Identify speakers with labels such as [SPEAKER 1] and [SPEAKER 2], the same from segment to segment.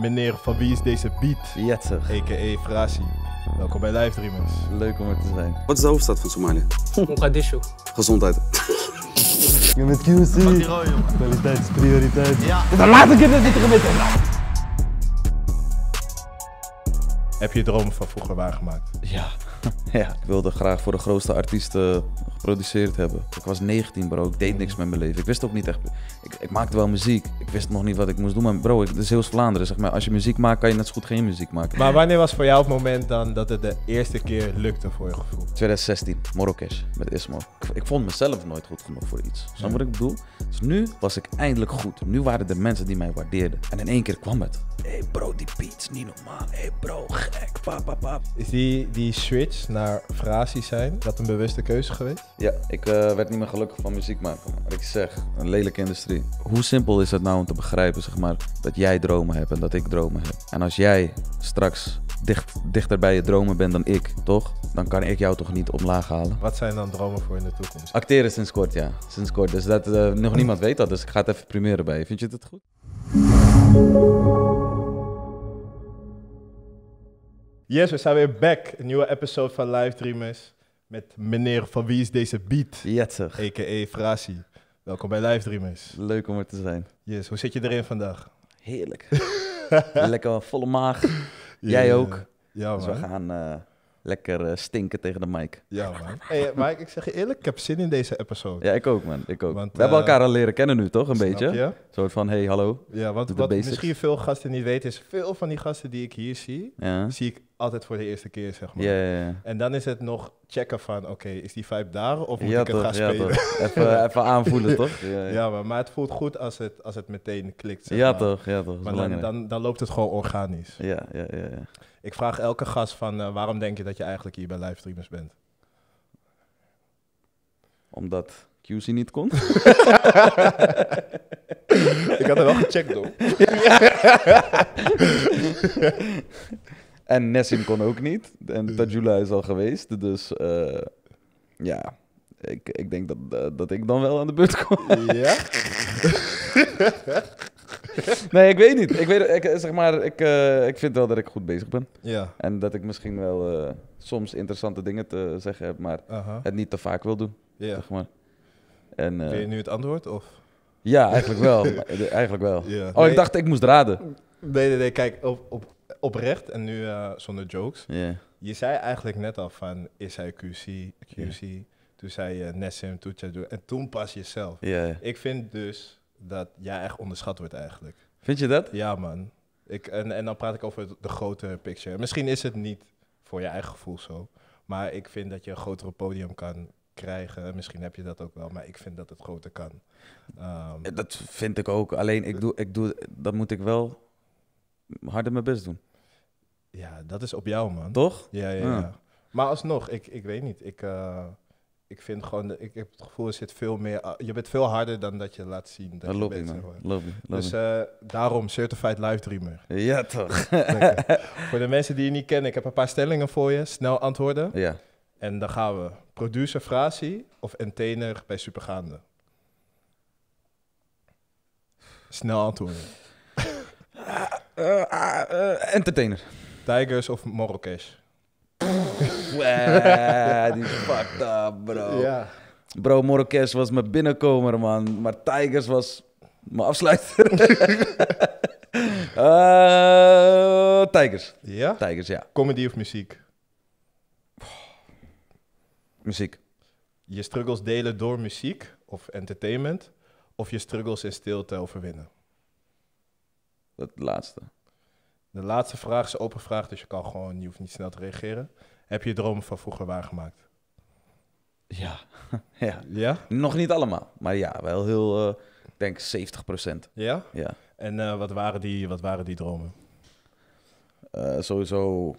[SPEAKER 1] meneer, van wie is deze beat? Jetser. A.k.a. Frasi. Welkom bij Live Dreamers.
[SPEAKER 2] Leuk om er te zijn. Wat is de hoofdstad van Somalië? Mogadishu. Gezondheid.
[SPEAKER 1] Je bent QC. Kwaliteit is
[SPEAKER 2] prioriteit. Ja.
[SPEAKER 1] Dan laat ik het niet gemeten. Heb je dromen van vroeger waargemaakt? Ja
[SPEAKER 2] ja. Ik wilde graag voor de grootste artiesten geproduceerd hebben. Ik was 19, bro. Ik deed niks met mijn leven. Ik wist ook niet echt. Ik, ik maakte wel muziek. Ik wist nog niet wat ik moest doen. Maar bro, het is heel Vlaanderen. Zeg maar, als je muziek maakt, kan je net zo goed geen muziek maken. Maar
[SPEAKER 1] wanneer was voor jou het moment dan dat het de eerste keer lukte voor je gevoel?
[SPEAKER 2] 2016, Marrakesh met Ismo. Ik, vond mezelf nooit goed genoeg voor iets. Snap ja. wat ik bedoel? Dus nu was ik eindelijk goed. Nu waren de mensen die mij waardeerden. En in één keer kwam het. Hé hey bro, die beats niet normaal. Hé hey bro, gek. Pap, pap, pap. Is die, die switch switch
[SPEAKER 1] naar frasie zijn, dat een bewuste keuze geweest?
[SPEAKER 2] Ja, ik eh, werd niet meer gelukkig van muziek maken. Wat ik zeg, een lelijke industrie. Hoe simpel is het nou om te begrijpen, zeg maar, dat jij dromen hebt en dat ik dromen heb? En als jij straks dicht, dichter bij je dromen bent dan ik, toch? Dan kan ik jou toch niet omlaag halen.
[SPEAKER 1] Wat zijn dan dromen voor in de toekomst?
[SPEAKER 2] Acteren sinds kort, ja. Sinds kort. Dus dat, eh, nog niemand weet dat, dus ik ga het even primeren bij je. Vind je het goed?
[SPEAKER 1] Yes, we zijn weer back. Een nieuwe episode van Live Dreamers. Met meneer van wie is deze beat? Jetzer. A.k.a. Frasi.
[SPEAKER 2] Welkom bij Live Dreamers. Leuk om er te zijn.
[SPEAKER 1] Yes, hoe zit je erin vandaag? Heerlijk. lekker volle
[SPEAKER 2] maag. Jij ook. Ja, dus man. we gaan eh, lekker eh, stinken tegen de mic.
[SPEAKER 1] Ja, man. Hey, eh, Mike, ik zeg je eerlijk, ik heb zin in deze episode.
[SPEAKER 2] Ja, ik ook, man. Ik ook. we hebben elkaar al leren kennen nu, toch? Een beetje. Een soort van, hey, hallo. Ja, want wat misschien
[SPEAKER 1] veel gasten niet weten is, veel van die gasten die ik hier zie, zie ik altijd voor de eerste keer, zeg maar. Ja, ja, En dan is het nog checken van, oké, is die vibe daar of moet ik een gaan spelen? Even, even, aanvoelen, toch? Ja, maar, maar, het voelt goed als het, als het meteen klikt, zeg ja, maar. Toch, ja, toch. Maar dan, dan, loopt
[SPEAKER 2] het gewoon organisch. Ja, ja, ja.
[SPEAKER 1] Ik vraag elke gast van, eh, waarom denk je dat je eigenlijk hier bij
[SPEAKER 2] Livestreamers bent? Omdat QC niet kon. ik had er wel gecheckt, hoor. En Nessim kon ook niet. En dus- Tajula is al geweest. Dus eh, ja, ik, ik denk dat, eh, dat ik dan wel aan de beurt kom. Ja? nee, ik weet niet. Ik, weet, ik, eh, zeg maar, ik, ik vind wel dat ik goed bezig ben. Ja. En dat ik misschien wel soms interessante dingen te zeggen heb, maar het niet te vaak wil doen. Ja. Zeg maar. en, je nu het
[SPEAKER 1] antwoord? Of? Ja, eigenlijk wel. eigenlijk wel. Ja. Oh, ik dacht ik moest raden. Nee, nee, nee. Kijk, op, op, oprecht, en nu eh, zonder jokes. Je zei eigenlijk net al van, is hij QC, QC? Toen zei je Nessim, doen, En toen pas jezelf. Yeah. Ik vind dus dat jij echt onderschat wordt eigenlijk. Vind je dat? Ja, man. Ik, en, en dan praat ik over de grote picture. Misschien is het niet voor je eigen gevoel zo. Maar ik vind dat je een grotere podium kan krijgen. Misschien heb je dat ook wel, maar ik vind dat het groter kan.
[SPEAKER 2] Ehm, eh, dat vind ik ook. Alleen ik doe, ik doe, dat moet ik wel harder mijn best doen.
[SPEAKER 1] Ja, dat is op jou, man. Toch? Ja, ja, ah. ja. Maar alsnog, ik, ik weet niet. Ik, eh, ik vind gewoon, ik heb het gevoel, er zit veel meer. Ah, je bent veel harder dan dat je laat zien. Dat, dat je lobby, Dus eh, daarom, Certified Live Dreamer. Ja, toch? voor de mensen die je niet kennen, ik heb een paar stellingen voor je. Snel antwoorden. Ja. En dan gaan we. Producer Frasi of Entertainer bij Supergaande? Snel antwoorden.
[SPEAKER 2] Ah, eh, entertainer. Tigers of Marrakesh? die fucked up, bro. Ja. Bro, Marrakesh was mijn binnenkomer, man. Maar Tigers was mijn afsluiter. Eh, Tigers. Ja? Tigers, ja. Comedy of muziek? Muziek.
[SPEAKER 1] Je struggles delen door muziek of entertainment? Of je struggles in stilte overwinnen?
[SPEAKER 2] Dat laatste.
[SPEAKER 1] De laatste vraag is open vraag, dus je kan gewoon, je hoeft niet snel te reageren. Heb je je dromen van vroeger waargemaakt?
[SPEAKER 2] Ja. ja. ja. Nog niet allemaal, maar ja, wel heel, eh, denk 70 Ja? Ja.
[SPEAKER 1] En eh, wat, waren die, wat waren die dromen?
[SPEAKER 2] Eh, sowieso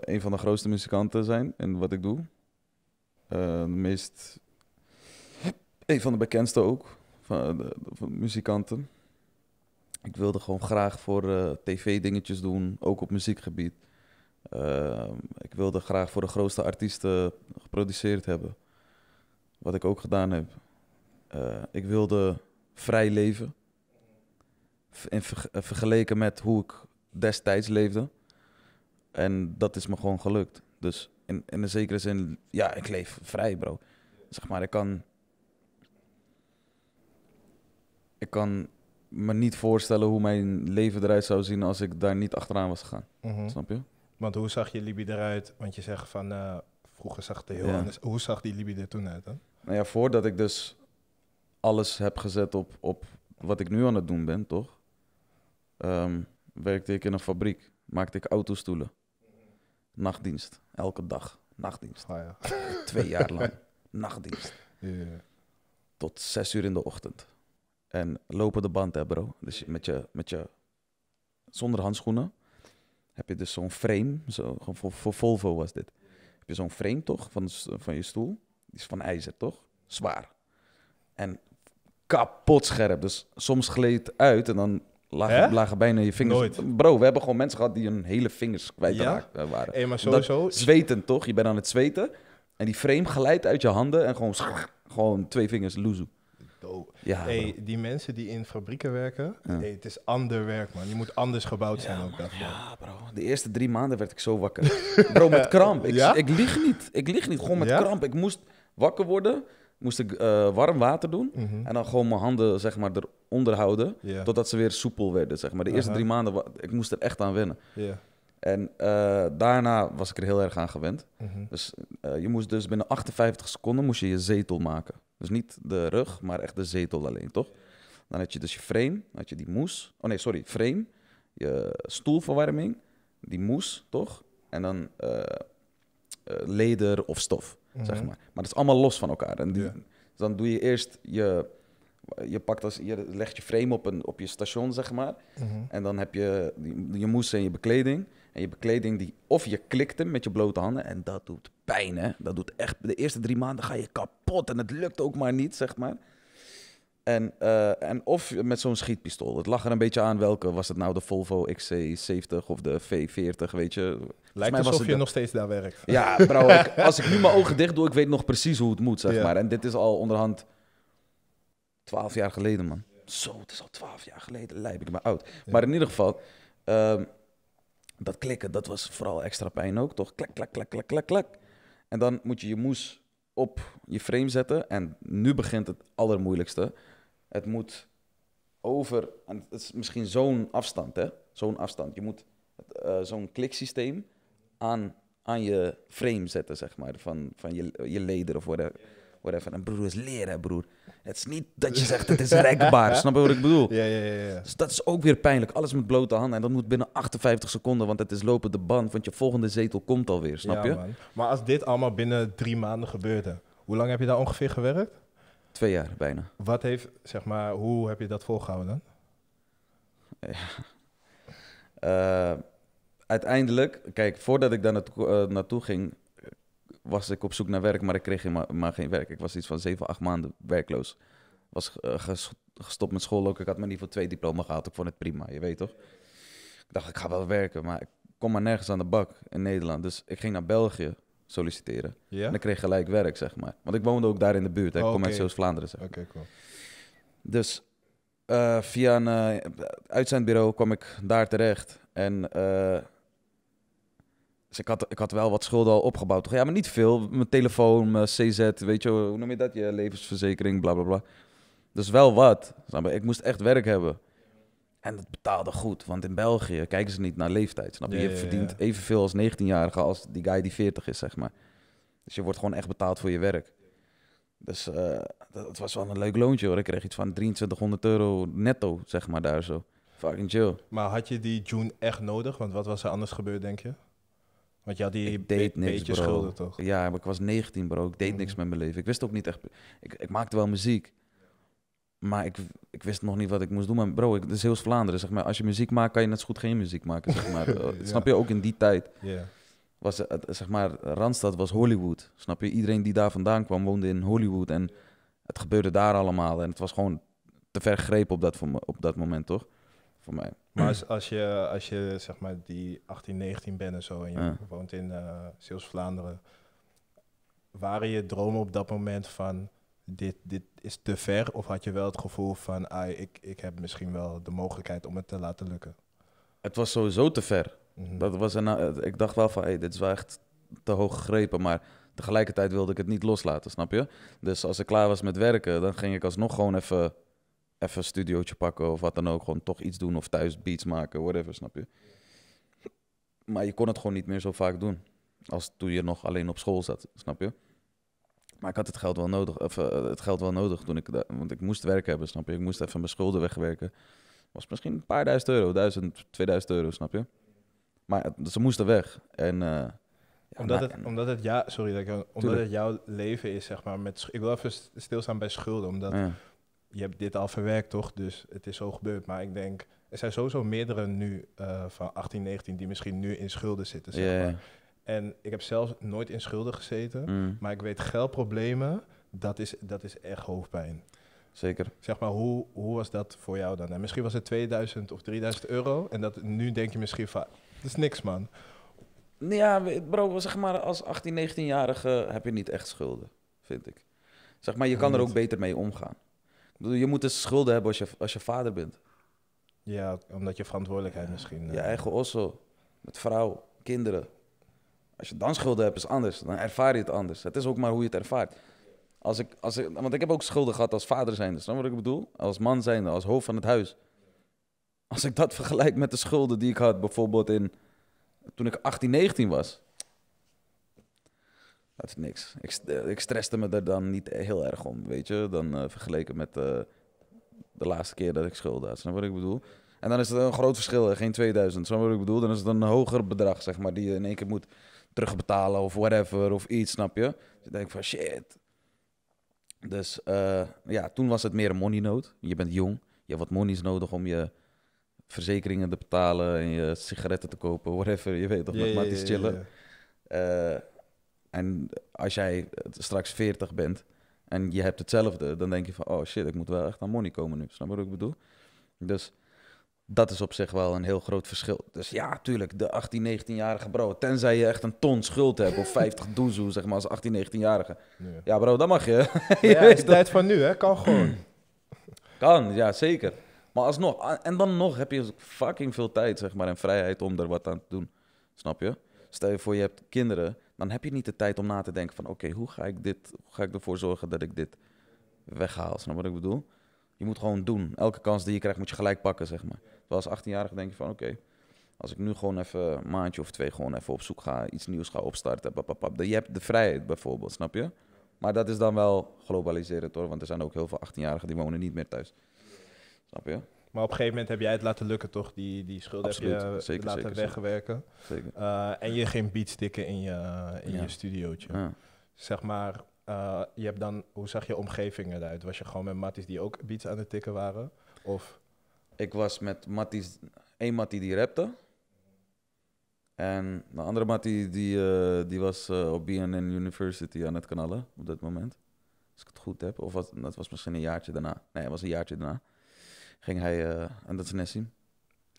[SPEAKER 2] een van de grootste muzikanten zijn in wat ik doe. meest... Een van de bekendste ook, van, de, van muzikanten ik wilde gewoon graag voor eh, tv-dingetjes doen, ook op muziekgebied. Ehm, ik wilde graag voor de grootste artiesten geproduceerd hebben. Wat ik ook gedaan heb. Eh, ik wilde vrij leven. In eh, vergeleken met hoe ik destijds leefde. En dat is me gewoon gelukt. Dus in, in een zekere zin, ja, ik leef vrij, bro. Zeg maar, ik kan. Ik kan me niet voorstellen hoe mijn leven eruit zou zien als ik daar niet achteraan was gegaan. Mhm. Snap je?
[SPEAKER 1] Want hoe zag je liby eruit? Want je zegt van eh, vroeger zag het heel anders. Hoe zag die liby er toen uit? Hè?
[SPEAKER 2] Nou ja, voordat ik dus alles heb gezet op, op wat ik nu aan het doen ben, toch? Ehm, werkte ik in een fabriek, maakte ik autostoelen. Nachtdienst, elke dag. Nachtdienst. Oh, ja. Twee jaar lang. Nachtdienst. Tot zes uur in de ochtend. En lopen de band, hè, bro. Dus met je, met je, zonder handschoenen heb je dus zo'n frame. Zo, voor, Volvo was dit. Heb je zo'n frame toch van, van je stoel? Die is van ijzer, toch? Zwaar. En kapot scherp. Dus soms gleed uit en dan lagen, lagen bijna je vingers. Nooit. Bro, we hebben gewoon mensen gehad die hun hele vingers kwijt ja? Eh, waren. Hey, maar sowieso. zweten toch? Je bent aan het zweten. En die frame glijdt uit je handen en gewoon, gewoon twee vingers loezoe. Ja, hey,
[SPEAKER 1] die mensen die in fabrieken werken, het is ander werk, man. Je moet anders gebouwd
[SPEAKER 2] zijn ook daarvoor. Ja, bro. De eerste drie maanden werd ik zo wakker. bro, met kramp. Ik, ik lieg niet. Ik lieg niet. Gewoon met kramp. Ik moest wakker worden, moest ik eh, warm water doen mhm. en dan gewoon mijn handen zeg maar, eronder houden totdat ze weer soepel werden. Zeg maar. De eerste drie maanden, ik moest er echt aan wennen. En eh, daarna was ik er heel erg aan gewend. Mhm. Dus eh, je moest dus binnen 58 seconden moest je je zetel maken. Dus niet de rug, maar echt de zetel alleen, toch? Dan heb je dus je frame, dan je die moes. Oh nee, sorry, frame. Je stoelverwarming, die moes, toch? En dan eh, eh, leder of stof, zeg mhm. maar. Maar dat is allemaal los van elkaar. En die, dus dan doe je eerst je... Je, pakt als, je legt je frame op, een, op je station, zeg maar. Mhm. En dan heb je die, je moes en je bekleding. En je bekleding die of je klikt hem met je blote handen en dat doet pijn hè. Dat doet echt, de eerste drie maanden ga je kapot en het lukt ook maar niet zeg maar. En, eh, en of met zo'n schietpistool. Het lag er een beetje aan welke. Was het nou de Volvo XC70 of de V40, weet je? Lijkt mij alsof je nog steeds daar werkt. Ja, bro. als ik nu mijn ogen dicht doe, ik weet nog precies hoe het moet, zeg maar. En dit is al onderhand 12 jaar geleden, man. Zo, het is al 12 jaar geleden. Lijp ik me oud. Maar in ieder geval, ehm, dat klikken, dat was vooral extra pijn ook, toch? Klak, klak, klak, klak, klak, klak. En dan moet je je moes op je frame zetten. En nu begint het allermoeilijkste. Het moet over, en het is misschien zo'n afstand, hè? Zo'n afstand. Je moet uh, zo'n kliksysteem aan, aan je frame zetten, zeg maar, van, van je, je leder of whatever whatever. En broer is leren, broer. Het is niet dat je zegt het is rekbaar. snap je wat ik bedoel? Ja, ja, ja, ja, Dus dat is ook weer pijnlijk. Alles met blote handen. En dat moet binnen 58 seconden, want het is lopen de band. Want je volgende zetel komt alweer, snap je? Ja,
[SPEAKER 1] man. Maar als dit allemaal binnen drie maanden gebeurde, hoe lang heb je daar ongeveer gewerkt?
[SPEAKER 2] Twee jaar bijna.
[SPEAKER 1] Wat heeft, zeg maar, hoe heb je dat volgehouden?
[SPEAKER 2] Ja. Eh, uiteindelijk, kijk, voordat ik daar naartoe, eh, naartoe ging, was ik op zoek naar werk, maar ik kreeg maar geen werk. Ik was iets van 7, 8 maanden werkloos. Was eh, gestopt met school ook. Ik had mijn niveau 2 diploma gehaald. Ik vond het prima, je weet toch? Ik dacht, ik ga wel werken, maar ik kom maar nergens aan de bak in Nederland. Dus ik ging naar België solliciteren. Yeah? En ik kreeg gelijk werk, zeg maar. Want ik woonde ook daar in de buurt. Hè. ik oh, kom uit zuid vlaanderen zeg maar. Oké, cool. Dus eh, via een eh, uitzendbureau kwam ik daar terecht. En dus ik had, ik had wel wat schulden al opgebouwd. Toch? Ja, maar niet veel. Mijn telefoon, mijn CZ, weet je, hoe noem je dat? Je levensverzekering, bla bla bla. Dus wel wat. Ik moest echt werk hebben. En dat betaalde goed, want in België kijken ze niet naar leeftijd. Snap je? je verdient evenveel als 19-jarige als die guy die 40 is, zeg maar. Dus je wordt gewoon echt betaald voor je werk. Dus uh, dat, was wel een leuk loontje hoor. Ik kreeg iets van 2300 euro netto, zeg maar, daar zo. Fucking chill.
[SPEAKER 1] Maar had je die June echt nodig? Want wat was er anders gebeurd, denk je? Want je die beetje bro. schulden, toch?
[SPEAKER 2] Ja, maar ik was 19, bro. Ik deed niks met mijn leven. Ik wist ook niet echt... Ik, ik maakte wel muziek. Maar ik, ik wist nog niet wat ik moest doen. Maar bro, ik, het is heel Vlaanderen. Zeg maar. Als je muziek maakt, kan je net zo goed geen muziek maken. Zeg maar. Eh, snap je? Ook in die tijd. Yeah. Was, zeg maar, Randstad was Hollywood. Snap je? Iedereen die daar vandaan kwam, woonde in Hollywood. En het gebeurde daar allemaal. En het was gewoon te ver grepen op dat, op dat moment, toch? mij.
[SPEAKER 1] Maar als, als, je, als je zeg maar die 18, 19 bent en zo en je woont in uh, eh, vlaanderen waren je dromen op dat moment van dit, dit is te ver of had je wel het gevoel van ah, ik, ik heb misschien wel de mogelijkheid om het te laten lukken?
[SPEAKER 2] Het was sowieso te ver. Mhm. dat was een, eh, ik dacht wel van hey, dit is wel echt te hoog gegrepen, maar tegelijkertijd wilde ik het niet loslaten, snap je? Dus als ik klaar was met werken, dan ging ik alsnog gewoon even even een studiootje pakken of wat dan ook. Gewoon toch iets doen of thuis beats maken, whatever, snap je? Maar je kon het gewoon niet meer zo vaak doen als toen je nog alleen op school zat, snap je? Maar ik had het geld wel nodig, of, eh, het geld wel nodig toen ik, want ik moest werk hebben, snap je? Ik moest even mijn schulden wegwerken. Was misschien een paar duizend euro, duizend, tweeduizend euro, snap je? Maar ze moesten weg. En, eh, omdat, het,
[SPEAKER 1] omdat het ja, sorry, dat ik, omdat het jouw leven is, zeg maar. Met, ik wil even stilstaan bij schulden, omdat je hebt dit al verwerkt, toch? Dus het is zo gebeurd. Maar ik denk, er zijn sowieso meerdere nu eh, van 18, 19 die misschien nu in schulden zitten. Zeg En ik heb zelf nooit in schulden gezeten. Mm. Maar ik weet geldproblemen, dat is, dat is echt hoofdpijn. Zeker. Zeg maar, hoe, hoe was dat voor jou dan? En misschien was het 2000 of 3000 euro. En dat, nu denk je misschien van, dat is niks man.
[SPEAKER 2] Nou ja, bro, zeg maar, als 18, 19-jarige heb je niet echt schulden, vind ik. Zeg maar, je kan er ook beter mee omgaan. Je moet dus schulden hebben als je, als je vader bent.
[SPEAKER 1] Ja, omdat je verantwoordelijkheid misschien... Je eh, eigen
[SPEAKER 2] osso, met vrouw, kinderen. Als je dan schulden hebt, is anders. Dan ervaar je het anders. Het is ook maar hoe je het ervaart. Als ik, als ik, want ik heb ook schulden gehad als vader zijnde. Snap wat ik bedoel? Als man zijnde, als hoofd van het huis. Als ik dat vergelijk met de schulden die ik had bijvoorbeeld in... Toen ik 18, 19 was. Dat is niks. Ik, eh, ik me er dan niet heel erg om, weet je. Dan eh, vergeleken met eh, de laatste keer dat ik schulden had. Snap wat ik bedoel? En dan is het een groot verschil, geen 2000. Snap wat ik bedoel? Dan is het een hoger bedrag, zeg maar, die je in één keer moet terugbetalen of whatever of iets, snap je? Dus ik denk van shit. Dus ja, toen was het meer een money nood. Je bent jong, je hebt wat monies nodig om je verzekeringen te betalen en je sigaretten te kopen, whatever. Je weet toch, yeah, maar is chillen. En als jij straks 40 bent en je hebt hetzelfde, dan denk je van, oh shit, ik moet wel echt aan money komen nu. Snap je wat ik bedoel? Dus dat is op zich wel een heel groot verschil. Dus ja, tuurlijk, de 18, 19-jarige bro. Tenzij je echt een ton schuld hebt of 50 doezoe, zeg maar, als 18, 19-jarige. Ja, bro, dat mag je. je ja, is de tijd van nu, hè? Kan gewoon. kan, ja, zeker. Maar alsnog, en dan nog heb je fucking veel tijd, zeg maar, en vrijheid om er wat aan te doen. Snap je? Stel je voor, je hebt kinderen dan heb je niet de tijd om na te denken van oké, hoe ga ik dit, hoe ga ik ervoor zorgen dat ik dit weghaal? Snap wat ik bedoel? Je moet gewoon doen. Elke kans die je krijgt moet je gelijk pakken, zeg maar. Terwijl als 18-jarige denk je van oké, als ik nu gewoon even een maandje of twee gewoon even op zoek ga, iets nieuws ga opstarten, papapap. Je hebt de vrijheid bijvoorbeeld, snap je? Maar dat is dan wel globaliserend hoor, want er zijn ook heel veel 18-jarigen die wonen niet meer thuis. Snap je?
[SPEAKER 1] Maar op een gegeven moment heb jij het laten lukken, toch? Die, die schuld heb je eh, laten wegwerken. Eh, en je geen beat stikken in je, in je studiootje. Zeg maar, eh, je hebt dan, hoe zag je omgeving eruit? Was je gewoon met matties die ook beats aan het tikken waren?
[SPEAKER 2] Of? Ik was met matties, één mattie die rapte. En de andere mattie die, die was op BNN University aan het kanalen op dat moment. Als ik het goed heb. Of dat was misschien een jaartje daarna. Nee, het was een jaartje daarna ging hij eh, en dat dat Nessie.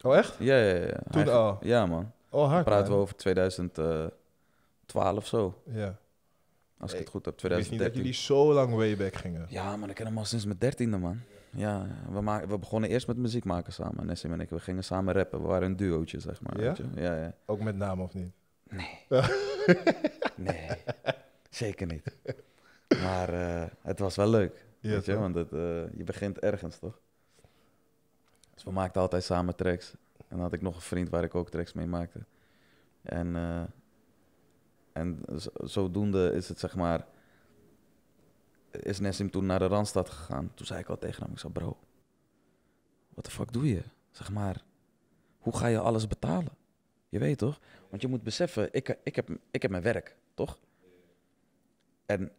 [SPEAKER 1] Oh, echt? Ja, ja, ja. Toen al? Ja, man. Oh, hard, praten we over
[SPEAKER 2] 2012 of zo. Ja. Als ik het goed heb, 2013. Ik wist niet dat jullie zo lang way back gingen. Ja, man, ik ken hem al sinds mijn dertiende, man. Ja, we, maken, we begonnen eerst met muziek maken samen, Nessim en ik. We gingen samen rappen. We waren een duootje, zeg maar. Ja? Weet je? Ja, ja.
[SPEAKER 1] Ook met naam of niet? Nee.
[SPEAKER 2] nee, zeker niet. Maar eh, het was wel leuk. Ja, weet je? Want het, eh, je begint ergens, toch? we maakten altijd samen tracks. En dan had ik nog een vriend waar ik ook tracks mee maakte. En, eh, en zodoende is het zeg maar. Is Nessim toen naar de randstad gegaan. Toen zei ik al tegen hem: Ik zei, bro, wat de fuck doe je? Zeg maar, hoe ga je alles betalen? Je weet toch? Want je moet beseffen: ik, ik, heb, ik heb mijn werk, toch? En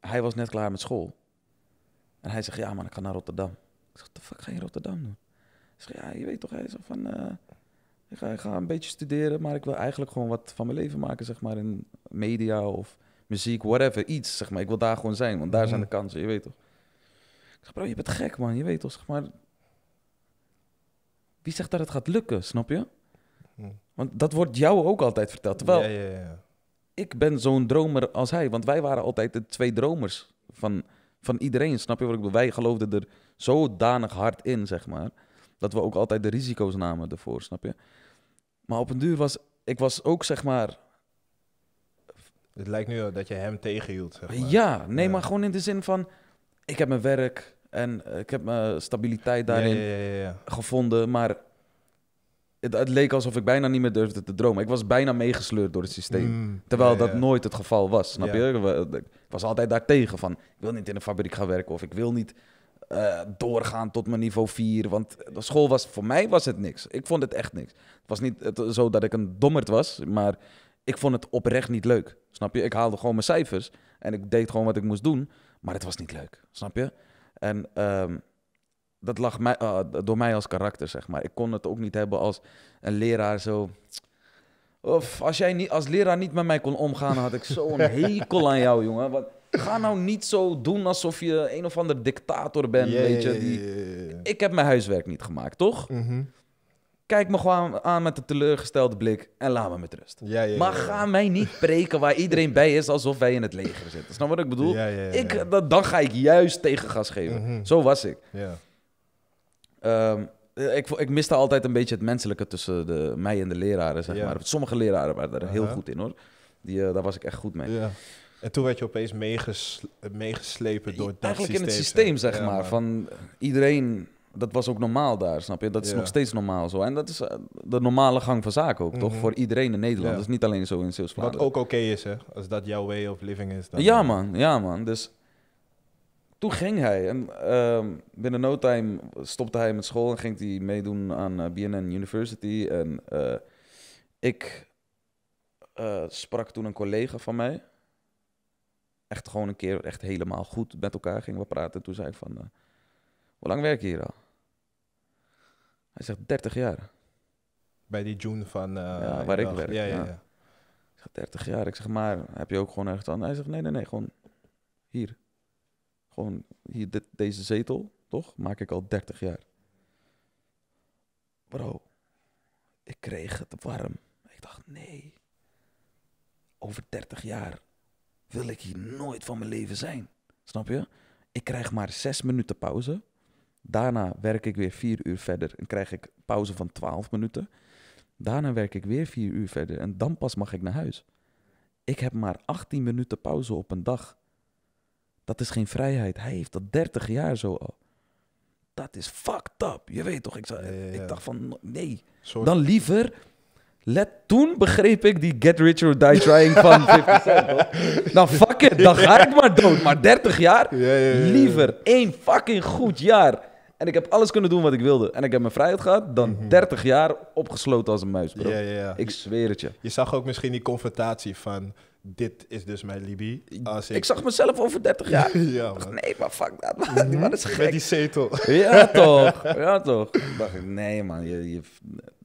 [SPEAKER 2] hij was net klaar met school. En hij zegt: Ja, man, ik ga naar Rotterdam. Ik zeg: Wat de fuck ga je in Rotterdam doen? zeg, ja, je weet toch, hij zegt van, eh, ik, ga, ik ga een beetje studeren, maar ik wil eigenlijk gewoon wat van mijn leven maken, zeg maar, in media of muziek, whatever, iets, zeg maar. Ik wil daar gewoon zijn, want daar zijn mhm. de kansen, je weet toch. Ik zeg, bro, je bent gek, man, je weet toch, zeg maar. Wie zegt dat het gaat lukken, snap je? Mhm. Want dat wordt jou ook altijd verteld, terwijl... Ja, ja, ja. Ik ben zo'n dromer als hij, want wij waren altijd de twee dromers van, van iedereen, snap je wat ik bedoel? Wij geloofden er zodanig hard in, zeg maar dat we ook altijd de risico's namen ervoor, snap je? Maar op een duur was ik was ook zeg maar.
[SPEAKER 1] Het lijkt nu dat je hem tegenhield. Zeg maar.
[SPEAKER 2] Ja, nee, maar gewoon in de zin van: ik heb mijn werk en eh, ik heb mijn stabiliteit daarin gevonden, maar het, leek alsof ik bijna niet meer durfde te dromen. Ik was bijna meegesleurd door het systeem. Mm, terwijl dat nooit het geval was, snap je? Ik was altijd daartegen van, ik wil niet in een fabriek gaan werken... of ik wil niet eh, doorgaan tot mijn niveau 4. Want de school was, voor mij was het niks. Ik vond het echt niks. Het was niet zo dat ik een dommerd was, maar ik vond het oprecht niet leuk. Snap je? Ik haalde gewoon mijn cijfers en ik deed gewoon wat ik moest doen, maar het was niet leuk. Snap je? En ehm, dat lag mij, eh, door mij als karakter, zeg maar. Ik kon het ook niet hebben als een leraar zo. Of als jij niet, als leraar niet met mij kon omgaan, had ik zo'n hekel aan jou, jongen. Want Ga nou niet zo doen alsof je een of ander dictator bent. weet je, die... Ik heb mijn huiswerk niet gemaakt, toch? Mhm. Kijk me gewoon aan met een teleurgestelde blik en laat me met rust. maar ga mij niet preken waar iedereen bij is alsof wij in het leger zitten. Snap wat ik bedoel? Ik, dat, dan ga ik juist tegengas geven. Mhm. Zo was ik. Ehm, ik, ik, miste altijd een beetje het menselijke tussen de, mij en de leraren, zeg maar. Sommige leraren waren daar heel goed in, hoor. Die, eh, daar was ik echt goed mee.
[SPEAKER 1] En toen werd je opeens meegeslepen door dat Eigenlijk systeem, in het systeem, zeg, maar,
[SPEAKER 2] Van iedereen, dat was ook normaal daar, snap je? Dat is nog steeds normaal zo. En dat is eh, de normale gang van zaken ook, toch? Mhm. Voor iedereen in Nederland. Dat is niet alleen zo in zeeuws Wat ook
[SPEAKER 1] oké is, hè? Als dat jouw way of living is. Dan ja,
[SPEAKER 2] man. Ja, man. Dus toen ging hij. En ehm, binnen no time stopte hij met school en ging hij meedoen aan uh, eh, BNN University. En eh, ik sprak toen een collega van mij echt gewoon een keer echt helemaal goed met elkaar gingen we praten. Toen zei ik van, eh, hoe lang werk je hier al? Hij zegt 30 jaar. Bij die June van... Eh, ja, waar ik werk. Ja, ja, ja. Ik zeg 30 jaar. Ik zeg, maar heb je ook gewoon echt aan? Hij zegt, nee, nee, nee, gewoon hier. Gewoon hier, dit, deze zetel, toch? Maak ik al 30 jaar. Bro, ik kreeg het warm. Ik dacht, nee. Over 30 jaar wil ik hier nooit van mijn leven zijn. Snap je? Ik krijg maar zes minuten pauze. Daarna werk ik weer vier uur verder en krijg ik pauze van twaalf minuten. Daarna werk ik weer vier uur verder en dan pas mag ik naar huis. Ik heb maar 18 minuten pauze op een dag. Dat is geen vrijheid. Hij heeft dat 30 jaar zo al. Dat is fucked up. Je weet toch, ik, zou, ik dacht van nee. Dan liever Let, toen begreep ik die Get Rich or Die Trying van 50 Cent. Nou, fuck it, dan ga ik maar dood. Maar 30 jaar? liever één fucking goed jaar. En ik heb alles kunnen doen wat ik wilde. En ik heb mijn vrijheid gehad dan 30 mhm. jaar opgesloten als een muis, bro. Ik zweer het je.
[SPEAKER 1] Je zag ook misschien die confrontatie van... Dit is dus mijn Libi.
[SPEAKER 2] ik... zag mezelf over 30 jaar. dacht, nee, maar fuck dat. Man.
[SPEAKER 1] Mm -hmm. Dat is gek. Met die zetel. ja, toch. Ja, toch.
[SPEAKER 2] dacht ik, nee, man. je, je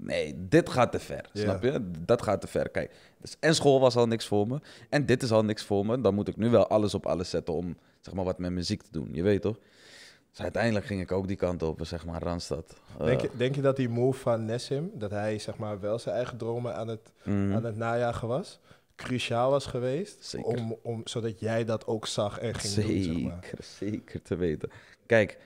[SPEAKER 2] nee, dit gaat te ver. Snap je? Dat gaat te ver. Kijk, dus en school was al niks voor me. En dit is al niks voor me. Dan moet ik nu wel alles op alles zetten om zeg maar, wat met muziek te doen. Je weet toch? Dus uiteindelijk ging ik ook die kant op, zeg maar, Randstad. Denk, je, eh,
[SPEAKER 1] denk, je, dat die move van Nesim dat hij zeg maar wel zijn eigen dromen aan het, mhm. aan het najagen was, cruciaal was geweest? Om, om, zodat jij dat ook zag en ging zeker, doen, zeg
[SPEAKER 2] maar. Zeker, te weten. Kijk,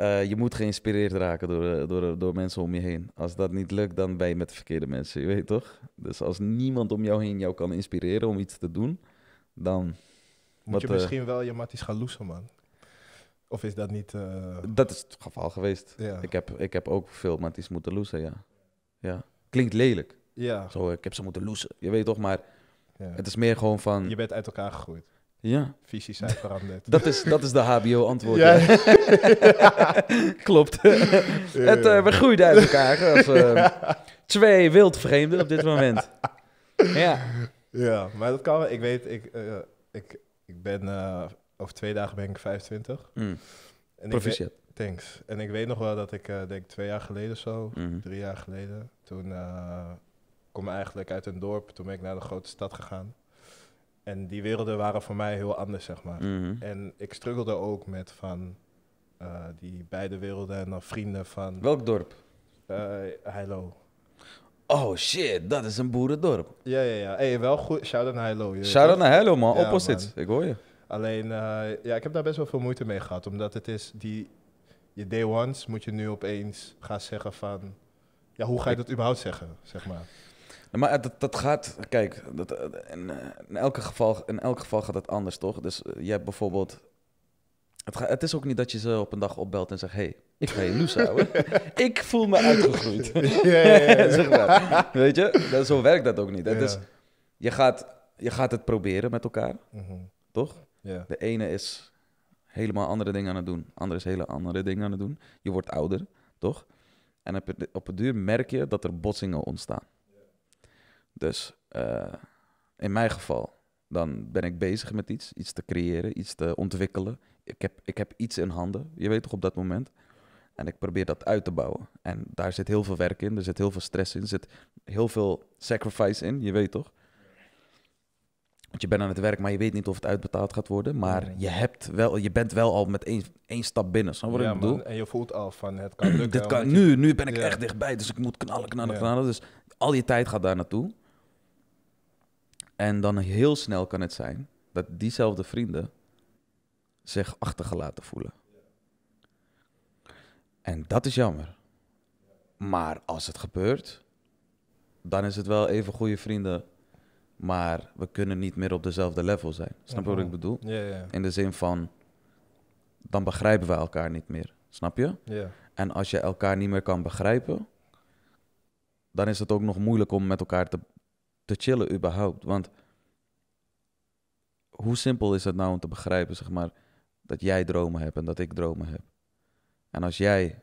[SPEAKER 2] eh, je moet geïnspireerd raken door, eh, door, door mensen om je heen. Als dat niet lukt, dan ben je met de verkeerde mensen, je weet toch? Dus als niemand om jou heen jou kan inspireren om iets te doen, dan... Moet wat, je eh, misschien
[SPEAKER 1] wel je matties gaan loesen, man. Of is dat niet... Dat is het geval geweest. Ik,
[SPEAKER 2] heb, ik heb ook veel matties moeten loesen, ja. ja. Klinkt lelijk. Ja. Zo, ik heb ze moeten loesen. Je weet toch, maar ja. het is meer gewoon van... Je
[SPEAKER 1] bent uit elkaar gegooid.
[SPEAKER 2] Ja. Visies zijn veranderd. Dat is, dat is de HBO-antwoord. Ja. Klopt. Het, eh, we groeiden uit elkaar als uh, twee wildvreemden op dit moment. Ja.
[SPEAKER 1] Ja, maar dat kan Ik weet, ik, eh, ik, ik ben, over twee dagen ben ik 25. Mm. En Proficiat. Ik, thanks. En ik weet nog wel dat ik, denk twee jaar geleden zo, mm-hmm. drie jaar geleden, toen kom ik eigenlijk uit een dorp, toen ben ik naar de grote stad gegaan. En die werelden waren voor mij heel anders, zeg maar. Mhm. En ik struggelde ook met van eh, die beide werelden en dan vrienden van... Welk dorp? Uh, Oh shit, dat is een boerendorp. Ja, ja, ja. Hey, wel goed. Shout-out naar Heilo. Shout-out naar Heilo, man. Opposit. Ik hoor je. Alleen, eh, ja, ik heb daar best wel veel moeite mee gehad. Omdat het is, die, je day ones moet je nu opeens gaan zeggen van... Ja, hoe ga je dat überhaupt zeggen, zeg maar
[SPEAKER 2] maar eh, dat, dat gaat, kijk, dat, eh, in, eh, in, elke geval, in elk geval gaat het anders, toch? Dus je hebt bijvoorbeeld het, het, is ook niet dat je ze op een dag opbelt en zegt: hey, ik ga je loes houden. ik voel me uitgegroeid. ja, zeg maar. Weet je, dat, zo werkt dat ook niet. Dus je, gaat, je gaat het proberen met elkaar, mhm. toch? De ene is helemaal andere dingen aan het doen, de andere is hele andere dingen aan het doen. Je wordt ouder, toch? En op op het duur merk je dat er botsingen ontstaan. Dus eh, in mijn geval, dan ben ik bezig met iets, iets te creëren, iets te ontwikkelen. Ik heb, ik heb iets in handen, je weet toch op dat moment. En ik probeer dat uit te bouwen. En daar zit heel veel werk in, er zit heel veel stress in, er zit heel veel sacrifice in, je weet toch? Want je bent aan het werk, maar je weet niet of het uitbetaald gaat worden. Maar je, hebt wel, je bent wel al met één, één stap binnen. Snap en
[SPEAKER 1] je voelt al van het kan lukken. Dit kan, nu, nu ben ik echt dichtbij, dus ik moet
[SPEAKER 2] knallen, knallen, knallen. Dus al je tijd gaat daar naartoe. En dan heel snel kan het zijn dat diezelfde vrienden zich achtergelaten voelen. En dat is jammer. Maar als het gebeurt, dan is het wel even goede vrienden. Maar we kunnen niet meer op dezelfde level zijn. Snap je wat ik bedoel? In de zin van, dan begrijpen we elkaar niet meer. Snap je? En als je elkaar niet meer kan begrijpen, dan is het ook nog moeilijk om met elkaar te te chillen überhaupt. Want hoe simpel is het nou om te begrijpen, zeg maar, dat jij dromen hebt en dat ik dromen heb. En als jij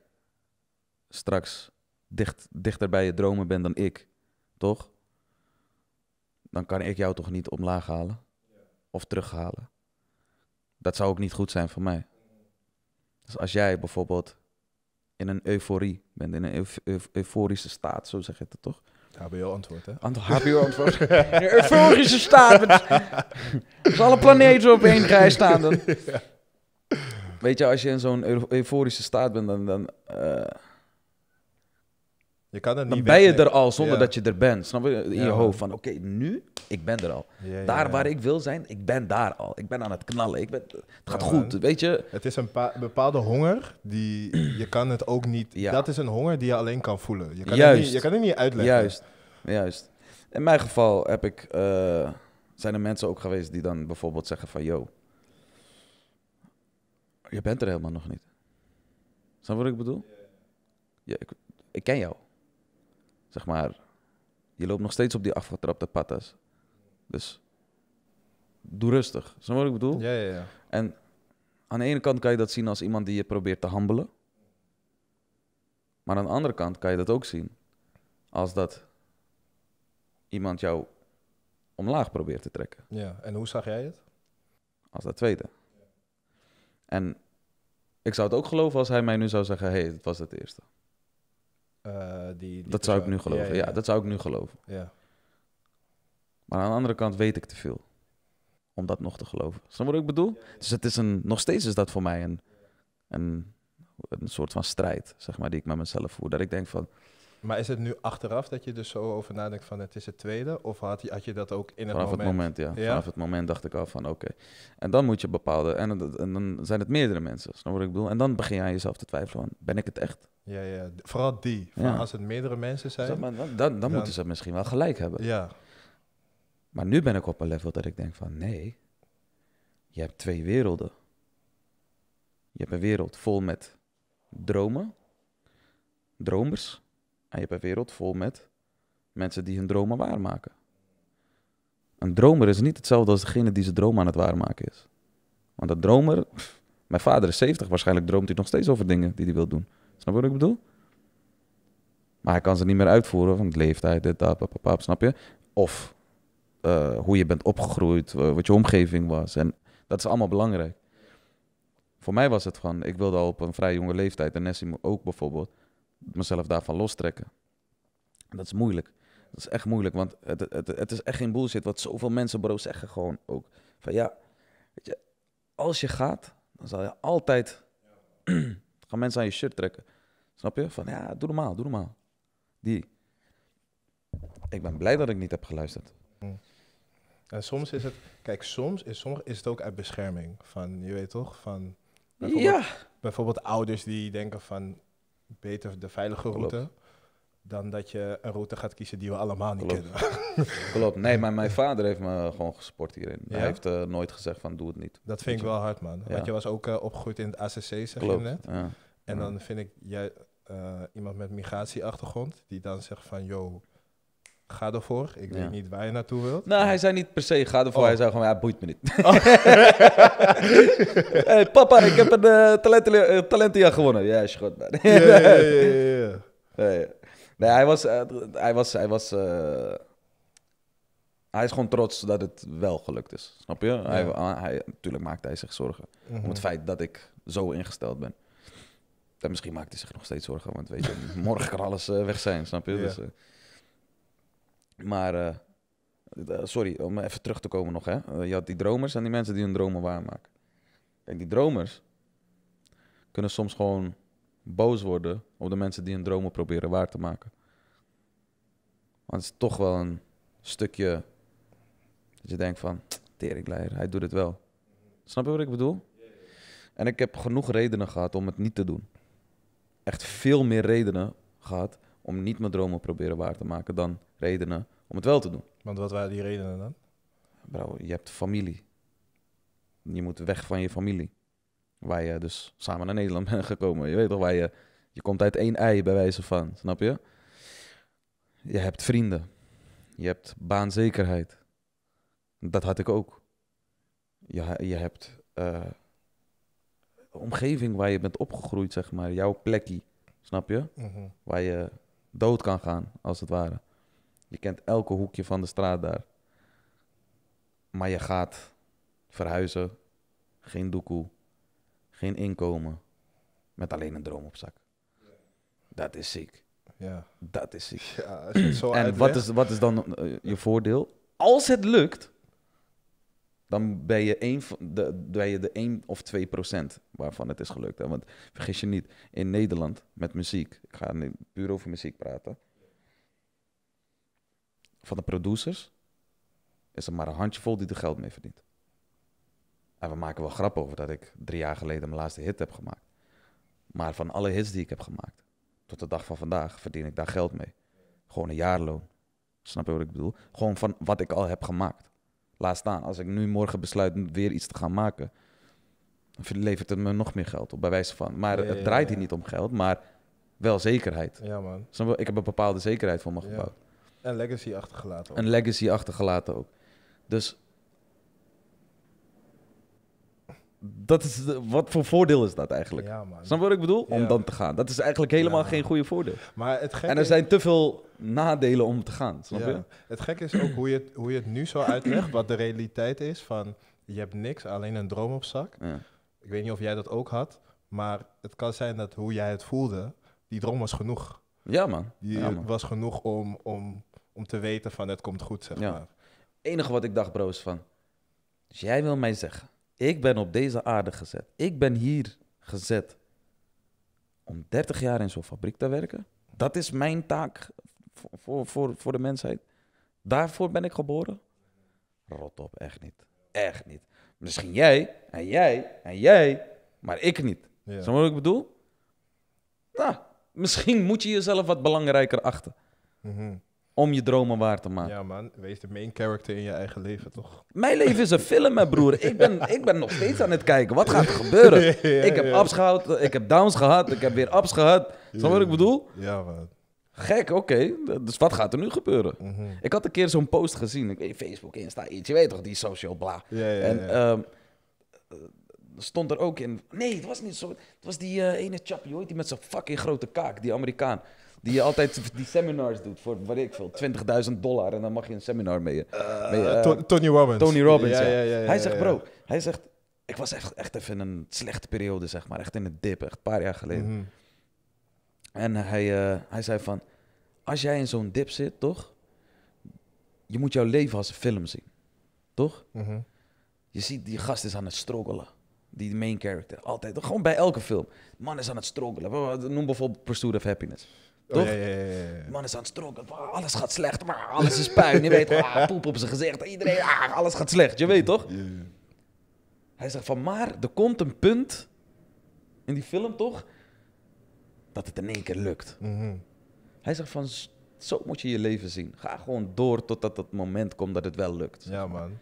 [SPEAKER 2] straks dicht, dichter bij je dromen bent dan ik, toch? Dan kan ik jou toch niet omlaag halen of terughalen. Dat zou ook niet goed zijn voor mij. Dus als jij bijvoorbeeld in een euforie bent, in een euforische staat, zo zeg je het toch?
[SPEAKER 1] HBO-antwoord,
[SPEAKER 2] hè? Ant HBO-antwoord. euforische staat. als alle planeten op één rij staan, dan... Weet je, als je in zo'n euforische staat bent, dan... dan eh, je kan niet dan ben je er al zonder dat je er bent. Snap je? In je hoofd van, oké, nu, ik ben er al. daar waar ik wil zijn, ik ben daar al. Ik ben aan het knallen. Ik ben, het gaat goed, weet je. Het is een bepaalde honger die je kan het ook niet... Dat
[SPEAKER 1] is een honger die je alleen kan voelen. Je kan, Juist. Het, niet, je kan het
[SPEAKER 2] niet uitleggen. Juist. Juist. In mijn geval heb ik, eh, zijn er mensen ook geweest die dan bijvoorbeeld zeggen van... Yo, je bent er helemaal nog niet. Snap wat ik bedoel? Ja, ik, ik ken jou zeg maar, je loopt nog steeds op die afgetrapte patas. Dus doe rustig. Snap je wat ik bedoel? Ja, ja, ja. En aan de ene kant kan je dat zien als iemand die je probeert te handelen. Maar aan de andere kant kan je dat ook zien als dat iemand jou omlaag probeert te trekken.
[SPEAKER 1] Ja, en hoe zag jij het?
[SPEAKER 2] Als dat tweede. En ik zou het ook geloven als hij mij nu zou zeggen: hé, hey, dat was het eerste.
[SPEAKER 1] Eh, die, dat zou ik nu geloven. Ja, dat
[SPEAKER 2] zou ik nu geloven. Ja. Maar aan de andere kant weet ik te veel om dat nog te geloven. Snap je wat ik bedoel? Dus het is een, nog steeds is dat voor mij een, een, een soort van strijd, zeg maar, die ik met mezelf voer. Dat ik denk van,
[SPEAKER 1] maar is het nu achteraf dat je dus zo over nadenkt van het is het tweede? Of had je, had je dat ook in het moment? Vanaf het moment, ja. Vanaf het
[SPEAKER 2] moment dacht ik al van oké. En dan moet je bepaalde en, dan zijn het meerdere mensen, snap wat ik bedoel? En dan begin je aan jezelf te twijfelen van, ben ik het echt?
[SPEAKER 1] Ja, ja. Vooral die. Van Als het meerdere mensen dus zijn. dan, dan, dan, moeten ze
[SPEAKER 2] misschien wel gelijk hebben. Ja. Maar nu ben ik op een level dat ik denk van nee, je hebt twee werelden. Je hebt een wereld vol met dromen, dromers en je hebt een wereld vol met mensen die hun dromen waarmaken. Een dromer is niet hetzelfde als degene die zijn droom aan het waarmaken is. Want een dromer, mijn vader is 70, waarschijnlijk droomt hij nog steeds over dingen die hij wil doen. Snap je wat ik bedoel? Maar hij kan ze niet meer uitvoeren van leeftijd, dit, dat, papa, snap je? Of uh, hoe je bent opgegroeid, eh, wat je omgeving was. En dat is allemaal belangrijk. Voor mij was het van, ik wilde al op een vrij jonge leeftijd, en Nessie ook bijvoorbeeld, mezelf daarvan lostrekken. En dat is moeilijk. Dat is echt moeilijk, want het, het, het is echt geen bullshit wat zoveel mensen, bro, zeggen gewoon ook. Van ja, weet je, als je gaat, dan zal je altijd gaan mensen aan je shirt trekken. Snap je? Van ja, doe normaal, doe normaal. Die. Ik ben blij dat ik niet heb geluisterd.
[SPEAKER 1] En hm. soms is het, kijk, soms is, soms is het ook uit bescherming. Van, je weet toch, van bijvoorbeeld, ja. bijvoorbeeld ouders die denken van, beter de veilige route. Dan dat je een route gaat kiezen die we allemaal niet
[SPEAKER 2] Klopt. kennen. Klopt. Nee, maar mijn vader heeft me gewoon gesport hierin. Hij heeft eh, nooit gezegd van doe het niet. Dat vind ik wel hard man. Want je was
[SPEAKER 1] ook eh, opgegroeid in het ACC, zeg Klopt. je net. En dan vind ik jij, eh, iemand met migratieachtergrond die dan zegt van yo, ga ervoor. Ik weet niet waar je naartoe wilt.
[SPEAKER 2] Nou, hij zei niet per se ga ervoor. Oh. Hij zei gewoon, ja, boeit me niet. Oh. papa, ik heb een uh, eh, eh, talentenjaar gewonnen. Ja, is goed. ja, Nee, hij was... hij was, hij eh, was hij is gewoon trots dat het wel gelukt is. Snap je? Hij, hij, natuurlijk maakt hij zich zorgen. Mhm. Om het feit dat ik zo ingesteld ben. En misschien maakt hij zich nog steeds zorgen. Want weet je, morgen kan alles weg zijn. Snap je? Dus, maar, eh, eh, sorry, om even terug te komen nog. Hè. Eh, je had die dromers en die mensen die hun dromen waarmaken. Kijk, die dromers kunnen soms gewoon boos worden op de mensen die hun dromen proberen waar te maken. Want het is toch wel een stukje dat je denkt van, teringleier, hij doet het wel. Snap je wat ik bedoel? En ik heb genoeg redenen gehad om het niet te doen. Echt veel meer redenen gehad om niet mijn dromen proberen waar te maken dan redenen om het wel te doen.
[SPEAKER 1] Want wat waren die redenen dan?
[SPEAKER 2] Bro, je hebt familie. Je moet weg van je familie. Waar je dus samen naar Nederland bent gekomen. Je weet toch, waar je... Je komt uit één ei bij wijze van, snap je? Je hebt vrienden. Je hebt baanzekerheid. Dat had ik ook. Je, je hebt uh, omgeving waar je bent opgegroeid, zeg maar. Jouw plekje, snap je? Mhm. Waar je dood kan gaan, als het ware. Je kent elke hoekje van de straat daar. Maar je gaat verhuizen. Geen doekoe. Geen inkomen. Met alleen een droom op zak. Dat is ziek. Ja. Dat is ziek. Ja, en wat is, wat is dan eh, je voordeel? Als het lukt, dan ben je, één, de, ben je de 1 of 2 procent waarvan het is gelukt. Want vergis je niet, in Nederland met muziek, ik ga nu puur over muziek praten, van de producers is er maar een handjevol die er geld mee verdient. En we maken wel grap over dat ik drie jaar geleden mijn laatste hit heb gemaakt. Maar van alle hits die ik heb gemaakt, tot de dag van vandaag, verdien ik daar geld mee. Gewoon een jaarloon. Snap je wat ik bedoel? Gewoon van wat ik al heb gemaakt. Laat staan, als ik nu morgen besluit weer iets te gaan maken, dan levert het me nog meer geld op, bij wijze van. Maar het draait hier niet om geld, maar wel zekerheid. Ja, man. Ik heb een bepaalde zekerheid voor me gebouwd.
[SPEAKER 1] Een legacy achtergelaten. en Een
[SPEAKER 2] legacy achtergelaten ook. Dus dat is de, wat voor voordeel is dat eigenlijk? Ja, man. Snap wat ik bedoel? Om dan te gaan. Dat is eigenlijk helemaal geen goede voordeel. Maar het en er zijn te veel nadelen om te gaan. Snap je?
[SPEAKER 1] Het gekke is ook hoe je, het, hoe je het nu zo uitlegt, wat de realiteit is van je hebt niks, alleen een droom op zak. Ik weet niet of jij dat ook had, maar het kan zijn dat hoe jij het voelde, die droom was genoeg.
[SPEAKER 2] Ja man. Die man.
[SPEAKER 1] was genoeg om, om om te weten van het komt goed, zeg
[SPEAKER 2] ja. maar. enige wat ik dacht, bro, is van... Dus jij wil mij zeggen, ik ben op deze aarde gezet. Ik ben hier gezet om 30 jaar in zo'n fabriek te werken. Dat is mijn taak voor, voor, voor, de mensheid. Daarvoor ben ik geboren. Rot op, echt niet. Echt niet. Misschien jij en jij en jij, maar ik niet. Zo wat ik bedoel? Nou, misschien moet je jezelf wat belangrijker achten. Mhm om je dromen waar te maken.
[SPEAKER 1] Ja man, wees de main character in je eigen leven toch? Mijn leven is een film, mijn broer. Ik ben,
[SPEAKER 2] ik ben nog steeds aan het kijken. Wat gaat er gebeuren? ik heb ja. gehad, ik heb downs gehad, ik heb weer ups gehad. Snap wat ik bedoel? Ja man. Gek, oké. Dus wat gaat er nu gebeuren? Mhm. Ik had een keer zo'n post gezien. Ik weet Facebook, Insta, iets. Je weet toch, die social bla. en ehm, eh, stond er ook in... Nee, het was niet zo. Het was die uh, ene chap, die met zijn fucking grote kaak, die Amerikaan. Die je altijd die seminars doet voor, wat ik veel, 20.000 dollar. En dan mag je een seminar mee. Eh, eh, Tony Robbins. Tony Robbins, ja. ja. ja hij zegt, bro, hij zegt... Ik was echt, echt even in een slechte periode, zeg maar. Echt in het dip, echt een paar jaar geleden. Mhm. En hij, eh, hij zei van... Als jij in zo'n dip zit, toch? Je moet jouw leven als een film zien. Toch? Mhm. Je ziet, die gast is aan het struggelen die main character. Altijd. Gewoon bij elke film. Man is aan het struggelen. Noem bijvoorbeeld Pursuit of Happiness. Toch? ja, ja, ja, de man is aan het stroken. Ah, alles gaat slecht. Alles is puin. Je weet, ah, poep op zijn gezicht. Iedereen, ah, alles gaat slecht. Je weet toch? Hij zegt van, maar er komt een punt in die film toch, dat het in één keer lukt. Mhm. Hij zegt van, zo moet je je leven zien. Ga gewoon door totdat dat moment komt dat het wel lukt. Ja, man.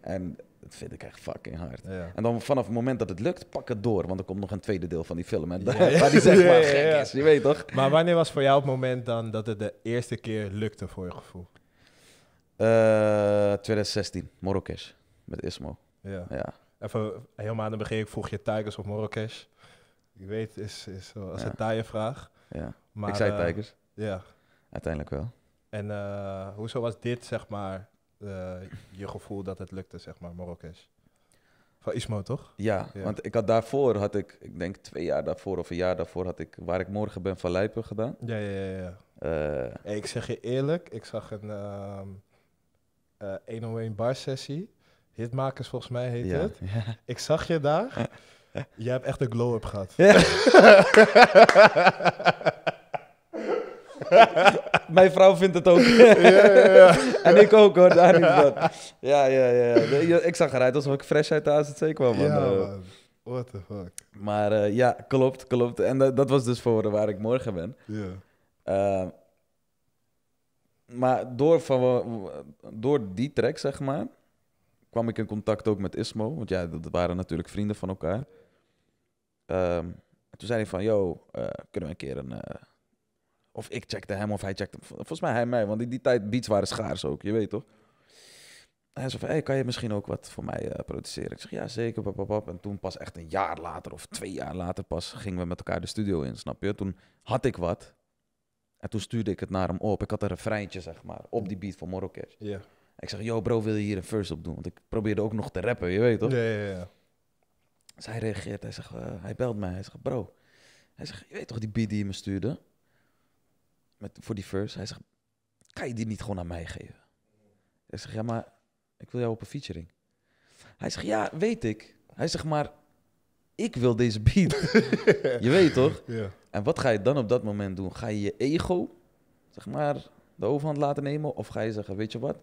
[SPEAKER 2] En dat vind ik echt fucking hard. En dan vanaf het moment dat het lukt, pak het door. Want er komt nog een tweede deel van die film. En die zeg maar gek is, je
[SPEAKER 1] weet toch? Maar wanneer was voor jou het moment dan dat het de eerste keer lukte voor je gevoel?
[SPEAKER 2] 2016, eh, Marrakesh, met Ismo. Ja. ja.
[SPEAKER 1] Even helemaal aan de begin, ik vroeg je Tigers of Marrakesh. Ik weet, is, is als een taaie vraag. Ja. Maar, ik zei eh, Tigers. ja.
[SPEAKER 2] Uiteindelijk wel.
[SPEAKER 1] En eh, hoezo was dit, zeg maar, eh, je gevoel dat het lukte, zeg maar, Marrakesh Van Ismo, toch? Ja, want
[SPEAKER 2] ik had daarvoor, had ik, ik denk twee jaar daarvoor of een jaar daarvoor, had ik Waar ik morgen ben van Lijpen gedaan. Ja, ja, ja. ja. Eh,
[SPEAKER 1] ik zeg je eerlijk, ik zag een een uh, 101 bar sessie. Hitmakers volgens mij heet het. Ik zag je daar. Jij hebt echt een glow-up gehad.
[SPEAKER 2] Mijn vrouw vindt het ook. en ik ook hoor, daar is dat Ja, ja, ja. Ik zag eruit alsof ik fresh uit de AZC kwam. Man. Ja, eh, man. What the fuck. Maar eh, ja, klopt, klopt. En dat, was dus voor waar ik morgen ben. Ja. Eh, maar door, van, door die track, zeg maar, kwam ik in contact ook met Ismo. Want ja, dat waren natuurlijk vrienden van elkaar. Ehm, toen zei hij van, yo, kunnen we een keer een of ik checkte hem of hij checkte... Volgens mij hij mij, want in die tijd beats waren schaars ook, je weet toch? Hij zei van, hey, kan je misschien ook wat voor mij eh, produceren? Ik zeg, ja, zeker, pap, En toen pas echt een jaar later of twee jaar later pas gingen we met elkaar de studio in, snap je? Toen had ik wat. En toen stuurde ik het naar hem op. Ik had een refreintje, zeg maar, op die beat van Marrakesh. Ik zeg, yo bro, wil je hier een first op doen? Want ik probeerde ook nog te rappen, je weet toch? Ja, ja, ja. zij dus reageert, hij zegt, eh, hij belt mij. Hij zegt, bro. Hij zegt, je weet toch die beat die je me stuurde? met, voor die first, Hij zegt, kan je die niet gewoon aan mij geven? Ik zeg, ja, maar ik wil jou op een featuring. Hij zegt, ja, weet ik. Hij zegt, maar ik wil deze beat. je weet toch? Ja. En wat ga je dan op dat moment doen? Ga je je ego, zeg maar, de overhand laten nemen? Of ga je zeggen, weet je wat?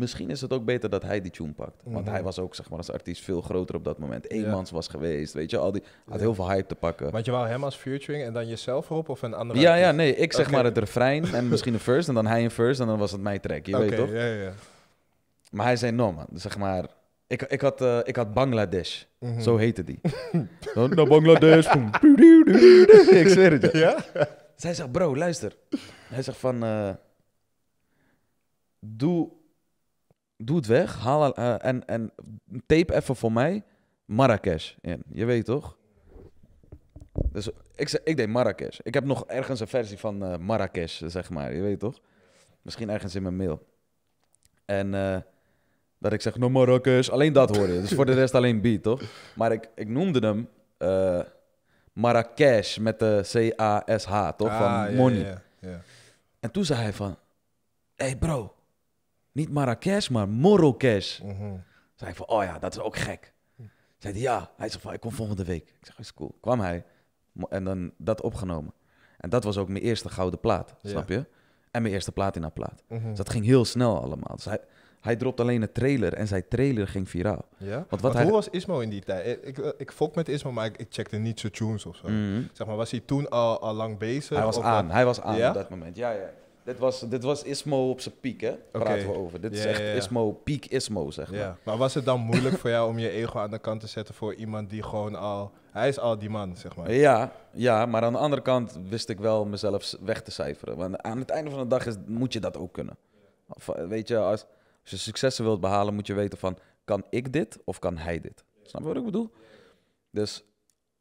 [SPEAKER 2] Misschien is het ook beter dat hij die tune pakt. Want mhm. hij was ook, zeg maar, als artiest veel groter op dat moment. Eemans was geweest, weet je. Al die, had heel veel hype te pakken. Want
[SPEAKER 1] je wou hem als featuring en dan jezelf erop of een andere Ja, ja, nee. Ik zeg maar het refrein en misschien
[SPEAKER 2] een first en dan hij een first en dan was het mijn track. Je weet toch? Ja, ja. Maar hij zei, no man, zeg maar... Ik, ik, had, eh, ik had Bangladesh. Mhm. Zo heette die. Naar Bangladesh. ik zweer het je. Ja? Zij zegt, bro, luister. Hij zegt van... Eh, doe doe het weg. Haal, eh, en, en tape even voor mij Marrakesh in. Je weet toch? Dus ik, ik deed Marrakesh. Ik heb nog ergens een versie van uh, Marrakesh, zeg maar. Je weet toch? Misschien ergens in mijn mail. En eh, dat ik zeg, no Marrakesh. Alleen dat hoorde je. Dus voor de rest alleen beat, toch? Maar ik, ik noemde hem uh, Marrakesh met de C-A-S-H, toch? Ah, van Money. En toen zei hij van, hey bro, niet Marrakesh, maar Marrakesh. Mm -hmm. Zei van, oh ja, dat is ook gek. Hm. Zei hij, ja. Hij zegt van, ik kom volgende week. Ik zeg, is cool. Kwam hij. En dan dat opgenomen. En dat was ook mijn eerste gouden plaat, snap je? En mijn eerste platina plaat. Mm -hmm. Dus dat ging heel snel allemaal. Dus hij, hij dropt alleen een trailer en zijn trailer ging viraal. Ja? Want wat hij... hoe was
[SPEAKER 1] Ismo in die tijd? Ik, ik, ik met Ismo, maar ik, ik checkte niet zo tunes of zo. Mhm. Zeg maar, was hij toen al, al
[SPEAKER 2] lang bezig? Hij was aan, hij was aan op dat moment. Ja, ja. Dit was, dit was Ismo op zijn piek, hè? Praten we over. Dit is echt Ismo, piek Ismo, zeg maar.
[SPEAKER 1] Maar was het dan moeilijk voor jou om je ego aan de kant te zetten voor iemand die gewoon al... Hij is al die man, zeg maar.
[SPEAKER 2] Ja, ja, maar aan de andere kant wist ik wel mezelf weg te cijferen. Want aan het einde van de dag is, moet je dat ook kunnen. Of, eh, weet je, als, je successen wilt behalen, moet je weten van... Kan ik dit of kan hij dit? Snap je wat ik bedoel? Dus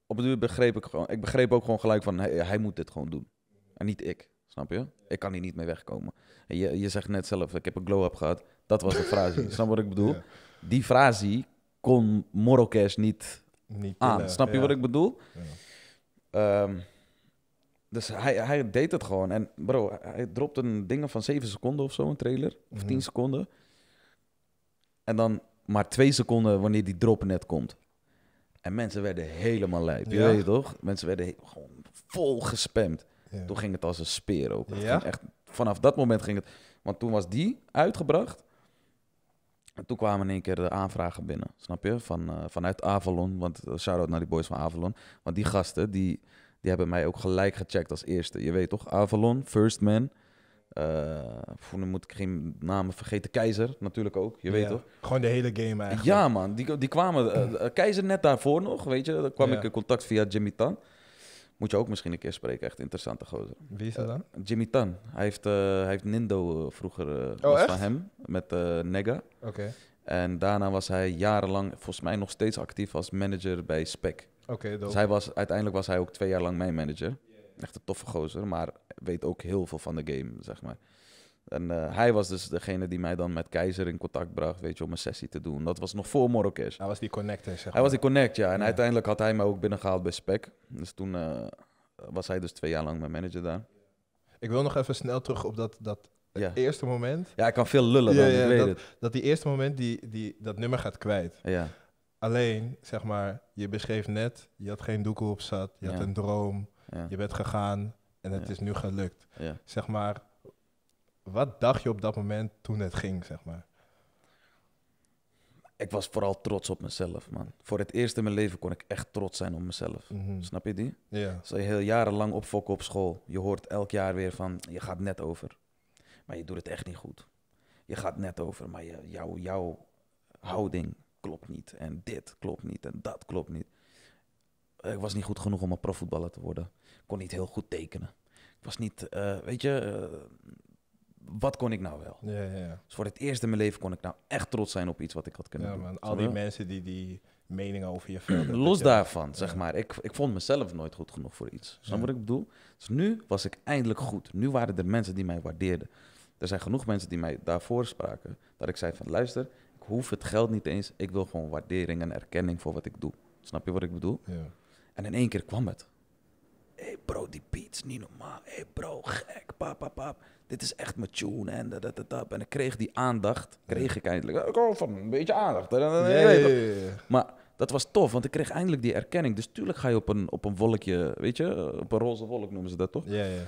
[SPEAKER 2] op het duur begreep ik gewoon... Ik begreep ook gewoon gelijk van, hij moet dit gewoon doen. En niet ik. Snap je? Ik kan hier niet mee wegkomen. je, je zegt net zelf, ik heb een glow-up gehad. Dat was de frase. Snap wat ik bedoel? Die frase kon Morrocash niet, niet aan. Snap je wat ik bedoel? Ehm, dus hij, hij deed het gewoon. En bro, hij dropte een dingen van 7 seconden of zo, een trailer. Of 10 mhm. seconden. En dan maar 2 seconden wanneer die drop net komt. En mensen werden helemaal lijp. Je weet toch? Mensen werden gewoon vol gespamd. Toen ging het als een speer ook. Echt, vanaf dat moment ging het. Want toen was die uitgebracht. En toen kwamen in één keer de aanvragen binnen, snap je? Van, eh, vanuit Avalon, want eh, shout-out naar die boys van Avalon. Want die gasten, die, die hebben mij ook gelijk gecheckt als eerste. Je weet toch, Avalon, First Man. Uh, moet ik geen namen vergeten. Keizer natuurlijk ook, je weet toch?
[SPEAKER 1] Gewoon de hele game eigenlijk. Ja
[SPEAKER 2] man, die, die kwamen... Keizer net daarvoor nog, weet je. Daar kwam ik in contact via Jimmy Tan. Moet je ook misschien een keer spreken, echt interessante gozer. Wie is dat eh, dan? Jimmy Tan. Hij heeft, eh, hij heeft Nindo eh, vroeger oh, was van hem met Nega. Oké. En daarna was hij jarenlang, volgens mij nog steeds actief als manager bij Spec. Oké, okay, dus hij was, uiteindelijk was hij ook twee jaar lang mijn manager. Echt een toffe gozer, maar weet ook heel veel van de game, zeg maar. En eh, hij was dus degene die mij dan met Keizer in contact bracht, weet je, om een sessie te doen. Dat was nog voor Marrakesh. Hij was die connect, zeg maar. Hij was die connect, ja. En uiteindelijk had hij mij ook binnengehaald bij Spec. Dus toen eh, was hij dus twee jaar lang mijn manager daar.
[SPEAKER 1] Ik wil nog even snel terug op dat, dat eerste moment. Ja, ik kan veel lullen, dan, ja, weet dat, Dat die eerste moment, die, die, dat nummer gaat kwijt. Ja. Alleen, zeg maar, je beschreef net, je had geen doekel op zat, je had een droom, je bent gegaan en het is nu gelukt. Zeg maar wat dacht je op dat moment toen het ging, zeg maar?
[SPEAKER 2] Ik was vooral trots op mezelf, man. Voor het eerst in mijn leven kon ik echt trots zijn op mezelf. Mhm. Snap je die? Ja. Yeah. heel jarenlang opfokken op school. Je hoort elk jaar weer van, je gaat net over. Maar je doet het echt niet goed. Je gaat net over, maar je, jouw houding klopt niet. En dit klopt niet en dat klopt niet. Ik was niet goed genoeg om een profvoetballer te worden. Ik kon niet heel goed tekenen. Ik was niet, eh, weet je, eh, wat kon ik nou wel? Ja, ja, ja. Dus voor het eerst in mijn leven kon ik nou echt trots zijn op iets wat ik had kunnen ja, doen. al die
[SPEAKER 1] mensen die die meningen over je veld Los daarvan, zeg
[SPEAKER 2] maar. Ik, ik vond mezelf nooit goed genoeg voor iets. Snap wat ik bedoel? Dus nu was ik eindelijk goed. Nu waren er mensen die mij waardeerden. Er zijn genoeg mensen die mij daarvoor spraken. Dat ik zei van, luister, ik hoef het geld niet eens. Ik wil gewoon waardering en erkenning voor wat ik doe. Snap je wat ik bedoel? En in één keer kwam het hey bro, die beats niet normaal. hey bro, gek, pap, pap, pap. Dit is echt mijn tune en dat, dat, dat. En ik kreeg die aandacht, kreeg ik eindelijk. Ik van een beetje aandacht. Nee. Maar dat was tof, want ik kreeg eindelijk die erkenning. Dus tuurlijk ga je op een, op een wolkje, weet je, op een roze wolk noemen ze dat toch? Ja, ja.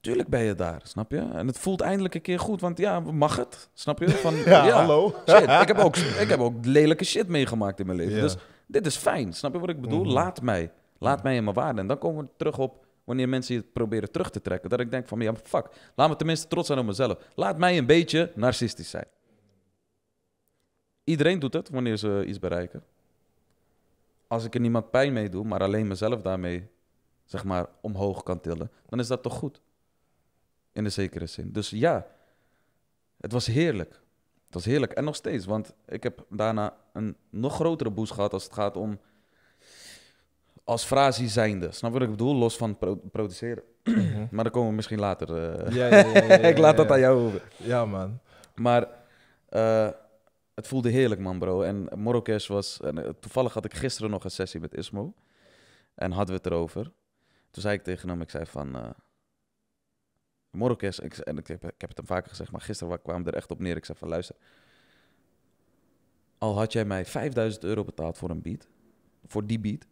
[SPEAKER 2] Tuurlijk ben je daar, snap je? En het voelt eindelijk een keer goed, want ja, mag het, snap je? Van, ja, ja, hallo. Shit, ik, heb ook, ik heb ook lelijke shit meegemaakt in mijn leven. Dus dit is fijn, snap je wat ik bedoel? Mhm. Laat mij. Laat mij in mijn waarde. En dan komen we terug op wanneer mensen het proberen terug te trekken. Dat ik denk van, ja, fuck, laat me tenminste trots zijn op mezelf. Laat mij een beetje narcistisch zijn. Iedereen doet het wanneer ze iets bereiken. Als ik er niemand pijn mee doe, maar alleen mezelf daarmee, zeg maar, omhoog kan tillen, dan is dat toch goed. In de zekere zin. Dus ja, het was heerlijk. Het was heerlijk. En nog steeds, want ik heb daarna een nog grotere boost gehad als het gaat om als frasie zijnde. Snap wat ik bedoel? Los van produceren. Mhm. Maar daar komen we misschien later. Eh. Ja, ik laat dat aan jou over. Ja, man. Maar eh, het voelde heerlijk, man, bro. En Marrakesh was... En, eh, toevallig had ik gisteren nog een sessie met Ismo. En hadden we het erover. Toen zei ik tegen hem, ik zei van... Uh, Marrakesh, ik, en ik heb, ik heb het hem vaker gezegd, maar gisteren kwam er echt op neer. Ik zei van, luister... Al had jij mij 5000 euro betaald voor een beat, voor die beat,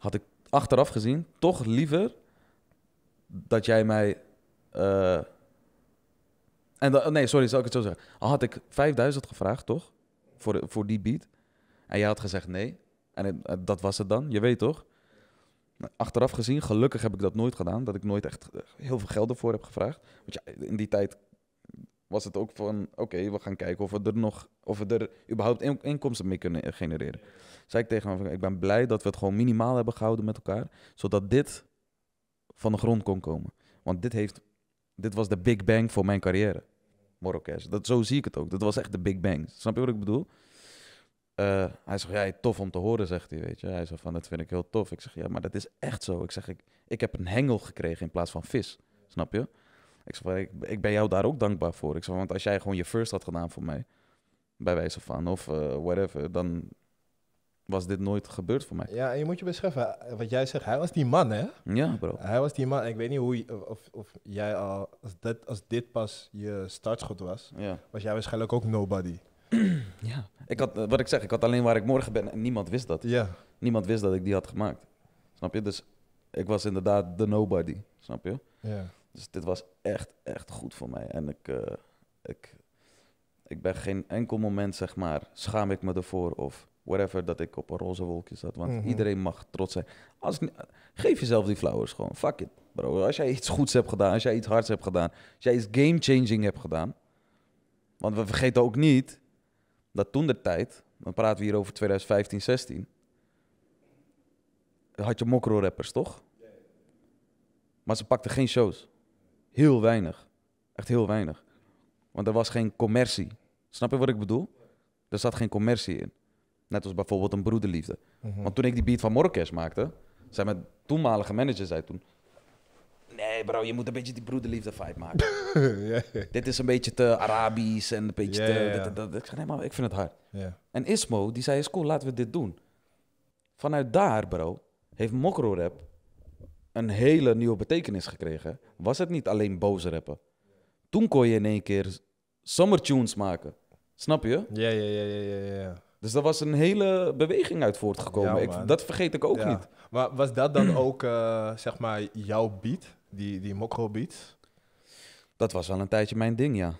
[SPEAKER 2] had ik achteraf gezien toch liever dat jij mij. Eh, en nee, sorry, zal ik het zo zeggen. Al had ik 5000 gevraagd, toch? Voor, voor die beat. En jij had gezegd nee. En eh, dat was het dan, je weet toch? Nou, achteraf gezien, gelukkig heb ik dat nooit gedaan. Dat ik nooit echt eh, heel veel geld ervoor heb gevraagd. Want ja, in die tijd was het ook van, oké, we gaan kijken of we er nog, of we er überhaupt inkomsten mee kunnen genereren. Zei ik tegen hem, ik ben blij dat we het gewoon minimaal hebben gehouden met elkaar, zodat dit van de grond kon komen. Want dit heeft, dit was de big bang voor mijn carrière. Marokkaans. Dat Zo zie ik het ook. Dat was echt de big bang. Snap je wat ik bedoel? Eh, hij zegt, ja, tof om te horen, zegt hij, weet je. Hij zegt van, dat vind ik heel tof. Ik zeg, ja, maar dat is echt zo. Ik zeg, ik, ik heb een hengel gekregen in plaats van vis. Snap je? Ik van, ik, ben jou daar ook dankbaar voor. Ik zei want als jij gewoon je first had gedaan voor mij, bij wijze van, of eh, whatever, dan was dit nooit gebeurd voor mij.
[SPEAKER 1] Ja, en je moet je beseffen, eh, wat jij zegt, hij was die man, hè? Ja, bro. Hij was die man. Ik weet niet hoe, of, of jij al, als dit, als dit pas je startschot
[SPEAKER 2] was, ja. was jij waarschijnlijk ook nobody. ja, ik had, eh, wat ik zeg, ik had alleen waar ik morgen ben en niemand wist dat. Ja. Niemand wist dat ik die had gemaakt. Snap je? Dus ik was inderdaad de nobody, snap je? Ja. Dus dit was echt, echt goed voor mij. En ik, eh, ik, ik ben geen enkel moment, zeg maar, schaam ik me ervoor of whatever, dat ik op een roze wolkje zat. Want mhm. iedereen mag trots zijn. Als geef jezelf die flowers gewoon. Fuck it, bro. Als jij iets goeds hebt gedaan, als jij iets hards hebt gedaan, als jij iets game-changing hebt gedaan. Want we vergeten ook niet dat toen de tijd, dan praten we hier over 2015, 16, had je mokro-rappers, toch? Maar ze pakten geen shows heel weinig. Echt heel weinig. Want er was geen commercie. Snap je wat ik bedoel? Er zat geen commercie in. Net als bijvoorbeeld een broederliefde. Mhm. Want toen ik die beat van Morkesh maakte, zei mijn toenmalige manager zei toen... Nee bro, je moet een beetje die broederliefde vibe maken. Dit is een beetje te Arabisch en een beetje te... Ik nee ik vind het hard. En Ismo, die zei, is cool, laten we dit doen. Vanuit daar bro, heeft Mokro Rap een hele nieuwe betekenis gekregen. Was het niet alleen boze rappen. Toen kon je in één keer summer tunes maken. Snap je? Ja, ja, ja, ja, ja. ja. Dus daar was een hele beweging uit voortgekomen. Ja, ik, dat vergeet ik ook niet. Maar was dat dan ook, eh, zeg maar, jouw beat? Die, die mokro beat? Dat was wel een tijdje mijn ding, ja.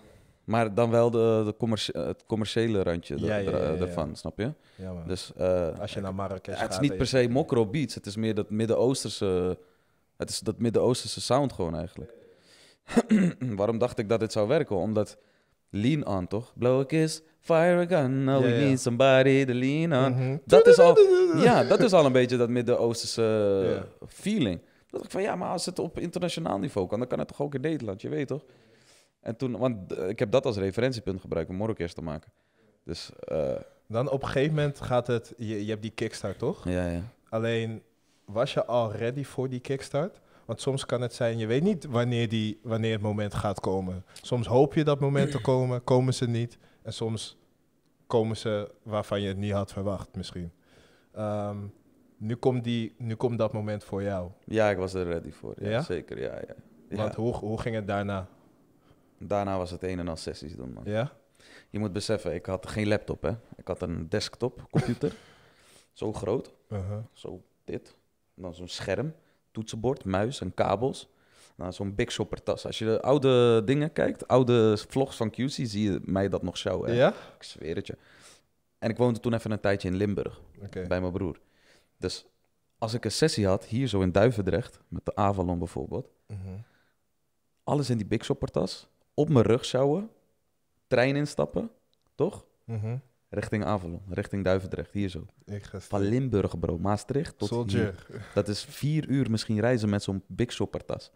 [SPEAKER 2] Maar dan wel de, de eh, het commerciële randje ervan, snap je? Ja, man. Dus, eh, Als je naar Marrakesh gaat... Het is niet per se mokro beats, het is meer dat Midden-Oosterse het is dat Midden-Oosterse sound gewoon eigenlijk. Waarom dacht ik dat dit zou werken? Omdat lean on, toch? Blow a kiss, fire a gun, now we need somebody to lean on. Mhm. Dat is al, ja, dat is al een beetje dat Midden-Oosterse feeling. Dat dacht ik van, ja, maar als het op internationaal niveau kan, dan kan het toch ook in Nederland, je weet toch? En toen, want eh, ik heb dat als referentiepunt gebruikt om Marrakesh te maken. Dus... Eh,
[SPEAKER 1] dan op een gegeven moment gaat het, je, je hebt die kickstart toch? Ja, ja. Alleen was je al ready voor die kickstart? Want soms kan het zijn, je weet niet wanneer, die, wanneer het moment gaat komen. Soms hoop je dat moment te komen, komen ze niet. En soms komen ze waarvan je het niet had verwacht misschien. Ehm, nu, komt die, nu komt dat moment voor jou.
[SPEAKER 2] Ja, ik was er ready voor. Ja, Zeker, ja. ja. Want hoe, hoe ging het daarna? Daarna was het een en al sessies doen, man. Ja? Je moet beseffen, ik had geen laptop, hè. Ik had een desktop computer. zo groot. Uh Zo dit dan zo'n scherm, toetsenbord, muis en kabels. Nou, zo'n Big Shopper tas. Als je de oude dingen kijkt, oude vlogs van QC, zie je mij dat nog zo. Ja? Ik zweer het je. En ik woonde toen even een tijdje in Limburg, bij mijn broer. Dus als ik een sessie had, hier zo in Duivendrecht, met de Avalon bijvoorbeeld. Mhm. Alles in die Big Shopper tas, op mijn rug zouden, trein instappen, toch? Mm richting Avalon, richting Duivendrecht, hier zo. Van Limburg, bro, Maastricht tot Soldier. Dat is vier uur misschien reizen met zo'n Big Shopper tas.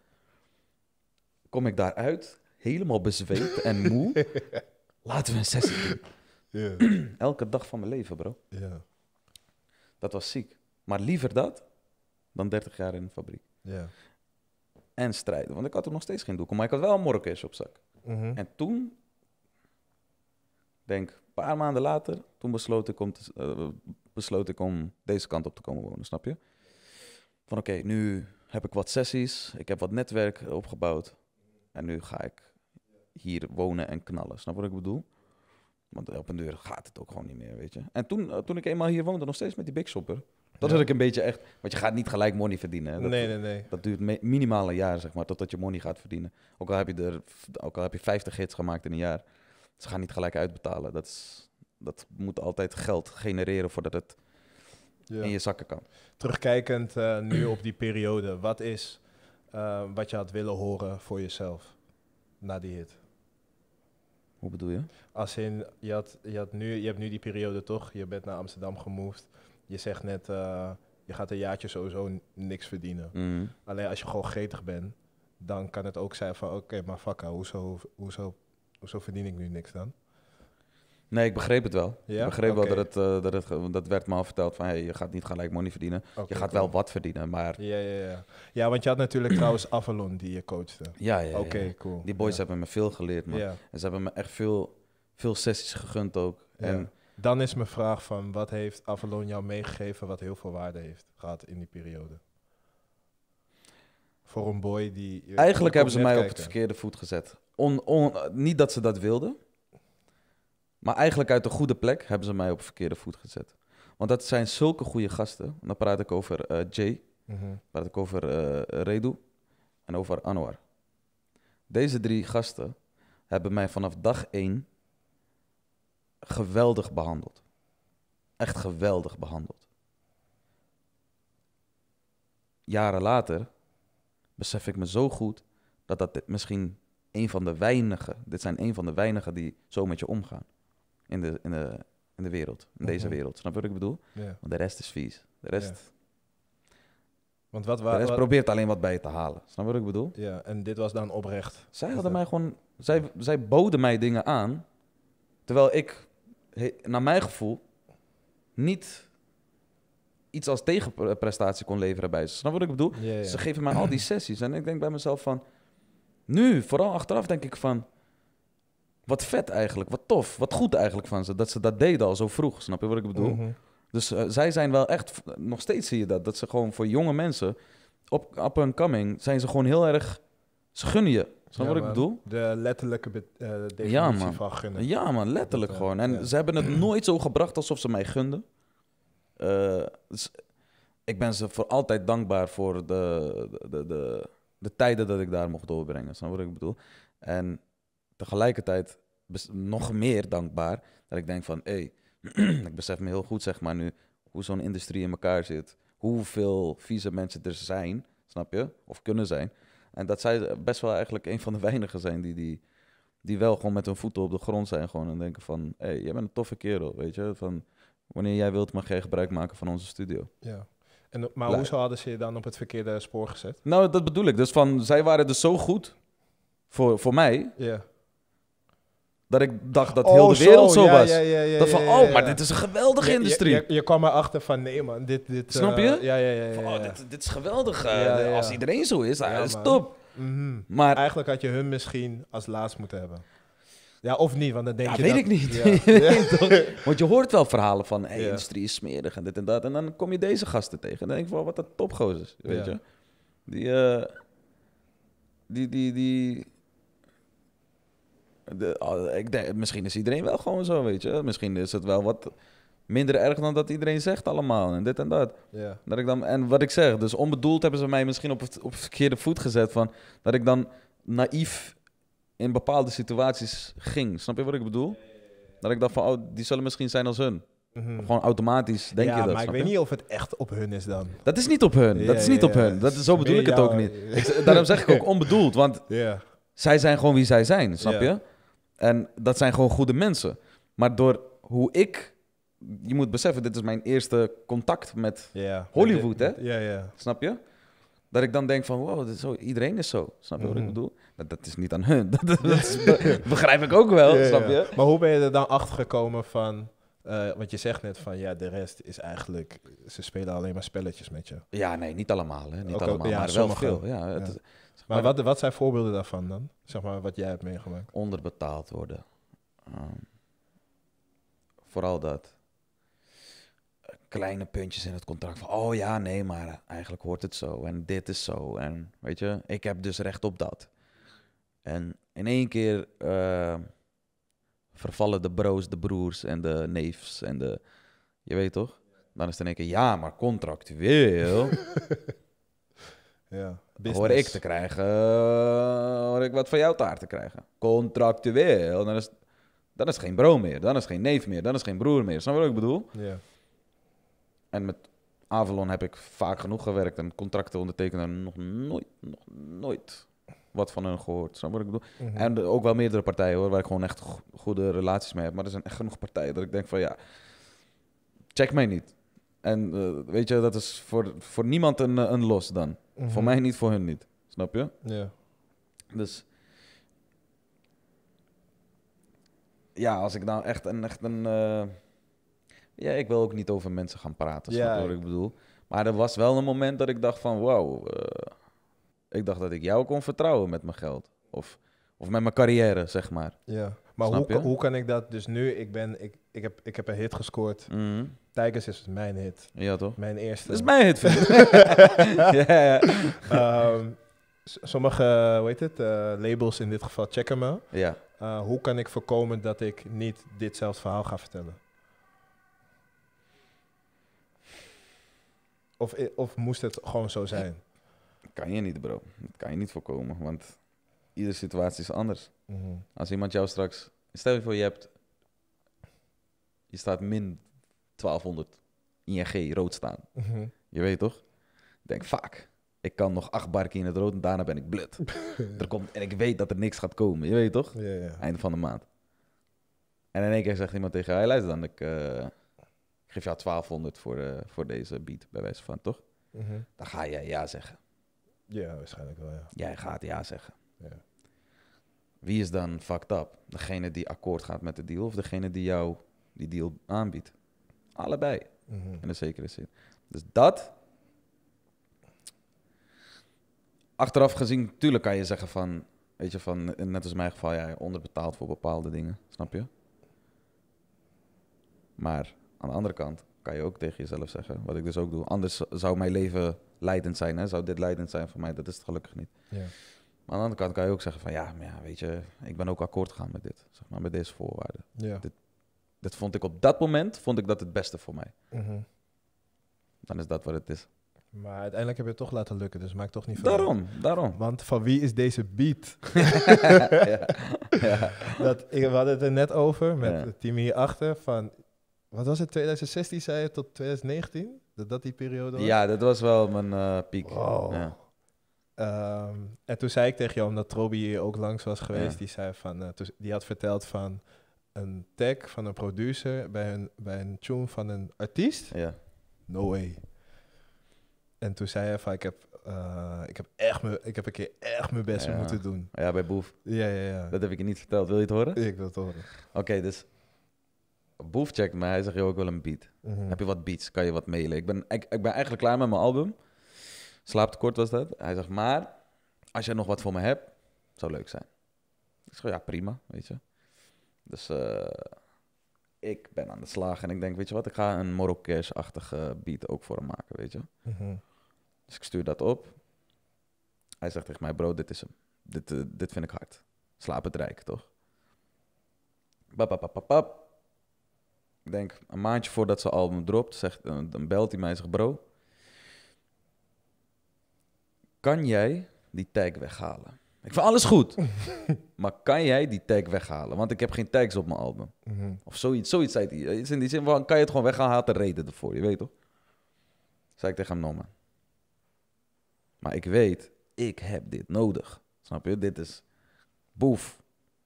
[SPEAKER 2] Kom ik daaruit, helemaal bezweet en moe.
[SPEAKER 1] Laten we een sessie
[SPEAKER 2] doen. Elke dag van mijn leven, bro. Dat was ziek. Maar liever dat dan 30 jaar in de fabriek. En strijden, want ik had er nog steeds geen doek maar ik had wel een Marokkaans op zak. Mhm. En toen, denk paar maanden later, toen besloot ik om, te, eh, besloot ik om deze kant op te komen wonen, snap je? Van oké, nu heb ik wat sessies, ik heb wat netwerk opgebouwd. En nu ga ik hier wonen en knallen. Snap wat ik bedoel? Want op een deur gaat het ook gewoon niet meer, weet je. En toen, eh, toen ik eenmaal hier woonde, nog steeds met die Big Shopper. Dat ja. had ik een beetje echt... Want je gaat niet gelijk money verdienen. nee, nee, nee. Dat duurt minimaal een jaar, zeg maar, totdat je money gaat verdienen. Ook al heb je, er, ook al heb je 50 hits gemaakt in een jaar. Ze gaan niet gelijk uitbetalen. Dat, is, dat moet altijd geld genereren voordat het in je zakken kan.
[SPEAKER 1] Terugkijkend eh, nu op die periode, wat is eh, wat je had willen horen voor jezelf na die hit? Hoe bedoel je? Als in, je, had, je, had nu, je hebt nu die periode toch? Je bent naar Amsterdam gemoved. Je zegt net, eh, je gaat een jaartje sowieso niks verdienen. Mhm. Alleen als je gewoon gretig bent, dan kan het ook zijn van... oké, maar fuck, hoezo, hoezo zo verdien ik nu niks dan?
[SPEAKER 2] Nee, ik begreep het wel. Ik begreep wel dat het, eh, dat het, dat werd me al verteld van, hey, je gaat niet gelijk money verdienen. je gaat wel wat verdienen, maar...
[SPEAKER 1] Ja, ja, ja.
[SPEAKER 2] Ja, want je had natuurlijk
[SPEAKER 1] trouwens Avalon die je coachte. Ja, ja, Oké, cool. Die boys hebben me veel geleerd, man. Ja.
[SPEAKER 2] En ze hebben me echt veel, veel sessies gegund ook. En
[SPEAKER 1] Dan is mijn vraag van, wat heeft Avalon jou meegegeven wat heel veel waarde heeft gehad in die periode? Voor een boy die... Eigenlijk hebben ze mij op het
[SPEAKER 2] verkeerde voet gezet. On, niet dat ze dat wilden. Maar eigenlijk uit de goede plek hebben ze mij op het verkeerde voet gezet. Want dat zijn zulke goede gasten. Dan praat ik over eh, Jay. Mm Praat ik over uh, Redu. En over Anwar. Deze drie gasten hebben mij vanaf dag één geweldig behandeld. Echt geweldig behandeld. Jaren later besef ik me zo goed dat dat dit misschien een van de weinigen, dit zijn een van de weinigen die zo met je omgaan in de, in de, in de wereld, in deze mhm. wereld. Snap je wat ik bedoel? Want de rest is vies. De rest...
[SPEAKER 1] Want wat, waren? de rest
[SPEAKER 2] probeert alleen wat bij je te halen. Snap je wat ik bedoel? Ja, en dit was dan oprecht. Zij hadden mij gewoon... Zij, zij boden mij dingen aan, terwijl ik, naar mijn gevoel, niet iets als tegenprestatie kon leveren bij ze. Snap wat ik bedoel? Ze geven mij al die sessies. En ik denk bij mezelf van... Nu, vooral achteraf denk ik van... Wat vet eigenlijk, wat tof, wat goed eigenlijk van ze. Dat ze dat deden al zo vroeg, snap je wat ik bedoel? Mhm. Dus eh, zij zijn wel echt... Nog steeds zie je dat. Dat ze gewoon voor jonge mensen... Op up and coming zijn ze gewoon heel erg... Ze gunnen je. Snap ja, wat ik bedoel?
[SPEAKER 1] De letterlijke uh, definitie ja, man. van gunnen. Ja
[SPEAKER 2] man, letterlijk eh, gewoon. En ze hebben het nooit zo gebracht alsof ze mij gunden. Eh, dus ik ben ze voor altijd dankbaar voor de, de, de, de tijden dat ik daar mocht doorbrengen. Snap wat ik bedoel? En tegelijkertijd nog meer dankbaar dat ik denk van... Hey, ik besef me heel goed zeg maar nu hoe zo'n industrie in elkaar zit. Hoeveel vieze mensen er zijn, snap je? Of kunnen zijn. En dat zij best wel eigenlijk een van de weinigen zijn die, die, die wel gewoon met hun voeten op de grond zijn. Gewoon en denken van, hé, hey, jij bent een toffe kerel, weet je? Van, Wanneer jij wilt, mag jij gebruik maken van onze studio. Ja.
[SPEAKER 1] En, maar hoezo hadden ze je dan op het verkeerde spoor gezet?
[SPEAKER 2] Nou, dat bedoel ik. Dus van, zij waren dus zo goed voor, voor mij. Ja. Dat ik dacht dat oh, heel de wereld zo, was. dat van, oh, maar dit is een geweldige industrie. Je, je, kwam erachter van, nee man, dit... dit Snap eh, je? ja, ja, ja. Van, oh, dit, dit, is geweldig. Eh, als iedereen zo is, dan eh, is top. Mhm. Maar eigenlijk
[SPEAKER 1] had je hun misschien als laatst moeten hebben. Ja, of niet, want dat denk ja, weet ik niet. Ja.
[SPEAKER 2] want je hoort wel verhalen van, hey, industrie is smerig en dit en dat. En dan kom je deze gasten tegen en dan denk ik van, wat een topgozers, weet je. Die, eh, die, die, die... De, oh, ik denk, misschien is iedereen wel gewoon zo, weet je. Misschien is het wel wat minder erg dan dat iedereen zegt allemaal en dit en dat. Ja. dat ik dan, en wat ik zeg, dus onbedoeld hebben ze mij misschien op, op verkeerde voet gezet van dat ik dan naïef in bepaalde situaties ging. Snap je wat ik bedoel? Dat ik dacht van, oh, die zullen misschien zijn als hun. Mhm. Gewoon automatisch denk je dat. maar ik weet niet
[SPEAKER 1] of het echt op hun is dan. Dat is niet op hun. dat is niet op hun. Dat, is, zo bedoel ik het ook niet. daarom zeg ik ook
[SPEAKER 2] onbedoeld, want yeah. zij zijn gewoon wie zij zijn, snap je? En dat zijn gewoon goede mensen. Maar door hoe ik... Je moet beseffen, dit is mijn eerste contact met Hollywood, hè? Ja, ja. Snap je? Dat ik dan denk van, wow, is zo, iedereen is zo. Snap je wat ik mhm. bedoel? Dat, dat is niet aan hun. Dat, dat, begrijp ik ook wel, snap je?
[SPEAKER 1] Maar hoe ben je er dan achter gekomen van... Uh, want je zegt net van, ja, de rest is eigenlijk... Ze spelen alleen maar spelletjes met je.
[SPEAKER 2] Ja, nee, niet allemaal. Hè. Niet allemaal, ja, maar wel veel. Ja, het, maar, wat,
[SPEAKER 1] wat zijn voorbeelden daarvan dan? Zeg maar, wat jij hebt meegemaakt.
[SPEAKER 2] Onderbetaald worden. Ehm, vooral dat kleine puntjes in het contract van, oh ja, nee, maar eigenlijk hoort het zo en dit is zo en weet je, ik heb dus recht op dat. En in één keer eh, vervallen de bro's, de broers en de neefs en de, je weet toch? Dan is het in één keer, ja, maar contractueel. ja, hoor ik te krijgen, eh, hoor ik wat van jouw taart te krijgen. Contractueel, dan is, dan is geen bro meer, dan is geen neef meer, dan is geen broer meer. Snap je wat ik bedoel? Ja. En met Avalon heb ik vaak genoeg gewerkt en contracten ondertekenen nog nooit, nog nooit wat van hun gehoord. Zo ik doen. Mhm. En ook wel meerdere partijen hoor, waar ik gewoon echt goede relaties mee heb. Maar er zijn echt genoeg partijen dat ik denk van ja, check mij niet. En eh, weet je, dat is voor, voor niemand een, een los dan. Mhm. Voor mij niet, voor hun niet. Snap je? Ja. Dus ja, als ik nou echt een, echt een eh, ja, ik wil ook niet over mensen gaan praten, ja, wat ik bedoel. Maar er was wel een moment dat ik dacht van, wauw, eh, ik dacht dat ik jou kon vertrouwen met mijn geld. Of, of met mijn carrière, zeg maar. Ja, maar hoe, hoe
[SPEAKER 1] kan ik dat dus nu? Ik, ben, ik, ik, heb, ik heb een hit gescoord. Mm Tigers is dus mijn hit.
[SPEAKER 2] Ja, toch? Mijn eerste. Dat is mijn hit, vind ik. Ehm,
[SPEAKER 1] sommige, eh, hoe heet het, eh, labels in dit geval checken me. Ja. hoe kan ik voorkomen dat ik niet ditzelfde verhaal ga vertellen? Of, eh, of moest het gewoon zo zijn?
[SPEAKER 2] Dat kan je niet, bro. Dat kan je niet voorkomen, want iedere situatie is anders. Mhm. Als iemand jou straks... Stel je voor, je hebt... Je staat min 1200 ING rood staan. Mhm. Je weet toch? Ik denk, vaak. Ik kan nog acht barken in het rood en daarna ben ik blut. er komt, en ik weet dat er niks gaat komen. Je weet toch? Ja, ja. Einde van de maand. En in één keer zegt iemand tegen hij luister dan, ik... Eh, geef jou 1200 voor, eh, voor deze beat, bij wijze van, toch? Mhm.
[SPEAKER 1] Dan ga jij ja zeggen. Ja, waarschijnlijk wel, ja. Jij gaat ja zeggen. Ja.
[SPEAKER 2] Wie is dan fucked up? Degene die akkoord gaat met de deal of degene die jou die deal aanbiedt? Allebei, mhm. in een zekere zin. Dus dat... Achteraf gezien, natuurlijk kan je zeggen van... Weet je, van, net als in mijn geval, jij onderbetaalt onderbetaald voor bepaalde dingen, snap je? Maar aan de andere kant kan je ook tegen jezelf zeggen, wat ik dus ook doe. Anders zou mijn leven leidend zijn, hè? zou dit leidend zijn voor mij. Dat is het gelukkig niet. Ja. Maar aan de andere kant kan je ook zeggen van ja, maar ja, weet je, ik ben ook akkoord gegaan met dit, zeg maar, met deze voorwaarden. Ja. Dit, dit vond ik op dat moment, vond ik dat het beste voor mij. Mhm. Dan is dat wat het is.
[SPEAKER 1] Maar uiteindelijk heb je het toch laten lukken, dus maakt toch niet veel Daarom, daarom. Want van wie is deze beat? ja, Dat, ik, we hadden het er net over met het team hierachter. Van, wat was het, 2016 zei je tot 2019? Dat dat die periode was? Ja,
[SPEAKER 2] dat was wel mijn eh, piek. Ja.
[SPEAKER 1] Ehm, en toen zei ik tegen jou, omdat Trobi ook langs was geweest, die, zei van, uh, die had verteld van een tag van een producer bij een, bij een tune van een artiest. Ja. No way. En toen zei hij van, ik heb, eh, ik heb, echt me, ik heb een
[SPEAKER 2] keer echt mijn best moeten doen. Ja, bij Boef. Ja, ja, ja. Dat heb ik je niet verteld. Wil je het horen? Ik wil het horen. Oké, dus Boef checkt mij, hij zegt, joh, ik wil een beat. Mhm. Heb je wat beats, kan je wat mailen? Ik ben, ik, ik ben eigenlijk klaar met mijn album. Slaaptekort was dat. Hij zegt, maar als je nog wat voor me hebt, zou leuk zijn. Ik zeg, ja, prima, weet je. Dus eh, ik ben aan de slag en ik denk, weet je wat, ik ga een Marokkaans-achtige beat ook voor hem maken, weet je. Mhm. Dus ik stuur dat op. Hij zegt tegen mij, bro, dit is hem. Dit, eh, dit vind ik hard. Slaap het rijk, toch? Bap, ik denk een maandje voordat ze album dropt, zegt, dan belt hij mij en zegt: Bro, kan jij die tag weghalen? Ik vind alles goed, maar kan jij die tag weghalen? Want ik heb geen tags op mijn album. Mhm. Of zoiets, zoiets zei hij. in die zin van: kan je het gewoon weghalen? te reden ervoor, je weet toch? Zei ik tegen hem: Nou, Maar ik weet, ik heb dit nodig. Snap je? Dit is boef.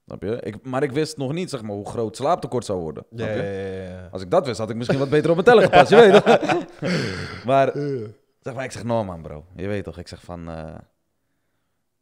[SPEAKER 2] Snap je? Ik, maar ik wist nog niet zeg maar, hoe groot slaaptekort zou worden. Ja, Ja, ja, Als ik dat wist, had ik misschien wat beter op mijn tellen gepast. je weet maar, zeg maar ik zeg, no man bro. Je weet toch, ik zeg van... Eh,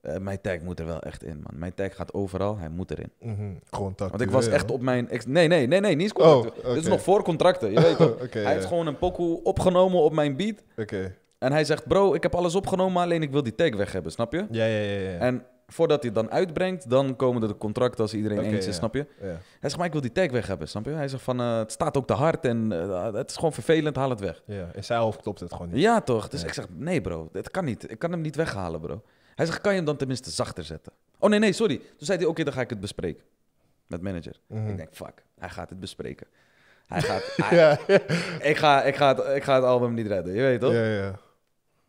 [SPEAKER 2] eh, mijn tag moet er wel echt in, man. Mijn tag gaat overal, hij moet erin. Mhm. Gewoon Want ik was echt op mijn... nee, nee, nee, nee, niet eens oh, Dit is nog voor contracten, je weet toch? hij heeft gewoon een pokoe opgenomen op mijn beat. Oké. En hij zegt, bro, ik heb alles opgenomen, alleen ik wil die tag weg hebben, snap je? Ja, ja, ja. En voordat hij het dan uitbrengt, dan komen er de contracten als iedereen eentje, eens snap je? Hij zegt, maar ik wil die tag weg hebben, snap je? Hij zegt van, eh, het staat ook te hard en eh, het is gewoon vervelend, haal het weg. Ja, in zijn hoofd klopt het gewoon niet. Ja, toch? Dus ik zeg, nee bro, dat kan niet. Ik kan hem niet weghalen, bro. Hij zegt, kan je hem dan tenminste zachter zetten? Oh nee, nee, sorry. Toen zei hij, oké, dan ga ik het bespreken. Met manager. Mhm. Ik denk, fuck, hij gaat het bespreken. Hij gaat, ja. ik, ga, ik, ga het, ik ga het album niet redden, je weet toch? Ja, ja.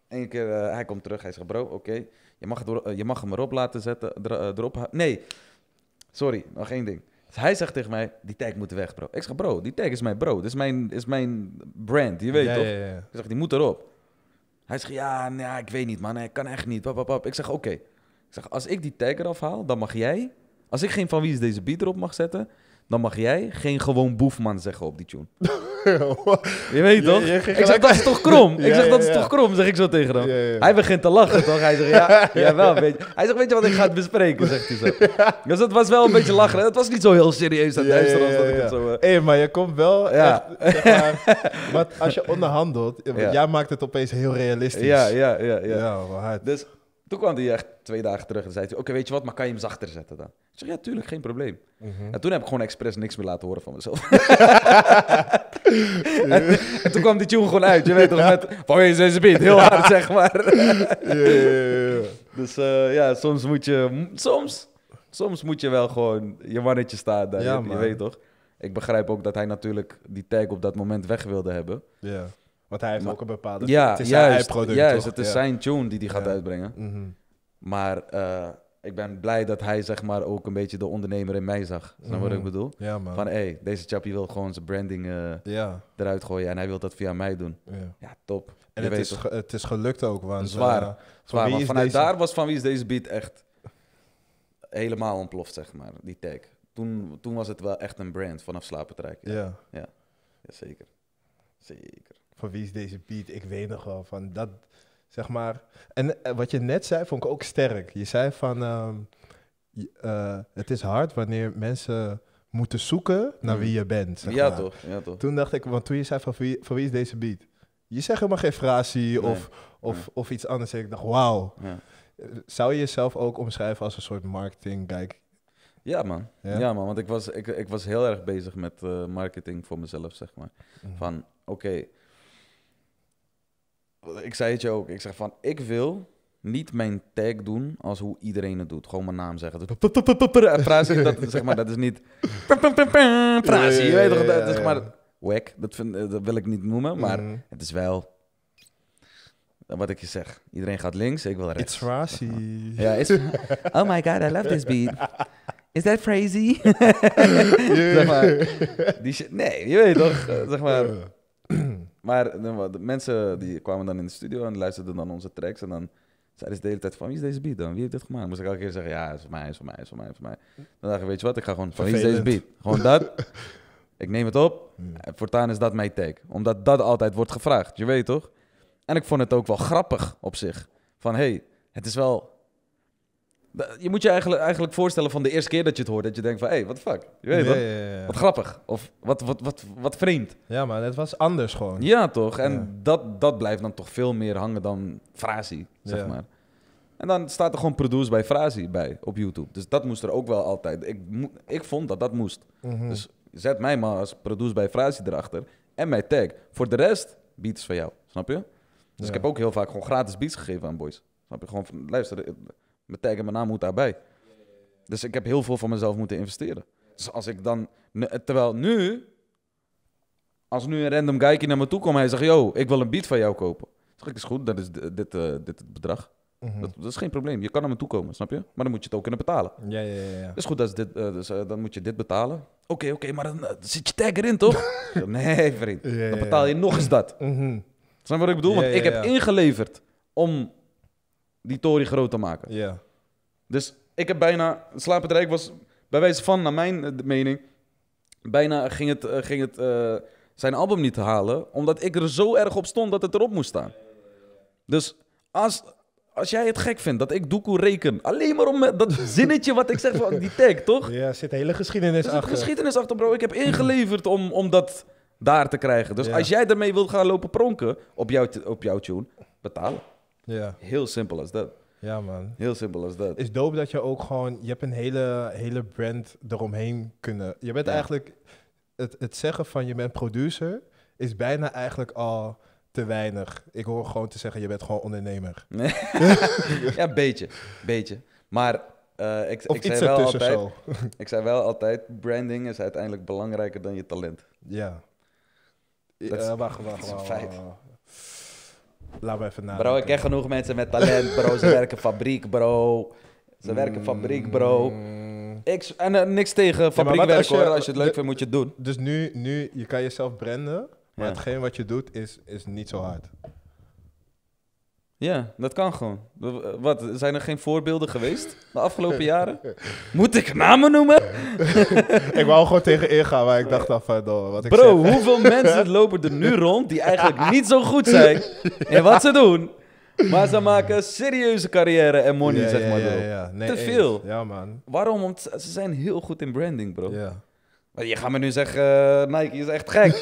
[SPEAKER 2] Eén keer, eh, hij komt terug, hij zegt, bro, oké. Je mag, eh, je mag hem erop laten zetten. Eh, erop, nee, sorry, nog één ding. Dus hij zegt tegen mij, die tag moet weg, bro. Ik zeg, bro, die tag is mijn bro. Dit is mijn, is mijn brand, je weet toch? Ik zeg, die moet erop. Hij zegt, ja, nou, ik weet niet, man. Ik kan echt niet. Pap, Ik zeg, oké. Ik zeg, als ik die tag eraf haal, dan mag jij... Als ik geen van wie is deze beat erop mag zetten dan mag jij geen gewoon boefman zeggen op die tune. je weet toch? ik zeg, dat is toch krom? ik zeg, dat is toch krom? Zeg ik zo tegen hem. Hij begint te lachen, toch? Hij zegt, ja, jawel, weet je. Hij zegt, weet je wat ik ga het bespreken, zegt hij zo. Dus dat was wel een beetje lachen. Dat was niet zo heel serieus dat duister dat ik zo... Hé, eh, maar je komt wel echt, maar, als je onderhandelt, jij
[SPEAKER 1] maakt het opeens heel realistisch. Ja, ja, ja. ja.
[SPEAKER 2] ja dus toen kwam hij echt twee dagen terug en zei hij: Oké, weet je wat, maar kan je hem zachter zetten dan? zeg: Ja, tuurlijk, geen probleem. Mhm. En toen heb ik gewoon expres niks meer laten horen van mezelf. en, toen kwam die tune gewoon uit. Je weet toch, ja. met van je zijn beat, heel hard zeg maar. Dus eh, ja, soms moet je, soms, soms moet je wel gewoon je mannetje staan. Daar, ja, je, weet toch? Ik begrijp ook dat hij natuurlijk die tag op dat moment weg wilde hebben. Ja. Yeah. Want hij heeft ook een bepaalde. Ja, het is zijn product. Juist, toch? het is zijn tune die hij gaat uitbrengen. Mhm. Maar eh, ik ben blij dat hij zeg maar ook een beetje de ondernemer in mij zag. Snap mm. wat mhm. ik bedoel? Van hé, hey, deze chappie wil gewoon zijn branding uh, eruit gooien en hij wil dat via mij doen. Ja, ja top. En het is,
[SPEAKER 1] het is gelukt ook, want... Eh, zwaar, van vanuit daar
[SPEAKER 2] was van wie is deze beat echt helemaal ontploft, zeg maar, die tag. Toen, toen was het wel echt een brand vanaf Slapentrijk. Ja. Ja. ja. ja. zeker. Zeker. Van wie is
[SPEAKER 1] deze beat? Ik weet nog wel van dat zeg maar. En eh, wat je net zei, vond ik ook sterk. Je zei van, ehm, eh, het is hard wanneer mensen moeten zoeken naar mhm. wie je bent. Zeg ja, toch, ja, toch. Toen dacht ik, want toen je zei van wie, van wie is deze beat? Je zegt helemaal geen frasie of, of, of iets anders. En ik dacht, wauw. Ja. Zou je jezelf ook omschrijven als een soort marketing kijk Ja, man.
[SPEAKER 2] Ja? man. Want ik was, ik, ik was heel erg bezig met eh, marketing voor mezelf, zeg maar. Mhm. Van, oké, ik zei het je ook. Ik zeg van, ik wil niet mijn tag doen als hoe iedereen het doet. Gewoon mijn naam zeggen. Dus dat, zeg maar, dat is niet... Frasie, je weet toch, dat is maar... Wack, dat, vind, eh, dat wil ik niet noemen, maar mhm. het is wel... Wat ik je zeg. Iedereen gaat links, ik wil rechts. It's Ja, Oh my god, I love this beat. Is that crazy? die nee, je weet toch, eh, zeg maar... Maar de, de mensen die kwamen dan in de studio en luisterden dan onze tracks. En dan zeiden ze de hele tijd van, wie is deze beat dan? Wie heeft dit gemaakt? Moest ik elke keer zeggen, ja, is voor mij, is voor mij, is voor mij, is voor mij. Dan dacht ik, weet je wat, ik ga gewoon, van wie is deze beat? Gewoon dat. ik neem het op. Hmm. Eh, voortaan is dat mijn take. Omdat dat altijd wordt gevraagd, je weet toch? En ik vond het ook wel grappig op zich. Van, hey, het is wel je moet je eigenlijk, eigenlijk voorstellen van de eerste keer dat je het hoort. Dat je denkt van, hé, hey, what fuck? Je weet nee, wat? wat grappig. Of wat, wat, wat, wat vreemd. Ja, maar het was anders gewoon. Ja, toch? En Dat, dat blijft dan toch veel meer hangen dan frasie, zeg maar. En dan staat er gewoon produce bij Frasie bij op YouTube. Dus dat moest er ook wel altijd. Ik, ik vond dat dat moest. Mhm. Dus zet mij maar als produce bij Frasie erachter. En mijn tag. Voor de rest, beats van jou. Snap je? Dus ik heb ook heel vaak gewoon gratis beats gegeven aan boys. Snap je? Gewoon, van luister, eh, mijn tag en mijn naam moet daarbij. Dus ik heb heel veel van mezelf moeten investeren. Dus als ik dan... Terwijl nu... Als nu een random guy naar me toe komt en hij zegt... Yo, ik wil een beat van jou kopen. zeg ik, is goed, dat is dit, eh, dit, dit het bedrag. Mhm. dat, is geen probleem. Je kan naar me toe komen, snap je? Maar dan moet je het ook kunnen betalen. Ja, ja, ja. ja. goed, dat is dit, eh, dus, eh, dan moet je dit betalen. Oké, oké, maar dan zit je tag erin, toch? nee, vriend. dan betaal je nog eens dat. Mm -hmm. Snap wat ik bedoel? Want ik heb ingeleverd om die groter maken. Ja. Dus ik heb bijna... Rijk was bij wijze van, naar mijn eh, mening... Bijna ging het, eh, ging het eh, zijn album niet halen... omdat ik er zo erg op stond dat het erop moest staan. Dus als, als jij het gek vindt dat ik Doekoe reken, alleen maar om dat zinnetje wat ik zeg van die tag, toch? Ja, zit hele geschiedenis er zit achter. geschiedenis achter, bro. Ik heb ingeleverd om, om dat daar te krijgen. Dus als jij ermee wilt gaan lopen pronken op jouw, op jouw tune, betalen. Ja. Heel simpel als dat. Ja, man. Heel simpel als dat.
[SPEAKER 1] Is dope dat je ook gewoon, je hebt een hele, hele brand eromheen kunnen. Je bent eigenlijk, het, het zeggen van je bent producer is bijna eigenlijk al te weinig. Ik hoor gewoon te zeggen, je bent gewoon ondernemer.
[SPEAKER 2] ja, beetje, beetje. Maar eh, ik, ik, zei wel altijd, ik zei wel altijd, branding is uiteindelijk belangrijker dan je talent. Ja. Dat is, uh,
[SPEAKER 1] wacht, wacht, wacht, wacht,
[SPEAKER 2] Laat me even nadenken. Bro, ik ken genoeg mensen met talent, bro. Ze werken fabriek, bro. Ze werken fabriek, bro. Mm. Ik, en eh, niks tegen fabriekwerk, ja, als je, hoor. Als je het leuk vindt,
[SPEAKER 1] moet je het doen. Dus nu, nu je kan jezelf branden, maar hetgeen wat je doet is, is niet zo hard.
[SPEAKER 2] Ja, dat kan gewoon. Wat, zijn er geen voorbeelden geweest de afgelopen jaren? Moet ik namen noemen? ik wou gewoon tegen eer gaan, maar ik dacht af, door wat ik Bro, hoeveel mensen lopen er nu rond die eigenlijk niet zo goed zijn in wat ze doen? Maar ze maken serieuze carrière en money, zeg maar. Ja, ja, nee, Te veel. Ja, man. Waarom? Want ze zijn heel goed in branding, bro. Ja. Je gaat me nu zeggen, Nike eh, is echt gek.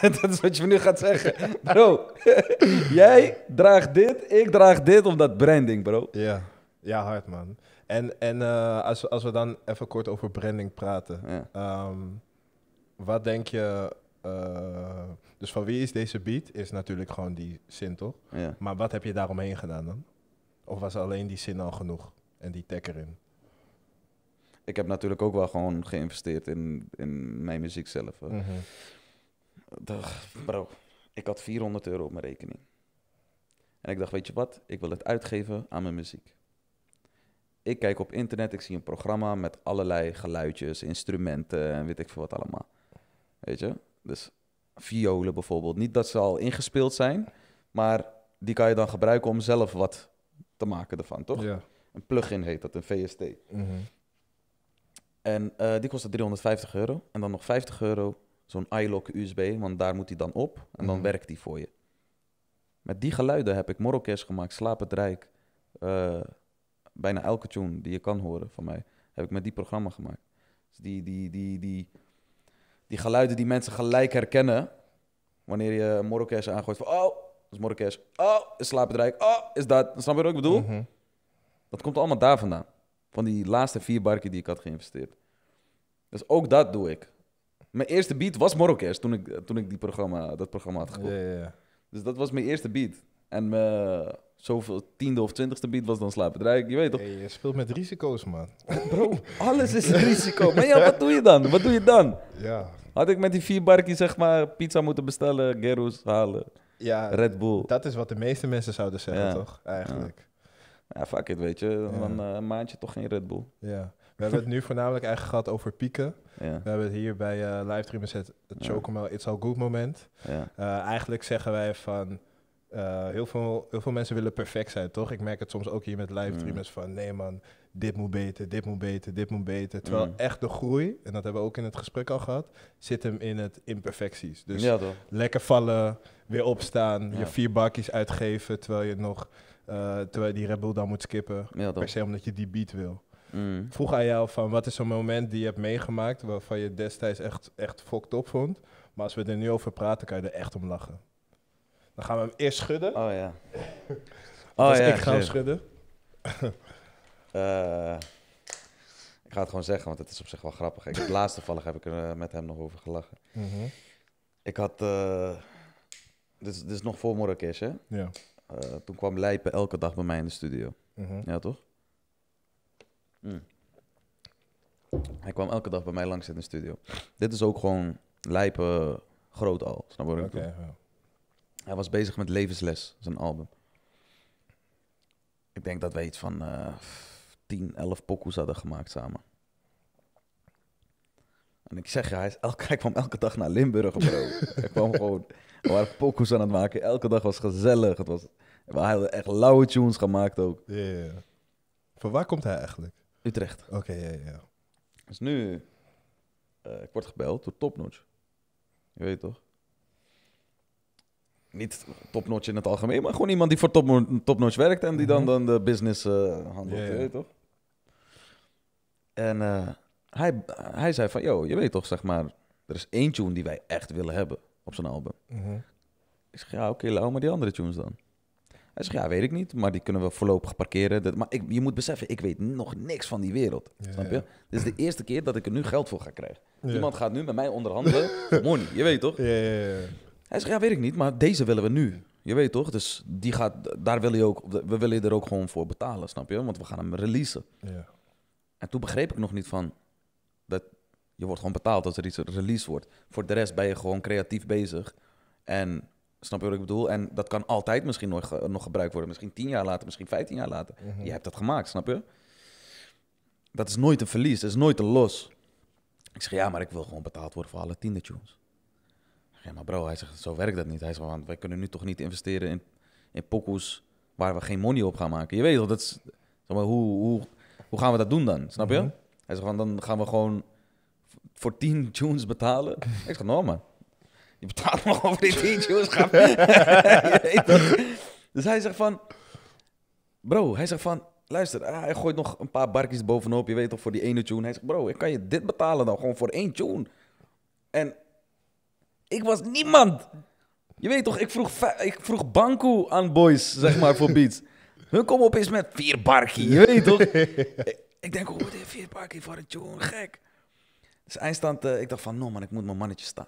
[SPEAKER 2] dat is wat je me nu gaat zeggen. Bro, jij draagt dit, ik draag dit of dat branding, bro. Ja,
[SPEAKER 1] ja hard man. En, en uh, als, als we dan even kort over branding praten. Ehm, wat denk je... Eh, dus van wie is deze beat? Is natuurlijk gewoon die zin, toch? Maar wat heb je daaromheen gedaan dan? Of was alleen die zin al genoeg en die tag erin?
[SPEAKER 2] ik heb natuurlijk ook wel gewoon geïnvesteerd in, in mijn muziek zelf. Mm -hmm. bro, ik had 400 euro op mijn rekening. En ik dacht, weet je wat, ik wil het uitgeven aan mijn muziek. Ik kijk op internet, ik zie een programma met allerlei geluidjes, instrumenten en weet ik veel wat allemaal. Weet je? Dus violen bijvoorbeeld. Niet dat ze al ingespeeld zijn, maar die kan je dan gebruiken om zelf wat te maken ervan, toch? Ja. Een plugin heet dat, een VST. Mm en eh, die kostte 350 euro. En dan nog 50 euro zo'n iLock USB, want daar moet hij dan op. En dan mhm. werkt die voor je. Met die geluiden heb ik Morrowcash gemaakt, Slaap het Rijk. Eh, bijna elke tune die je kan horen van mij, heb ik met die programma gemaakt. Dus die, die, die, die, die geluiden die mensen gelijk herkennen, wanneer je Morrowcash aangooit van... Oh, is Morrowcash. Oh, is Slaap het Rijk. Oh, is dat. Snap je wat ik bedoel? Mhm. Dat komt allemaal daar vandaan. Van die laatste vier barken die ik had geïnvesteerd. Dus ook dat doe ik. Mijn eerste beat was Marokkaans toen ik, toen ik die programma, dat programma had gekocht. Dus dat was mijn eerste beat. En mijn zoveel tiende of twintigste beat was dan slapen. Je weet toch? Hey, je speelt met risico's, man. Bro, alles is een risico. Maar ja, wat doe je dan? Wat doe je dan? Ja. Had ik met die vier barkies, zeg maar, pizza moeten bestellen, geroes halen, ja, Red Bull.
[SPEAKER 1] Dat is wat de meeste mensen zouden zeggen, toch?
[SPEAKER 2] Eigenlijk. Ja, fuck it, weet
[SPEAKER 1] je. Dan ja. Eh, een maandje toch geen Red Bull. Ja. We hebben het nu voornamelijk eigenlijk gehad over pieken. Ja. We hebben het hier bij uh, eh, Livestream het Chocomel It's All Good moment. Ja. Uh, eigenlijk zeggen wij van... heel, veel, heel veel mensen willen perfect zijn, toch? Ik merk het soms ook hier met livestreamers mm. van... nee man, dit moet beter, dit moet beter, dit moet beter. Terwijl mm. echt de groei, en dat hebben we ook in het gesprek al gehad... zit hem in het imperfecties. Dus ja, lekker vallen, weer opstaan, je vier bakjes uitgeven... terwijl je nog uh, terwijl die Red dan moet skippen. Ja, per se omdat je die beat wil. Mm. Vroeg aan jou van wat is zo'n moment die je hebt meegemaakt waarvan je destijds echt, echt fucked op vond. Maar als we er nu over praten, kan je er echt om lachen. Dan gaan we hem eerst schudden. Oh ja.
[SPEAKER 2] oh, ja, ik ga hem schudden. Eh, ik ga het gewoon zeggen, want het is op zich wel grappig. Ik, het laatste vallig heb ik er eh, met hem nog over gelachen. Mm Ik had... dit, is, nog voor Marrakesh, hè? Ja. Eh, toen kwam Lijpen elke dag bij mij in de studio. Mhm. Ja, toch? Mm. Hij kwam elke dag bij mij langs in de studio. Dit is ook gewoon Lijpen groot al, Hij was bezig met Levensles, zijn album. Ik denk dat wij iets van uh, 10, 11 pokoes hadden gemaakt samen. En ik zeg je, hij, is elke, kwam elke dag naar Limburg, bro. hij kwam gewoon, we waren pokoes aan het maken. Elke dag was gezellig. Het was, hij had echt lauwe tunes gemaakt ook. Ja, ja,
[SPEAKER 1] Van waar komt hij eigenlijk? Utrecht. Oké, ja, ja.
[SPEAKER 2] Dus nu, uh, ik word gebeld door Topnotch. Je weet toch? Niet Topnotch in het algemeen, maar gewoon iemand die voor top, Topnotch werkt en die dan, mhm. dan de business eh, handelt. Je weet toch? En eh, hij, hij zei van, yo, je weet toch, zeg maar, er is één tune die wij echt willen hebben op zijn album. Mhm. Ik zeg, ja, oké, okay, maar die andere tunes dan. Hij zegt, ja, weet ik niet, maar die kunnen we voorlopig parkeren. Dat, maar ik, je moet beseffen, ik weet nog niks van die wereld. snap je? Ja. Dit is de eerste keer dat ik er nu geld voor ga krijgen. Iemand gaat nu met mij onderhandelen. Money, je weet toch? Hij zegt, ja, weet ik niet, maar deze willen we nu. Je weet toch? Dus die gaat, daar wil je ook, we willen je er ook gewoon voor betalen, snap je? Want we gaan hem releasen. En toen begreep ik nog niet van, dat je wordt gewoon betaald als er iets release wordt. Voor de rest ben je gewoon creatief bezig. En Snap je wat ik bedoel? En dat kan altijd misschien nog, nog gebruikt worden. Misschien tien jaar later, misschien vijftien jaar later. Mhm. Je hebt dat gemaakt, snap je? Dat is nooit een verlies, dat is nooit een los. Ik zeg, ja, maar ik wil gewoon betaald worden voor alle tiende tunes. Ja, maar bro, hij zegt, zo werkt dat niet. Hij zegt, want wij kunnen nu toch niet investeren in, in pokoes waar we geen money op gaan maken. Je weet wel, dat is, zeg maar, hoe, hoe, hoe gaan we dat doen dan? Snap je? Mhm. Hij zegt, van, dan gaan we gewoon voor tien tunes betalen. ik zeg, nou man. Je betaalt nog over dit tune dus hij zegt van... Bro, hij zegt van... Luister, ah, hij gooit nog een paar barkies bovenop. Je weet toch, voor die ene tune. Hij zegt, bro, ik kan je dit betalen dan. Gewoon voor één tune. En ik was niemand. Je weet toch, ik vroeg, ik vroeg Banku aan boys, zeg maar, voor beats. Hun komen opeens met vier barkie, je weet toch? ik, denk, oh, wat je vier barkie voor een tune? Gek. Dus eindstand, eh, ik dacht van, no man, ik moet mijn mannetje staan.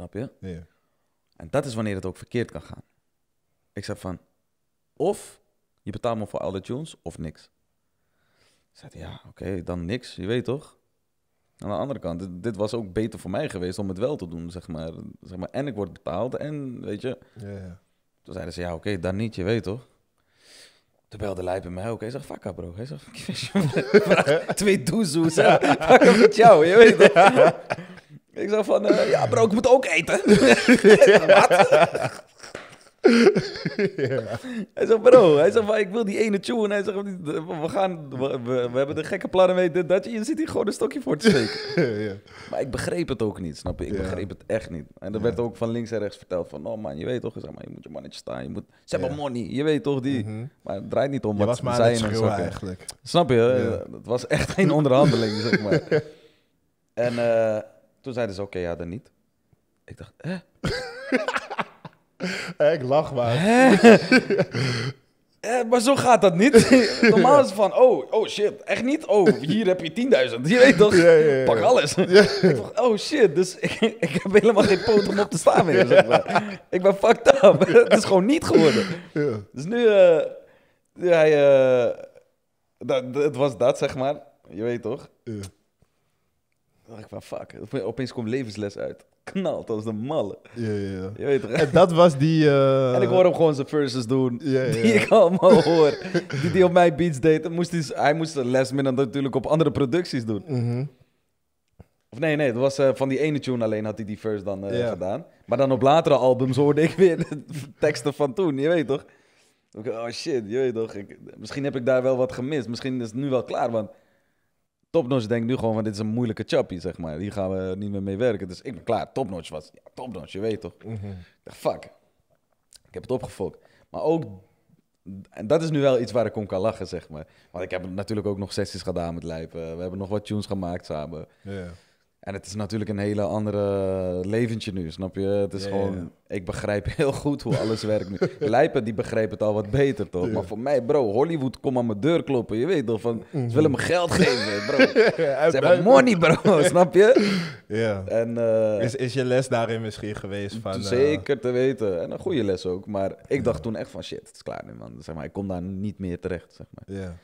[SPEAKER 2] Snap je? Ja. En dat is wanneer het ook verkeerd kan gaan. Ik zeg van, of je betaalt me voor alle tunes, of niks. Ik zei, ja, oké, dan niks, je weet toch? Aan de andere kant, dit, was ook beter voor mij geweest om het wel te doen, zeg maar. Zeg maar en ik word betaald en, weet je. Ja, ja. Toen zeiden ze, ja, oké, dan niet, je weet toch? Toen belde Lijp in mij ook. Hij zegt, fuck bro. Hij zegt, twee doezoes. Fuck met jou, je weet toch? Ik zei van, eh, ja bro, ik moet ook eten. Wat? Hij zei bro, hij zegt van, ik wil die ene tjoe. En hij zegt, we, gaan, we, hebben de gekke plannen mee, dat. Je zit hier gewoon een stokje voor te steken. ja. Maar ik begreep het ook niet, snap je? Ik begreep het echt niet. En er werd ook van links en rechts verteld van, oh man, je weet toch, zeg maar, je moet je mannetje staan. Je moet, ze hebben money, je weet toch, die. Mhm. Maar het draait niet om wat ze zijn. eigenlijk. Snap je? Het was echt geen onderhandeling, zeg maar. En... Uh, toen zeiden ze, oké, ja, dan niet. Ik dacht, hè? ik lach maar. Hè? Eh, maar zo gaat dat niet. Normaal is het van, oh, oh shit, echt niet? Oh, hier heb je 10.000. Je weet toch, pak alles. Ik dacht, oh shit, dus ik, ik, heb helemaal geen poot om op te staan meer. Ik ben fucked up. het is gewoon niet geworden. Dus nu, uh, ja, uh, dat, het was dat, zeg maar. Je weet toch? dacht ik van fuck, opeens komt levensles uit. Knalt als de malle. Ja, ja, Je weet en dat was
[SPEAKER 1] die... Eh,
[SPEAKER 2] en ik hoor hem gewoon zijn verses doen, ja, ja. die ik allemaal hoor. die die op mijn beats deed. moest hij, hij moest de les minder natuurlijk op andere producties doen. Mhm. Of nee, nee, het was eh, van die ene tune alleen had hij die verse dan eh, gedaan. Maar dan op latere albums hoorde ik weer de teksten van toen, je weet toch? Oh shit, je weet toch? misschien heb ik daar wel wat gemist. Misschien is het nu wel klaar, want Topnotch denkt nu gewoon van dit is een moeilijke chappie, zeg maar. Hier gaan we niet meer mee werken. Dus ik ben klaar. Topnotch was, ja, topnotch, je weet toch. Mhm. Ik dacht, fuck. Ik heb het opgefokt. Maar ook, en dat is nu wel iets waar ik om kan lachen, zeg maar. Want ik heb natuurlijk ook nog sessies gedaan met Lijpen. We hebben nog wat tunes gemaakt samen. Ja. En het is natuurlijk een hele andere leventje nu, snap je? Het is gewoon, ik begrijp heel goed hoe alles werkt nu. Lijpen, die begrepen het al wat beter, toch? Maar voor mij, bro, Hollywood, kom aan mijn deur kloppen, je weet toch? Van, ze mhm. willen me geld geven, bro. ze hebben money, bro, snap je?
[SPEAKER 1] Ja. En, eh, is, is je les daarin misschien geweest? Van, eh, zeker
[SPEAKER 2] te weten. En een goede les ook. Maar ik dacht toen echt van, shit, het is klaar nu, man. Zeg maar, ik kom daar niet meer terecht, zeg maar. Ja.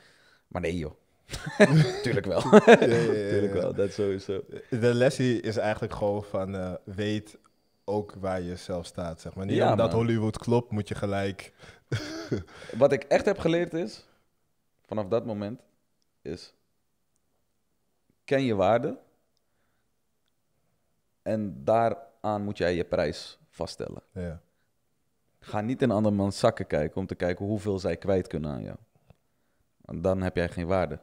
[SPEAKER 2] Maar nee, joh. Tuurlijk wel. ja, ja, ja, Tuurlijk wel, dat sowieso. De
[SPEAKER 1] lessie is eigenlijk gewoon van eh, weet ook waar je zelf staat, zeg maar. Niet omdat Hollywood klopt, moet je gelijk...
[SPEAKER 2] Wat ik echt heb geleerd is, vanaf dat moment, is ken je waarde en daaraan moet jij je prijs vaststellen. Ga niet in andermans zakken kijken om te kijken hoeveel zij kwijt kunnen aan jou. dan heb jij geen waarde.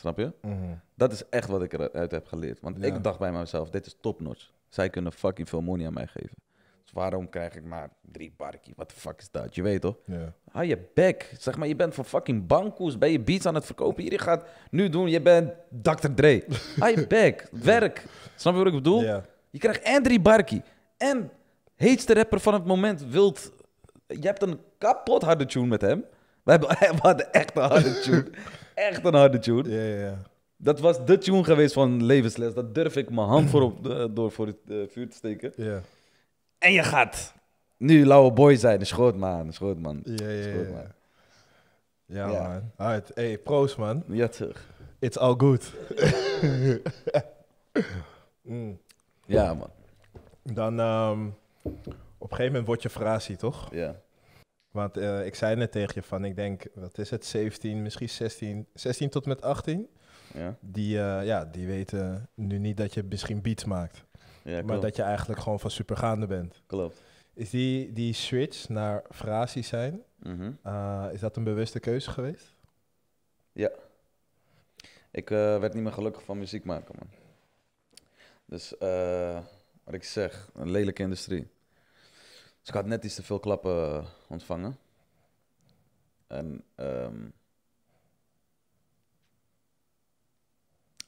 [SPEAKER 2] Snap je? Mhm. Dat is echt wat ik eruit heb geleerd. Want ik dacht bij mezelf, dit is topnotch. Zij kunnen fucking veel money aan mij geven. Dus waarom krijg ik maar drie barkie? Wat de fuck is dat? Je weet toch? Ja. Hou je bek. Zeg maar, je bent van fucking bankoes. Ben je beats aan het verkopen? Jullie gaat nu doen, je bent Dr. Dre. Hou je bek. Werk. Snap je wat ik bedoel? Je krijgt en drie barkie. En heetste rapper van het moment wilt... Je hebt een kapot harde tune met hem. We hebben we hadden echt een harde tune. echt een harde tune. Ja, ja, ja. Dat was de tune geweest van Levensles. Dat durf ik mijn hand voor op, eh, door voor het eh, vuur te steken. Ja. En je gaat nu lauwe boy zijn. Is goed, man. Is man. Ja, ja, ja. man. Ja, Ja. man.
[SPEAKER 1] Hey, proost, man. Ja, It's all
[SPEAKER 2] good. Mm. Ja,
[SPEAKER 1] man. Dan, ehm, op een gegeven moment word je Frasie, toch? Ja. Want eh, ik zei net tegen je van, ik denk, wat is het, 17, misschien 16, 16 tot met 18. Ja. Die, eh, ja, die weten nu niet dat je misschien beats maakt. Ja, maar dat je eigenlijk gewoon van supergaande bent. Klopt. Is die, die switch naar frasie zijn, mhm. eh, is dat een bewuste keuze geweest?
[SPEAKER 2] Ja. Ik werd niet meer gelukkig van muziek maken, man. Dus wat ik zeg, een lelijke industrie. Ik had net iets te veel klappen eh, ontvangen. En ehm,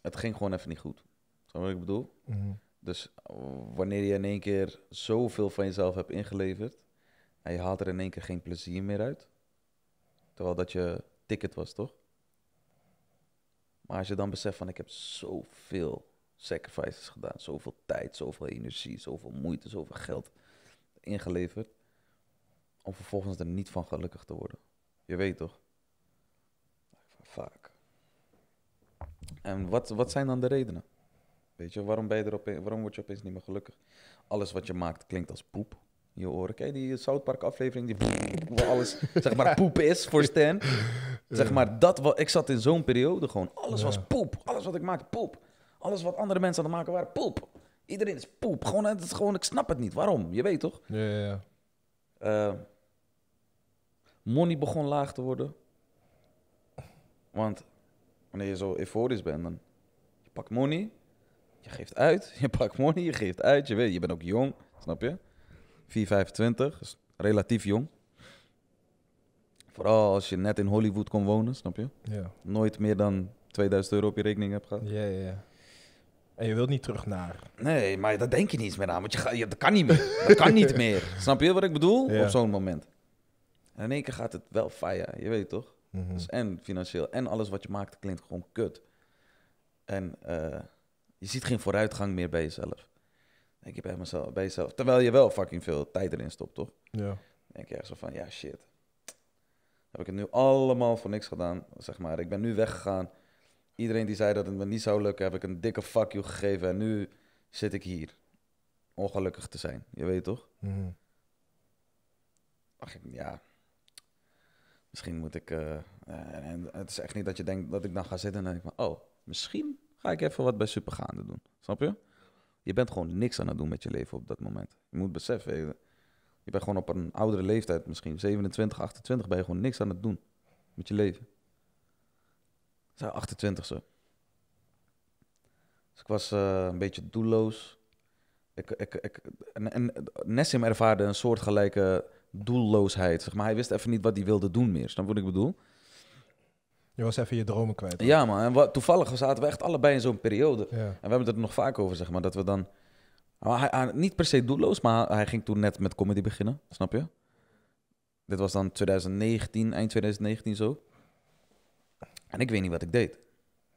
[SPEAKER 2] het ging gewoon even niet goed. Zou wat ik bedoel? Mhm. Dus eh, wanneer je in één keer zoveel van jezelf hebt ingeleverd en je haalt er in één keer geen plezier meer uit, terwijl dat je ticket was, toch? Maar als je dan beseft van ik heb zoveel sacrifices gedaan, zoveel tijd, zoveel energie, zoveel moeite, zoveel geld ingeleverd. Om vervolgens er niet van gelukkig te worden. Je weet toch? Fuck. En wat, wat zijn dan de redenen? Weet je, waarom, ben je er waarom word je opeens niet meer gelukkig? Alles wat je maakt klinkt als poep in je oren. Kijk, die South aflevering, die waar alles zeg maar poep is voor Stan. Zeg maar, dat wat, ik zat in zo'n periode gewoon. Alles was poep. Alles wat ik maakte, poep. Alles wat andere mensen aan het maken waren, poep. Iedereen is poep. Gewoon, het is gewoon, ik snap het niet. Waarom? Je weet toch? Ja, ja, eh, money begon laag te worden. Want wanneer je zo euforisch bent, dan je pakt money, je geeft uit, je pakt money, je geeft uit. Je, weet, je bent ook jong, snap je? 4, relatief jong. Vooral als je net in Hollywood kon wonen, snap je? Ja. Nooit meer dan 2000 euro op je rekening hebt gehad. Ja, ja, ja. En je wilt niet terug naar. Nee, maar dat denk je niet meer aan. Want je, ga, je dat kan niet meer. Dat kan niet meer. Snap je wat ik bedoel? Op zo'n moment. En in één keer gaat het wel faaien, Je weet toch? Mhm. dus en financieel. En alles wat je maakt klinkt gewoon kut. En eh, je ziet geen vooruitgang meer bij jezelf. Denk je bij, mezelf, bij jezelf. Terwijl je wel fucking veel tijd erin stopt, toch? Ja. Denk je echt zo van, ja shit. Heb ik het nu allemaal voor niks gedaan, zeg maar. Ik ben nu weggegaan iedereen die zei dat het me niet zou lukken, heb ik een dikke fuck you gegeven. En nu zit ik hier. Ongelukkig te zijn. Je weet toch? Mhm. Ach, ja. Misschien moet ik. Eh, eh, en het is echt niet dat je denkt dat ik dan ga zitten en denk van, oh, misschien ga ik even wat bij Supergaande doen. Snap je? Je bent gewoon niks aan het doen met je leven op dat moment. Je moet beseffen, je bent gewoon op een oudere leeftijd, misschien 27, 28, ben je gewoon niks aan het doen met je leven zijn 28 e Dus ik was eh, een beetje doelloos. Ik, ik, ik, en, en Nessim ervaarde een soortgelijke doelloosheid. Zeg maar hij wist even niet wat hij wilde doen meer. Snap wat ik bedoel?
[SPEAKER 1] Je was even je dromen kwijt.
[SPEAKER 2] Ja, man. En wat, toevallig zaten we echt allebei in zo'n periode. En we hebben het er nog vaak over, zeg maar. Dat we dan. Maar hij, niet per se doelloos, maar hij ging toen net met comedy beginnen. Snap je? Dit was dan 2019, eind 2019 zo. En ik weet niet wat ik deed.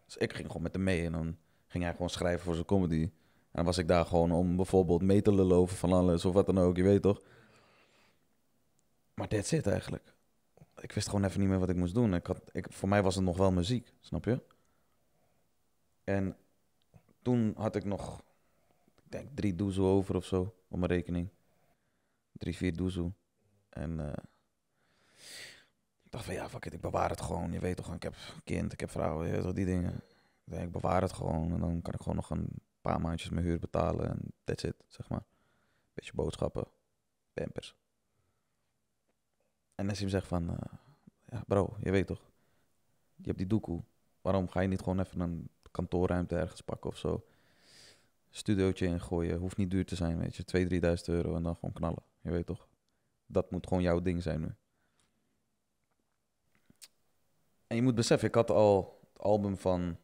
[SPEAKER 2] Dus ik ging gewoon met hem mee en dan ging hij gewoon schrijven voor zijn comedy. En dan was ik daar gewoon om bijvoorbeeld mee te lullen van alles of wat dan ook, je weet toch. Maar that's zit eigenlijk. Ik wist gewoon even niet meer wat ik moest doen. Ik had, ik, voor mij was het nog wel muziek, snap je? En toen had ik nog, ik denk, drie doezel over of zo op mijn rekening. Drie, vier doezel. En... Eh, dacht van ja, fuck it, ik bewaar het gewoon. Je weet toch, ik heb kind, ik heb vrouwen, je weet toch, die dingen. denk ik bewaar het gewoon en dan kan ik gewoon nog een paar maandjes mijn huur betalen en that's it, zeg maar. Beetje boodschappen, pampers. En hem zegt van, eh, ja bro, je weet toch, je hebt die doekoe. Waarom ga je niet gewoon even een kantoorruimte ergens pakken of zo? Studiootje ingooien, hoeft niet duur te zijn, weet je. 2.000, 3.000 euro en dan gewoon knallen, je weet toch. Dat moet gewoon jouw ding zijn nu. je moet beseffen, ik had al het album van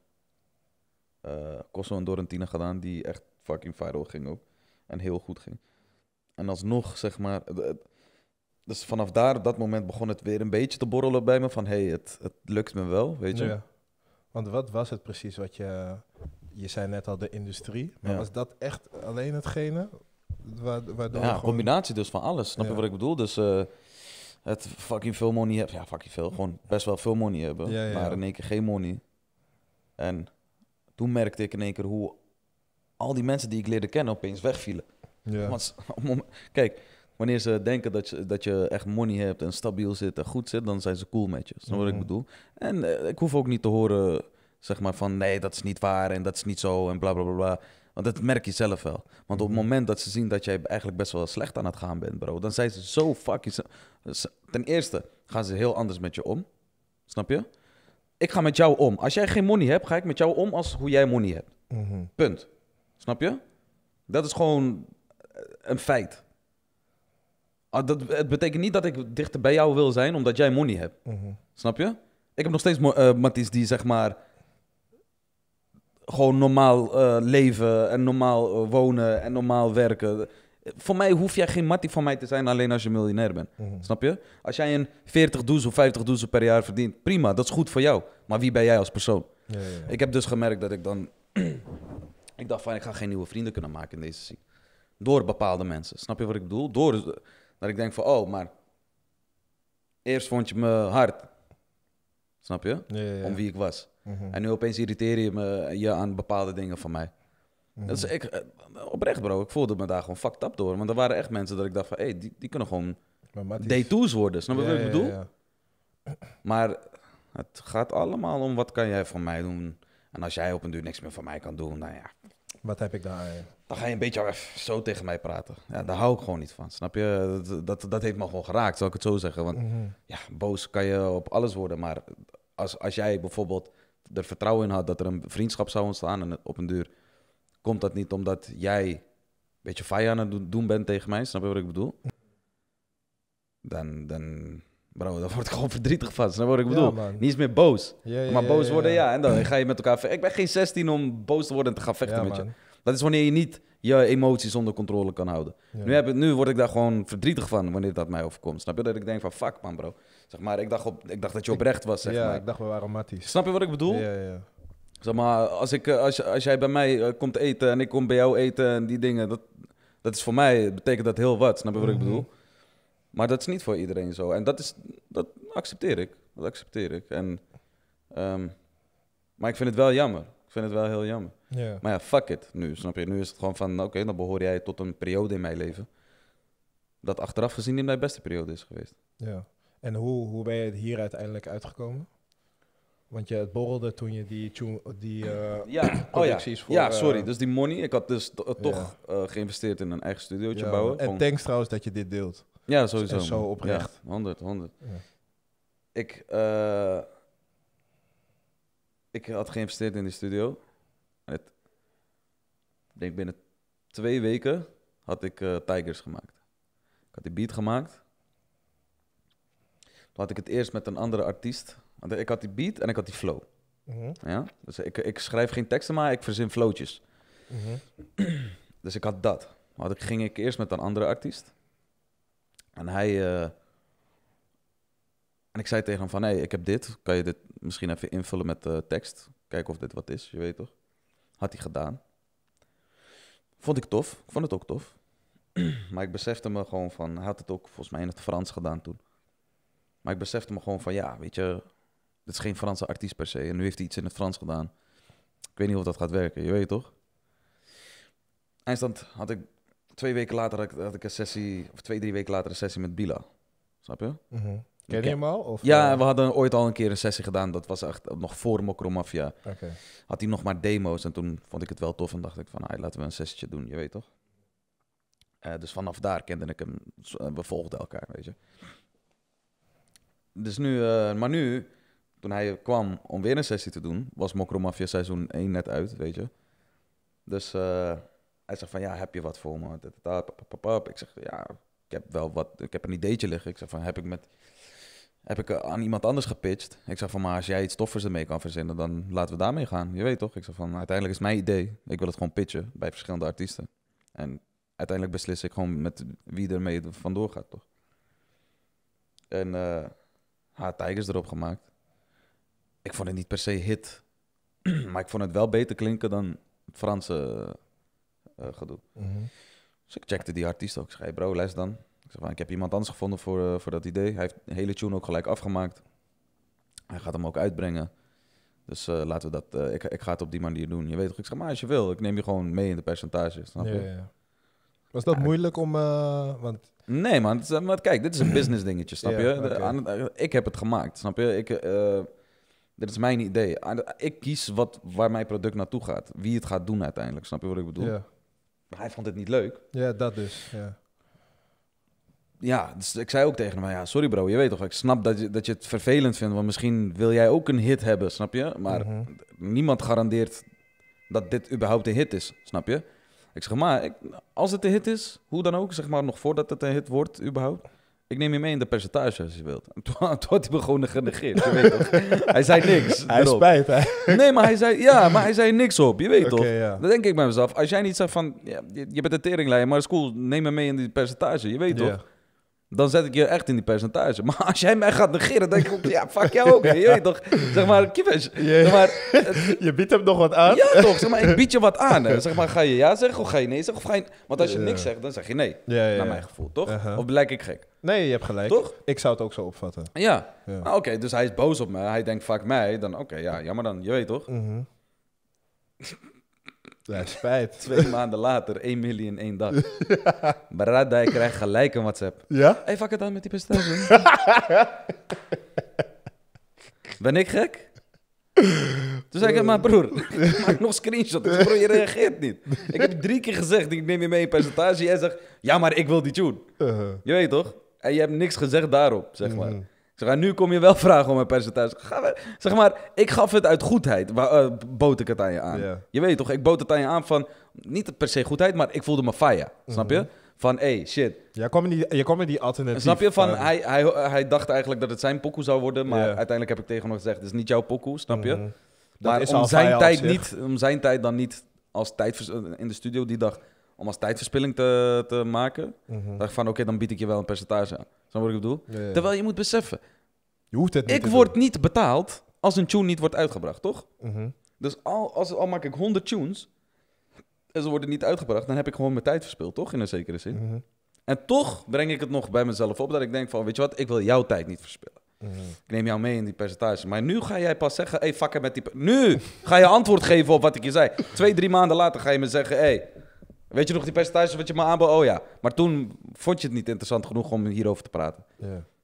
[SPEAKER 2] uh, en Dorentina gedaan, die echt fucking viral ging ook. En heel goed ging. En alsnog, zeg maar. Dus vanaf daar, op dat moment, begon het weer een beetje te borrelen bij me. Van hey, het, het lukt me wel, weet je.
[SPEAKER 1] Want wat was het precies wat je. Je zei net al de industrie. Maar was dat echt alleen hetgene? Waardoor ja, combinatie
[SPEAKER 2] dus van alles. Snap je wat ik bedoel? Dus. Uh, het fucking veel money hebben. Ja, fucking veel. Gewoon best wel veel money hebben. maar in één keer geen money. En toen merkte ik in één keer hoe al die mensen die ik leerde kennen opeens wegvielen. Want, kijk, wanneer ze denken dat je, dat je echt money hebt en stabiel zit en goed zit, dan zijn ze cool met je. Dat mm wat ik mhm. bedoel? En eh, ik hoef ook niet te horen, zeg maar, van nee, dat is niet waar en dat is niet zo en bla bla. bla. Want dat merk je zelf wel. Want op het mhm. moment dat ze zien dat jij eigenlijk best wel slecht aan het gaan bent, bro, dan zijn ze zo fucking. Ten eerste gaan ze heel anders met je om. Snap je? Ik ga met jou om. Als jij geen money hebt, ga ik met jou om als hoe jij money hebt. Mhm. Punt. Snap je? Dat is gewoon eh, een feit. Ah, dat, het betekent niet dat ik dichter bij jou wil zijn omdat jij money hebt. Mhm. Snap je? Ik heb nog steeds uh, die zeg maar gewoon normaal eh, leven en normaal eh, wonen en normaal werken. Voor mij hoef jij geen mattie van mij te zijn alleen als je miljonair bent. Mhm. Snap je? Als jij een 40 doezel of 50 doezel per jaar verdient, prima, dat is goed voor jou. Maar wie ben jij als persoon? Ja, ja, Ik heb dus gemerkt dat ik dan. ik dacht van ik ga geen nieuwe vrienden kunnen maken in deze zin Door bepaalde mensen. Snap je wat ik bedoel? Door eh, dat ik denk van oh, maar eerst vond je me hard. Snap je? Om wie ik was. Mhm. En nu opeens irriteer je me je aan bepaalde dingen van mij. Dat is, mhm. ik, eh, oprecht bro, ik voelde me daar gewoon fucked up door. Want er waren echt mensen dat ik dacht van, hé, hey, die, die kunnen gewoon day twos worden. Snap je wat ik bedoel? Maar het gaat allemaal om wat kan jij van mij doen. En als jij op een duur niks meer van mij kan doen, nou ja. Wat heb ik daar? Eh? Dan ga je een beetje zo tegen mij praten. Ja, daar hou ik gewoon niet van. Snap je? Dat, dat, heeft me gewoon geraakt, zal ik het zo zeggen. Want mhm. ja, boos kan je op alles worden. Maar als, als jij bijvoorbeeld er vertrouwen in had dat er een vriendschap zou ontstaan. En op een duur komt dat niet omdat jij een beetje faai aan het doen bent tegen mij. Snap je wat ik bedoel? Dan, dan Bro, daar word ik gewoon verdrietig van. Snap wat ik bedoel? Ja, Niets meer boos. maar boos worden, ja. En dan ga je met elkaar vechten. Ik ben geen 16 om boos te worden en te gaan vechten met je. Dat is wanneer je niet je emoties onder controle kan houden. Nu, heb ik, nu word ik daar gewoon verdrietig van wanneer dat mij overkomt. Snap je? Dat ik denk van, fuck man bro. Zeg maar, ik dacht, op, ik dacht dat je oprecht was, zeg ja, ik dacht we waren matties. Snap je wat ik bedoel? Ja, ja. Zeg maar, als, ik, eh, als, als jij bij mij eh, komt eten en ik kom bij jou eten en die dingen, dat, dat is voor mij, betekent dat heel wat, snap je wat ik mhm. bedoel? Maar dat is niet voor iedereen zo. En dat, is, dat accepteer ik. Dat accepteer ik. En, ehm, maar ik vind het wel jammer. Ik vind het wel heel jammer. Yeah. Maar ja, fuck it nu, snap je? Nu is het gewoon van, oké, dan behoor jij tot een periode in mijn leven. Dat achteraf gezien niet mijn beste periode is geweest.
[SPEAKER 1] Ja. En hoe, hoe ben je hier uiteindelijk uitgekomen? Want je het borrelde toen je die, die uh, ja. oh, ja. Ja, eh, sorry.
[SPEAKER 2] dus die money. Ik had dus eh, toch geïnvesteerd in een eigen studio ja, bouwen. En denk
[SPEAKER 1] trouwens dat je dit deelt.
[SPEAKER 2] Ja, sowieso. zo oprecht. Ja, 100, 100. Ik, ik had geïnvesteerd in die studio. Het, ik denk binnen twee weken had ik Tigers gemaakt. Ik had die beat gemaakt had ik het eerst met een andere artiest. Want ik had die beat en ik had die flow. Mhm. ja? Dus ik, ik schrijf geen teksten, maar ik verzin flowtjes. Mhm. dus ik had dat. Maar had ik, ging ik eerst met een andere artiest. En hij... Eh, en ik zei tegen hem van, hé, ik heb dit. Kan je dit misschien even invullen met uh, tekst? Kijken of dit wat is, je weet toch? Had hij gedaan. Vond ik tof. Ik vond het ook tof. maar ik besefte me gewoon van, hij had het ook volgens mij in het Frans gedaan toen. Maar ik besefte me gewoon van, ja, weet je, dit is geen Franse artiest per se. En nu heeft hij iets in het Frans gedaan. Ik weet niet of dat gaat werken, je weet toch? Eindstand had ik, twee weken later had ik, een sessie, of twee, drie weken later een sessie met Bila. Snap je? Mhm. Ken je hem al? Of ja, eh? we hadden ooit al een keer een sessie gedaan. Dat was echt nog voor Mokromafia. Had hij nog maar demo's en toen vond ik het wel tof en dacht ik van, hey, ah, laten we een sessietje doen, je weet toch? Eh, dus vanaf daar kende ik hem, eh, we volgden elkaar, weet je. Dus nu, eh, maar nu, toen hij kwam om weer een sessie te doen, was Mokro seizoen 1 net uit, weet je. Dus eh, hij zegt van, ja, heb je wat voor me? Ik zeg, ja, ik heb wel wat, ik heb een ideetje liggen. Ik zeg van, heb ik met, heb ik eh, aan iemand anders gepitcht? Ik zeg van, maar als jij iets stoffers ermee kan verzinnen, dan laten we daarmee gaan. Je weet toch? Ik zeg van, uiteindelijk is mijn idee. Ik wil het gewoon pitchen bij verschillende artiesten. En uiteindelijk beslis ik gewoon met wie ermee vandoor gaat, toch? En haar Tigers erop gemaakt. Ik vond het niet per se hit. maar ik vond het wel beter klinken dan Franse eh, eh, gedoe. Mm Dus ik checkte die artiest ook. Ik zei, hey bro, les dan. Ik zei, ik heb iemand anders gevonden voor, eh, voor dat idee. Hij heeft de hele tune ook gelijk afgemaakt. Hij gaat hem ook uitbrengen. Dus laten we dat... ik, ik ga het op die manier doen. Je weet toch? Ik zeg, maar als je wil, ik neem je gewoon mee in de percentages. Snap je?
[SPEAKER 1] Was dat moeilijk om... Eh, want...
[SPEAKER 2] Nee man, eh, maar kijk, dit is een business dingetje, snap je? Eh, ik heb het gemaakt, snap je? Ik, dit is mijn idee. Ah, ik kies wat, waar mijn product naartoe gaat. Wie het gaat doen uiteindelijk, snap je wat ik bedoel?
[SPEAKER 1] Maar hij vond het niet leuk. Ja, dat dus, ja.
[SPEAKER 2] Ja, dus ik zei ook tegen hem, ja, sorry bro, je weet toch, ik snap dat je, dat je het vervelend vindt, want misschien wil jij ook een hit hebben, snap je? Maar mhm. niemand garandeert dat dit überhaupt een hit is, snap je? Ik zeg maar, ik, als het een hit is, hoe dan ook, zeg maar nog voordat het een hit wordt überhaupt. Ik neem je mee in de percentage als je wilt. En toen, had hij me gewoon genegeerd, je weet toch? Hij zei niks. Hij spijt, hè? Nee, maar hij zei, ja, maar hij zei niks op, je weet toch? Dat denk ik bij mezelf, als jij niet zegt van, ja, je, bent een teringlijn, maar school, neem me mee in die percentage, je weet toch? dan zet ik je echt in die percentage. Maar als jij mij gaat negeren, dan denk ik, ja, fuck jou ook. Je toch, zeg maar, kippers. Zeg maar, je biedt hem nog wat aan? Ja, toch. Zeg maar, ik bied je wat aan. Hè. Zeg maar, ga je ja zeggen of ga je nee zeggen? Want als je niks zegt, dan zeg je nee. Naar mijn gevoel, toch? Uh-huh. Of blijk ik gek? Nee, je hebt gelijk. Toch?
[SPEAKER 1] Ik zou het ook zo opvatten.
[SPEAKER 2] Ja. Ah, oké, dus hij is boos op me. Hij denkt, fuck mij. Dan, oké, ja, jammer dan. Je weet toch? Mm ja, spijt. Twee maanden later, 1 miljoen in één dag. Ja. Barada, ik gelijk een WhatsApp. Ja? Hey, fuck het aan met die presentatie ben ik gek? Toen zei ik, maar broer, maak nog screenshot. Dus je reageert niet. Ik heb drie keer gezegd, ik neem je mee in percentage. Jij zegt, ja, maar ik wil die tune. Uh-huh. Je weet toch? En je hebt niks gezegd daarop, zeg maar. Uh-huh nu kom je wel vragen om een percentage. zeg maar, ik gaf het uit goedheid, waar, uh, eh, bood ik het aan je aan. Je weet toch, ik bood het aan je aan van, niet per se goedheid, maar ik voelde me faya. Snap je? Mhm. Van, hey, shit. Je kwam in die, jij alternatief. Snap je? Van, hij, hij, hij dacht eigenlijk dat het zijn pokoe zou worden, maar uiteindelijk heb ik tegen hem gezegd, het is niet jouw pokoe, snap je? Mhm. Maar om zijn, tijd niet, om zijn tijd dan niet als tijd in de studio die dag om als tijdverspilling te, te maken. Mhm. Dacht van, oké, dan bied ik je wel een percentage aan. Zo wat ik bedoel. Terwijl je moet beseffen, je hoeft het niet ik word niet betaald als een tune niet wordt uitgebracht, toch? Mhm. Dus al, als, al maak ik 100 tunes en ze worden niet uitgebracht, dan heb ik gewoon mijn tijd verspild, toch? In een zekere zin. Mhm. En toch breng ik het nog bij mezelf op dat ik denk van, weet je wat, ik wil jouw tijd niet verspillen. Ik neem jou mee in die percentage. Maar nu ga jij pas zeggen, hé, hey, fuck met die... Nu ga je antwoord geven op wat ik je zei. Twee, drie maanden later ga je me zeggen, hé, hey, Weet je nog die percentages wat je me aanbood? Oh ja. Maar toen vond je het niet interessant genoeg om hierover te praten.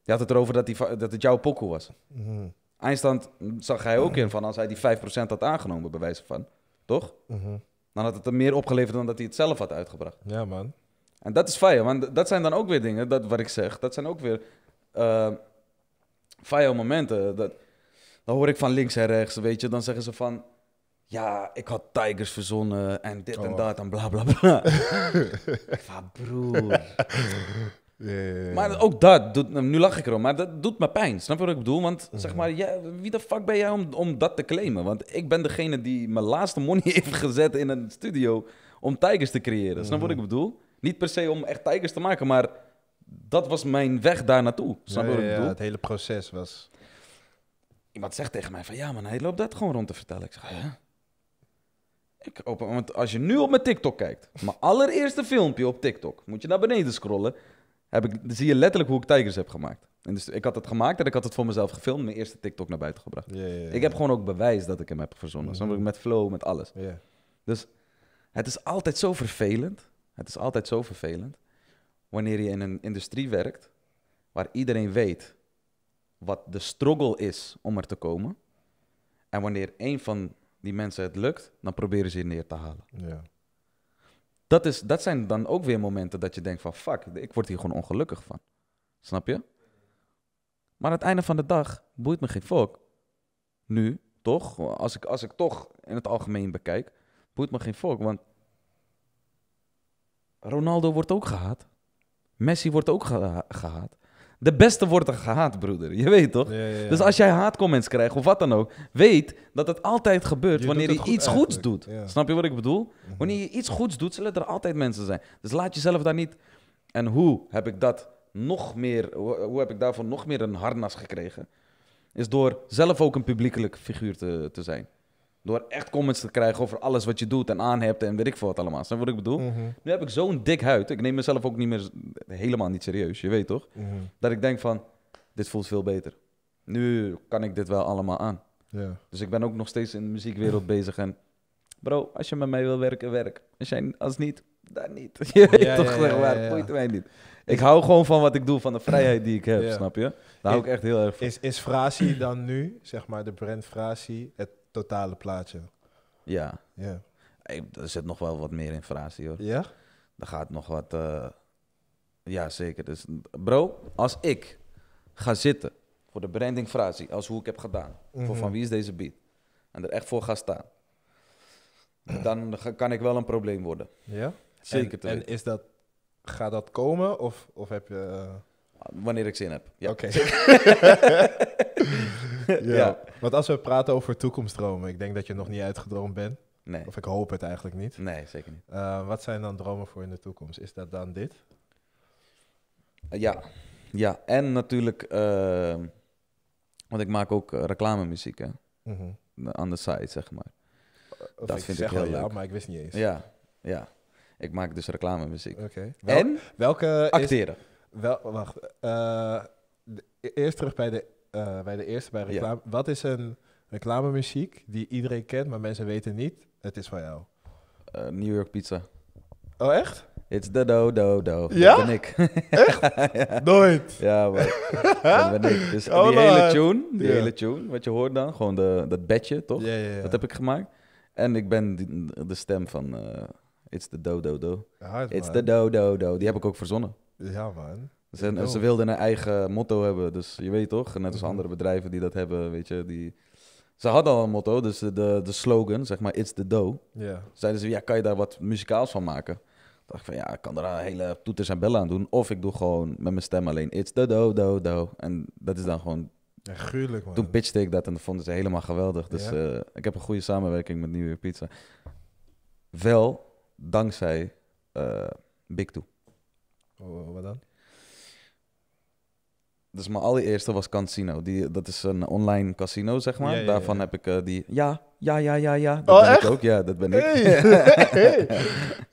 [SPEAKER 2] Je had het erover dat, die, dat het jouw pokoe was. mm Eindstand zag hij ook in van als hij die 5% had aangenomen, bij wijze van. Toch? Mhm. Dan had het er meer opgeleverd dan dat hij het zelf had uitgebracht. Ja, man. En dat is fire, want dat zijn dan ook weer dingen, dat, wat ik zeg. Dat zijn ook weer uh, fire momenten. Dat, dan hoor ik van links en rechts, weet je. Dan zeggen ze van, ja, ik had Tigers verzonnen en dit en oh. dat en bla bla bla. ik broer. Maar ook dat, nou, nu lach ik erom, maar dat doet me pijn. Snap wat ik bedoel? Want zeg maar, wie de fuck ben jij om, om dat te claimen? Want ik ben degene die mijn laatste money heeft gezet in een studio om Tigers te creëren. Snap wat mhm. ik bedoel? Niet per se om echt Tigers te maken, maar dat was mijn weg daar naartoe. Snap wat ik ja, bedoel? Het hele proces was. Iemand zegt tegen mij van ja, maar hij loopt dat gewoon rond te vertellen. Ik zeg ja. Ik open, want als je nu op mijn TikTok kijkt, mijn allereerste filmpje op TikTok, moet je naar beneden scrollen, heb ik, dan zie je letterlijk hoe ik Tigers heb gemaakt. En dus ik had het gemaakt en ik had het voor mezelf gefilmd, mijn eerste TikTok naar buiten gebracht. Ik heb gewoon ook bewijs dat ik hem heb verzonnen. Mm met flow, met alles. Dus het is altijd zo vervelend. Het is altijd zo vervelend wanneer je in een industrie werkt waar iedereen weet wat de struggle is om er te komen. En wanneer een van die mensen het lukt, dan proberen ze je neer te halen. Ja. Dat, is, dat zijn dan ook weer momenten dat je denkt van fuck, ik word hier gewoon ongelukkig van. Snap je? Maar aan het einde van de dag boeit me geen volk. Nu, toch? Als ik, als ik toch in het algemeen bekijk, boeit me geen volk. Want Ronaldo wordt ook gehaat. Messi wordt ook gehaat. De beste wordt er gehaat, broeder. Je weet toch? Dus als jij haatcomments krijgt of wat dan ook, weet dat het altijd gebeurt wanneer je iets goeds doet. Snap je wat ik bedoel? Mhm. Wanneer je iets goeds doet, zullen er altijd mensen zijn. Dus laat jezelf daar niet. En hoe heb ik dat nog meer, hoe heb ik daarvoor nog meer een harnas gekregen? Is door zelf ook een publiekelijk figuur te, te zijn. Door echt comments te krijgen over alles wat je doet en aan hebt en weet ik veel wat allemaal. Snap wat ik bedoel? Mhm. Nu heb ik zo'n dik huid. Ik neem mezelf ook niet meer helemaal niet serieus, je weet toch? Mhm. Dat ik denk van, dit voelt veel beter. Nu kan ik dit wel allemaal aan. Dus ik ben ook nog steeds in de muziekwereld bezig. En bro, als je met mij wil werken, werk. Als, jij, als niet, dan niet. Je weet ja, toch, ja, zeg maar, ja, mij niet. Ik hou gewoon van wat ik doe, van de vrijheid die ik heb, snap je? Daar hou ik echt heel erg van. Is, is Frasi
[SPEAKER 1] dan nu, zeg maar, de brand Frasi, het totale plaatje.
[SPEAKER 2] Ja. Ja. er zit nog wel wat meer informatie hoor. Ja? Er gaat nog wat. Eh, ja, zeker. Dus bro, als ik ga zitten voor de branding frasie, als hoe ik heb gedaan, voor mhm. van wie is deze beat, en er echt voor ga staan, dan kan ik wel een probleem worden. Ja? Zeker. En,
[SPEAKER 1] is dat, gaat dat komen of, of heb je. Eh, Wanneer ik zin heb. Ja. Oké. ja. Want als we praten over toekomstdromen, ik denk dat je nog niet uitgedroomd bent. Nee. Of ik hoop het eigenlijk niet. Nee, zeker niet. Eh, wat zijn dan dromen voor in de toekomst? Is dat dan dit?
[SPEAKER 2] Eh, ja. ja, en natuurlijk, eh, want ik maak ook reclamemuziek hè? Mm -hmm. aan de site, zeg maar. dat vind ik heel leuk. maar ik wist niet eens. Ja, ja. Ik maak dus reclamemuziek. Oké. en welke acteren.
[SPEAKER 1] wel, wacht. E-, eerst terug bij de uh, bij de eerste bij reclame. Wat is een reclame muziek die iedereen kent, maar mensen weten niet? Het is van jou.
[SPEAKER 2] Eh, New York Pizza. Oh, echt? It's the do do do. Ja? Dat ben ik. Echt? ja. Nooit. Ja, maar dat ben ik. Dus oh, die hele tune, die hele tune, wat je hoort dan, gewoon de, dat bedje, toch? Ja, dat heb ik gemaakt. En ik ben de, stem van eh, It's the do do do. Hard, It's the do do do. Die heb ik ook verzonnen. Ja, man. Ze, oh. ze, wilden een eigen motto hebben, dus je weet toch, net als mhm. andere bedrijven die dat hebben, weet je, die... Ze hadden al een motto, dus de, de, de slogan, zeg maar, It's the dough. Yeah. Zeiden ze, ja, kan je daar wat muzikaals van maken? dacht ik van, ja, ik kan er hele toeters en bellen aan doen. Of ik doe gewoon met mijn stem alleen, It's the dough, dough, dough. En dat is dan gewoon... Ja, gruwelijk, man. Toen pitchte ik dat en dat vonden ze helemaal geweldig. Dus eh, ik heb een goede samenwerking met Nieuwe Pizza. Wel dankzij uh, Big Two.
[SPEAKER 1] Oh, wat dan?
[SPEAKER 2] Dus mijn allereerste was Casino. Die, dat is een online casino, zeg maar. Daarvan heb ik eh, die... Ja, ja, ja, ja, ja. Dat oh, ben echt? ik ook. Ja, dat ben ik.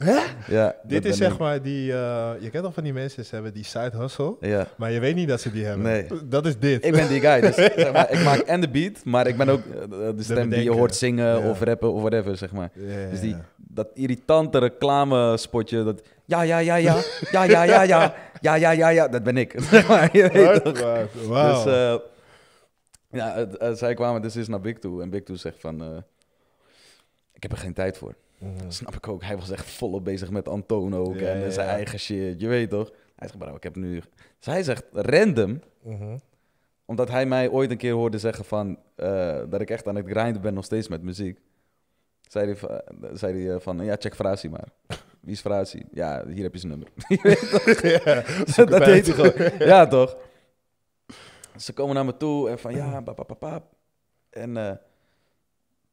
[SPEAKER 2] Ja, Dit is zeg
[SPEAKER 1] maar die... Eh, je kent al van die mensen, ze hebben die side hustle. Ja.
[SPEAKER 2] Maar je weet niet dat ze die hebben. Nee. Dat is dit. Ik ben die guy. Dus, zeg maar, ik maak en de beat, maar ik ben ook eh, de stem die je hoort zingen of rappen of whatever, zeg maar. Dus die, dat irritante reclame spotje, dat... Ja, ja, ja, ja. Ja, ja, ja, ja ja, ja, ja, ja, dat ben ik. je weet Wow. Dus eh, ja, eh, zij kwamen dus eens naar Big Toe. En Big Toe zegt van, eh, ik heb er geen tijd voor. Mm. snap ik ook. Hij was echt volop bezig met Anton ook. en zijn eigen shit, je weet toch? Hij zegt, bro, ik heb nu... Zij dus zegt, random... Mhm. omdat hij mij ooit een keer hoorde zeggen van... dat ik echt aan het grinden ben nog steeds met muziek. Zei hij, zei hij van, ja, check Frasi maar. Wie is Frazi? Ja, hier heb je zijn nummer. weet Ja, dat deed hij gewoon. Ja, toch? Ze komen naar me toe en van ja, papapapap. En uh,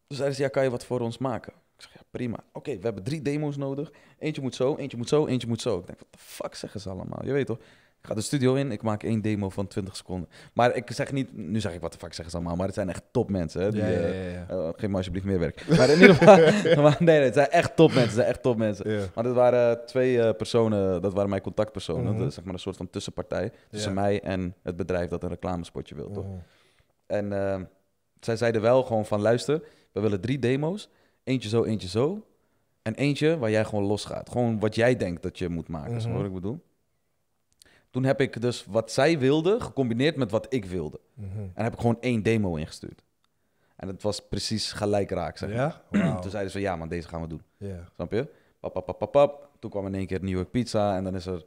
[SPEAKER 2] toen zeiden ze, ja, kan je wat voor ons maken? Ik zeg, ja, prima. Oké, we hebben drie demo's nodig. Eentje moet zo, eentje moet zo, eentje moet zo. Ik denk, wat de fuck zeggen ze allemaal? Je weet toch? Ik ga de studio in, ik maak één demo van 20 seconden. Maar ik zeg niet, nu zeg ik wat de fuck zeggen ze allemaal, maar het zijn echt top mensen. die, ja, eh, eh, geef alsjeblieft meer werk. Maar in ieder geval, maar, nee, het zijn echt topmensen, zijn echt top mensen. Maar het waren twee eh, personen, dat waren mijn contactpersonen. Mhm. Dat is zeg maar een soort van tussenpartij tussen mij en het bedrijf dat een reclamespotje wil, toch? Mhm. En ehm, zij zeiden wel gewoon van, luister, we willen drie demo's. Eentje zo, eentje zo. En eentje waar jij gewoon los gaat. Gewoon wat jij denkt dat je moet maken, mm -hmm. wat ik bedoel. Toen heb ik dus wat zij wilde gecombineerd met wat ik wilde. Mhm. En heb ik gewoon één demo ingestuurd. En het was precies gelijk raak, zeg Ja? Toen zeiden ze van, ja man, deze gaan we doen. Yeah. Snap je? Pap, pap, pap, pap, Toen kwam in één keer New York Pizza. En dan is er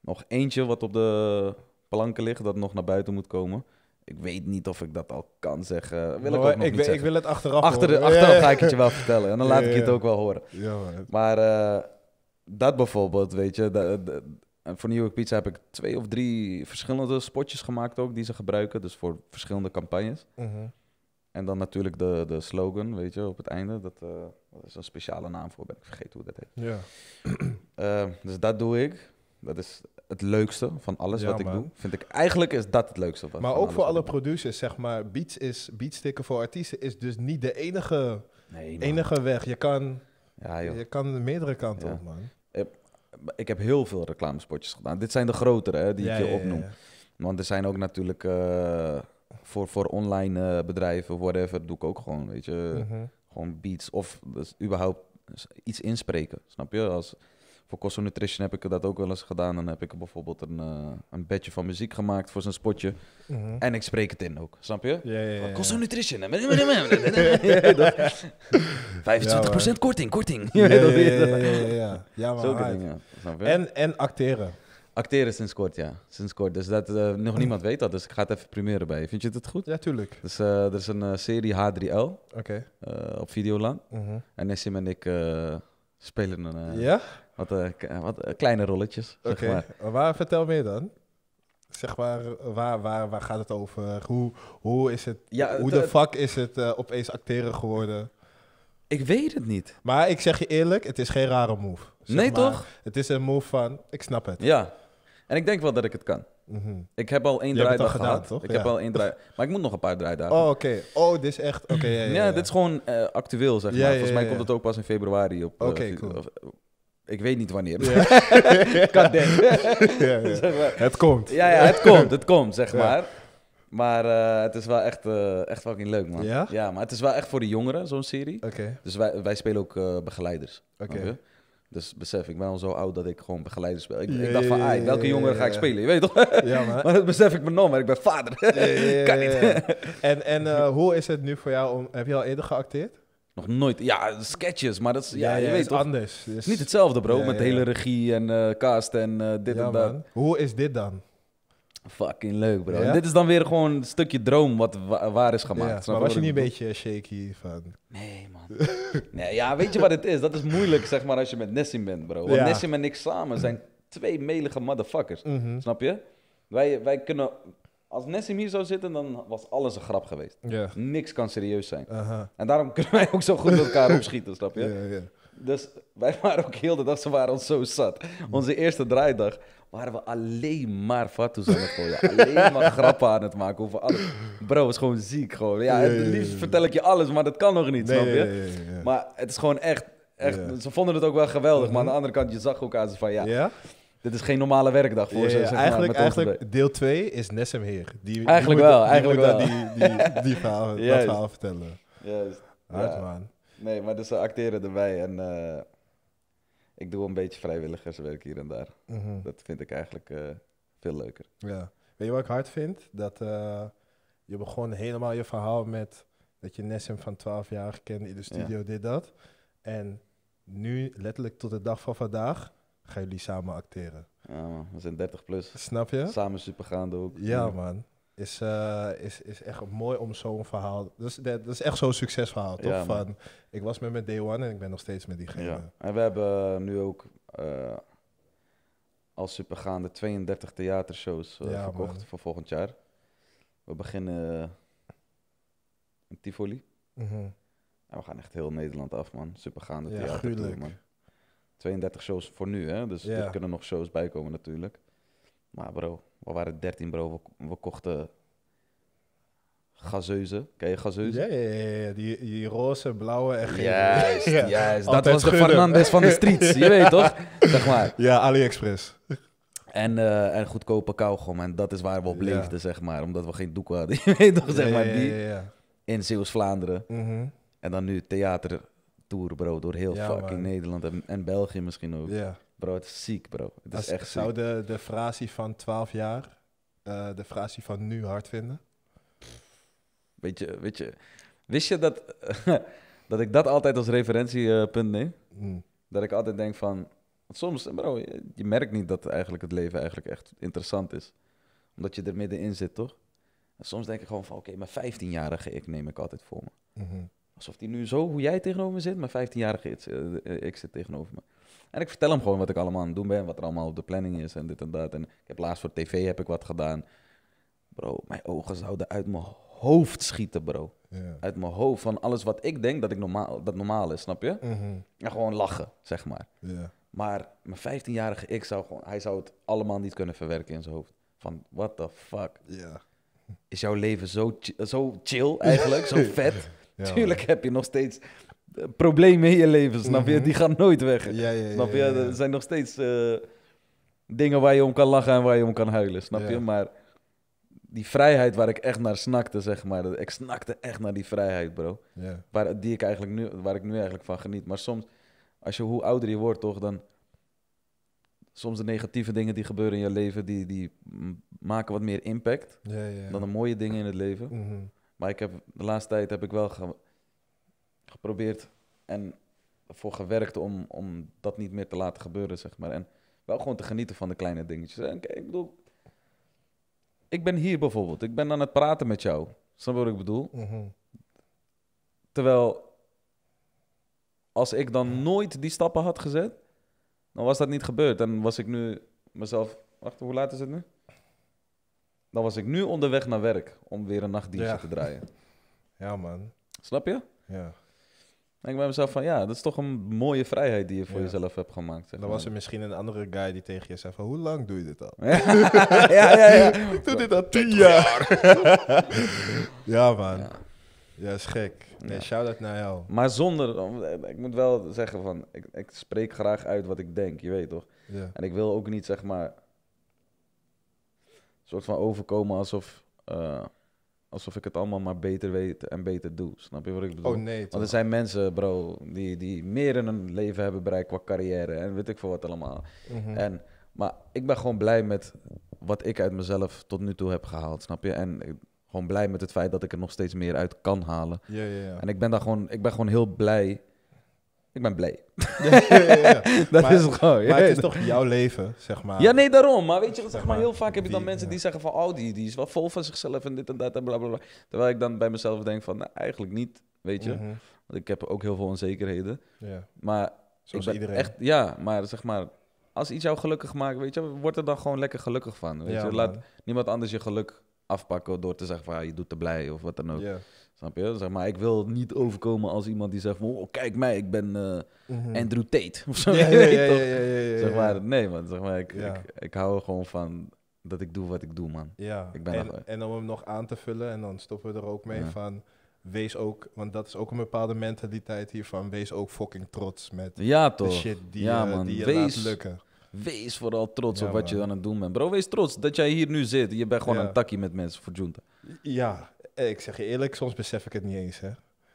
[SPEAKER 2] nog eentje wat op de planken ligt... dat nog naar buiten moet komen. Ik weet niet of ik dat al kan zeggen. Wil ik, ook nog ik, niet wil, ik wil het achteraf Achter, horen. Achteraf yeah. ga ik het je wel vertellen. En dan laat ik je het ook wel horen. Ja, maar uh, dat bijvoorbeeld, weet je... Dat, dat, en voor New York Pizza heb ik twee of drie verschillende spotjes gemaakt ook, die ze gebruiken. Dus voor verschillende campagnes. Mhm. En dan natuurlijk de, de slogan, weet je, op het einde. Dat, eh, dat is een speciale naam voor, ben ik vergeten hoe dat heet. Ja. Eh, dus dat doe ik. Dat is het leukste van alles wat ik doe. Vind ik, eigenlijk is dat het leukste. maar ook voor
[SPEAKER 1] alle producers, zeg maar, beats is, beatstikken voor artiesten is dus niet de enige, enige weg. Je kan, ja, je kan meerdere kanten op, man
[SPEAKER 2] ik heb heel veel reclamespotjes gedaan. Dit zijn de grotere hè, die ik je opnoem. Want er zijn ook natuurlijk eh, voor, voor online uh, bedrijven, whatever, doe ik ook gewoon, weet je. Mhm. Gewoon beats of dus überhaupt iets inspreken, snap je? Als, voor Nutrition heb ik dat ook wel eens gedaan. Dan heb ik bijvoorbeeld een, eh, een bedje van muziek gemaakt voor zijn spotje. Mhm. En ik spreek het in ook, snap je? Ja, Nutrition. 25% korting, korting. Ja, ja, ja. En, en acteren. Acteren sinds kort, ja. Sinds kort. Dus dat, eh, nog niemand weet dat, dus ik ga het even primeren bij Vind je het goed? Ja, tuurlijk. Dus eh, er is een serie H3L Oké. op Videoland. -huh. Mhm. En Nessim en ik spelen een... ja? Wat, eh, eh, wat eh, kleine rolletjes, zeg maar.
[SPEAKER 1] Waar vertel meer dan? Zeg maar, waar, waar, waar gaat het over? Hoe, hoe is het? hoe de, fuck is het opeens acteren geworden? Ik weet het niet. Maar ik zeg je eerlijk, het is geen rare move. nee, toch? Het is een move van, ik
[SPEAKER 2] snap het. Ja. En ik denk wel dat ik het kan. Mhm. Ik heb al één draaidag gedaan, gehad. Toch? Ik heb al één draai... Maar ik moet nog een paar draaidagen. Oh,
[SPEAKER 1] oké. Oh, dit is echt... Oké. ja, dit
[SPEAKER 2] is gewoon actueel, zeg maar. Volgens mij komt het ook pas in februari op... Oké, cool. Ik weet niet wanneer. Ja. kan denken. Ja, Het komt. Ja, ja, het komt. Het komt, zeg maar. Maar eh, het is wel echt, uh, echt fucking leuk, man. Ja? Ja, maar het is wel echt voor de jongeren, zo'n serie. Oké. Dus wij, wij spelen ook eh, begeleiders. Oké. Dus besef, ik ben al zo oud dat ik gewoon begeleiders speel. Ik, dacht van, ai, ah, welke jongeren ga ik spelen? Je weet toch? Ja, maar. maar dat besef ik me nog, maar ik ben vader. kan niet.
[SPEAKER 1] en en hoe is het nu voor jou? Om, heb je
[SPEAKER 2] al eerder geacteerd? Nog nooit. Ja, sketches, maar dat is, ja, je weet toch? anders. Het is niet hetzelfde, bro. met de hele regie en uh, cast en eh, dit en dat. Hoe is dit dan? Fucking leuk, bro. dit is dan weer gewoon een stukje droom wat waar is gemaakt. maar was je niet een beetje shaky van... Nee, man. nee, ja, weet je wat het is? Dat is moeilijk, zeg maar, als je met Nessim bent, bro. Want Nessim en ik samen zijn twee melige motherfuckers. Mhm. Snap je? Wij, wij kunnen als Nessim hier zou zitten, dan was alles een grap geweest. Niks kan serieus zijn. En daarom kunnen wij ook zo goed met elkaar opschieten, snap je? Dus wij waren ook heel de dag, ze waren ons zo zat. Onze eerste draaidag waren we alleen maar fatsoen aan het gooien. alleen maar grappen aan het maken over alles. Bro, was gewoon ziek gewoon. Ja, het liefst vertel ik je alles, maar dat kan nog niet, nee, snap je? Maar het is gewoon echt, echt ze vonden het ook wel geweldig. Maar aan de mhm. andere kant, je zag ook aan ze van, ja. Dit is geen normale werkdag voor ja, ze. eigenlijk,
[SPEAKER 1] deel 2 is Nessem Heer. Die, eigenlijk wel, eigenlijk wel. Die, die, die verhaal, dat verhaal vertellen.
[SPEAKER 2] Juist. Hard man. Nee, maar dus ze acteren erbij en eh, ik doe een beetje vrijwilligerswerk hier en daar. Mhm. Dat vind ik eigenlijk eh, veel leuker. Ja. Weet je
[SPEAKER 1] wat ik hard vind? Dat eh, je begon helemaal je verhaal met dat je Nessem van 12 jaar kende in de studio, deed dit, dat. En nu, letterlijk tot de dag van vandaag, gaan jullie samen acteren.
[SPEAKER 2] Ja man, we zijn 30 plus. Snap je? Samen supergaande ook. Ja
[SPEAKER 1] man, is, eh, is, is echt mooi om zo'n verhaal. Dus dat, is echt zo'n succesverhaal, toch? Van, ik was met mijn Day One en ik ben nog steeds met diegene. Ja.
[SPEAKER 2] En we hebben eh, nu ook uh, eh, als supergaande 32 theatershows verkocht voor volgend jaar. We beginnen in Tivoli. Mhm. En we gaan echt heel Nederland af, man. Supergaande theater. Ja, gruwelijk. man. 32 shows voor nu, hè? dus er kunnen nog shows bij komen natuurlijk. Maar bro, we waren 13 bro, we, kochten gazeuze. Ken je gazeuze? Ja, ja, ja, Die,
[SPEAKER 1] die roze, blauwe en gele. ja. Dat was de Fernandes van de streets, je weet toch? Zeg
[SPEAKER 2] maar. Ja, AliExpress. En, eh, en goedkope kauwgom. En dat is waar we op leefden, zeg maar. Omdat we geen doek hadden, je weet toch? Zeg maar, die in Zeeuws-Vlaanderen. Mhm. En dan nu theater tour, bro. Door heel fucking Nederland en, en, België misschien ook. Ja. Bro, het is ziek, bro. Het is echt zou
[SPEAKER 1] de, de frasie van 12 jaar, eh, de frasie van nu hard vinden?
[SPEAKER 2] Weet je, weet je, wist je dat, dat ik dat altijd als referentiepunt neem? Hmm. Dat ik altijd denk van, soms, bro, je, merkt niet dat eigenlijk het leven eigenlijk echt interessant is. Omdat je er middenin zit, toch? En soms denk ik gewoon van, oké, maar 15-jarige ik neem ik altijd voor me. Mhm. Alsof hij nu zo, hoe jij tegenover me zit, maar 15-jarige eh, ik, zit tegenover me. En ik vertel hem gewoon wat ik allemaal aan het doen ben, wat er allemaal op de planning is en dit en dat. En ik heb laatst voor tv heb ik wat gedaan. Bro, mijn ogen zouden uit mijn hoofd schieten, bro. Uit mijn hoofd van alles wat ik denk dat, ik normaal, dat normaal is, snap je? Mm En gewoon lachen, zeg maar. Maar mijn 15-jarige ik zou gewoon, hij zou het allemaal niet kunnen verwerken in zijn hoofd. Van what the fuck? Is jouw leven zo, zo chill eigenlijk, zo vet? Ja, Tuurlijk heb je nog steeds eh, problemen in je leven, snap je? Mhm. Die gaan nooit weg. Ja, ja, snap je? Er zijn nog steeds eh, dingen waar je om kan lachen en waar je om kan huilen, snap je? Maar die vrijheid waar ik echt naar snakte, zeg maar. Ik snakte echt naar die vrijheid, bro. Waar, die ik eigenlijk nu, waar ik nu eigenlijk van geniet. Maar soms, als je hoe ouder je wordt, toch, dan soms de negatieve dingen die gebeuren in je leven, die, die maken wat meer impact dan de mooie dingen in het leven. Mm maar ik heb, de laatste tijd heb ik wel geprobeerd en voor gewerkt om, om dat niet meer te laten gebeuren, zeg maar. En wel gewoon te genieten van de kleine dingetjes. En, ik bedoel, ik ben hier bijvoorbeeld. Ik ben aan het praten met jou. Snap je wat ik bedoel? Mhm. Terwijl, als ik dan nooit die stappen had gezet, dan was dat niet gebeurd. en was ik nu mezelf... Wacht, hoe laat is het nu? dan was ik nu onderweg naar werk om weer een nachtdienstje te draaien. Ja, man. Snap je? Ja. En ik bij mezelf van, ja, dat is toch een mooie vrijheid die je voor jezelf hebt gemaakt. Zeg dan was er misschien een andere guy die tegen je zei van, hoe lang doe je dit al? ja, ja, ja. Ik doe dit al tien jaar. ja, man. Ja. ja, is gek. Nee, shout-out naar jou. Maar zonder, ik moet wel zeggen van, ik, ik spreek graag uit wat ik denk, je weet toch? Ja. En ik wil ook niet, zeg maar soort van overkomen alsof, eh, alsof ik het allemaal maar beter weet en beter doe. Snap je wat ik bedoel? Oh nee. Want er zijn mensen, bro, die, die meer in hun leven hebben bereikt qua carrière en weet ik veel wat allemaal. Mhm. en, maar ik ben gewoon blij met wat ik uit mezelf tot nu toe heb gehaald, snap je? En gewoon blij met het feit dat ik er nog steeds meer uit kan halen. Ja, En ik ben, daar gewoon, ik ben gewoon heel blij ik ben blij. Ja, ja, ja, dat is het gewoon. Maar het is toch jouw leven, zeg maar. Ja, nee, daarom. Maar weet je, zeg, maar, heel vaak heb je dan mensen die zeggen van... oh, die, die is wel vol van zichzelf en dit en dat en blablabla. Bla, bla. Terwijl ik dan bij mezelf denk van, nou, eigenlijk niet, weet je. Mhm. Want ik heb ook heel veel onzekerheden. Maar Zoals iedereen. Echt, ja, maar zeg maar, als iets jou gelukkig maakt, weet je... word er dan gewoon lekker gelukkig van, weet je. Laat niemand anders je geluk afpakken door te zeggen van... je doet te blij of wat dan ook. Snap Zeg maar, ik wil niet overkomen als iemand die zegt van... Oh, kijk mij, ik ben uh, Andrew Tate. Of zo. Ja, ja, ja, zeg maar, nee man. Zeg maar, ik, ik, hou gewoon van dat ik doe wat ik doe, man. Ja, ik ben en, er...
[SPEAKER 1] en om hem nog aan te vullen, en dan stoppen we er ook mee van... Wees ook, want dat is ook een bepaalde mentaliteit hiervan. Wees ook fucking trots met ja, de shit die, ja, je, die wees, laat lukken.
[SPEAKER 2] Wees vooral trots op wat man. je aan het doen bent. Bro, wees trots dat jij hier nu zit. Je bent gewoon een takkie met mensen voor Junta.
[SPEAKER 1] Ja, eh, ik zeg je eerlijk, soms besef ik het niet eens. Hè.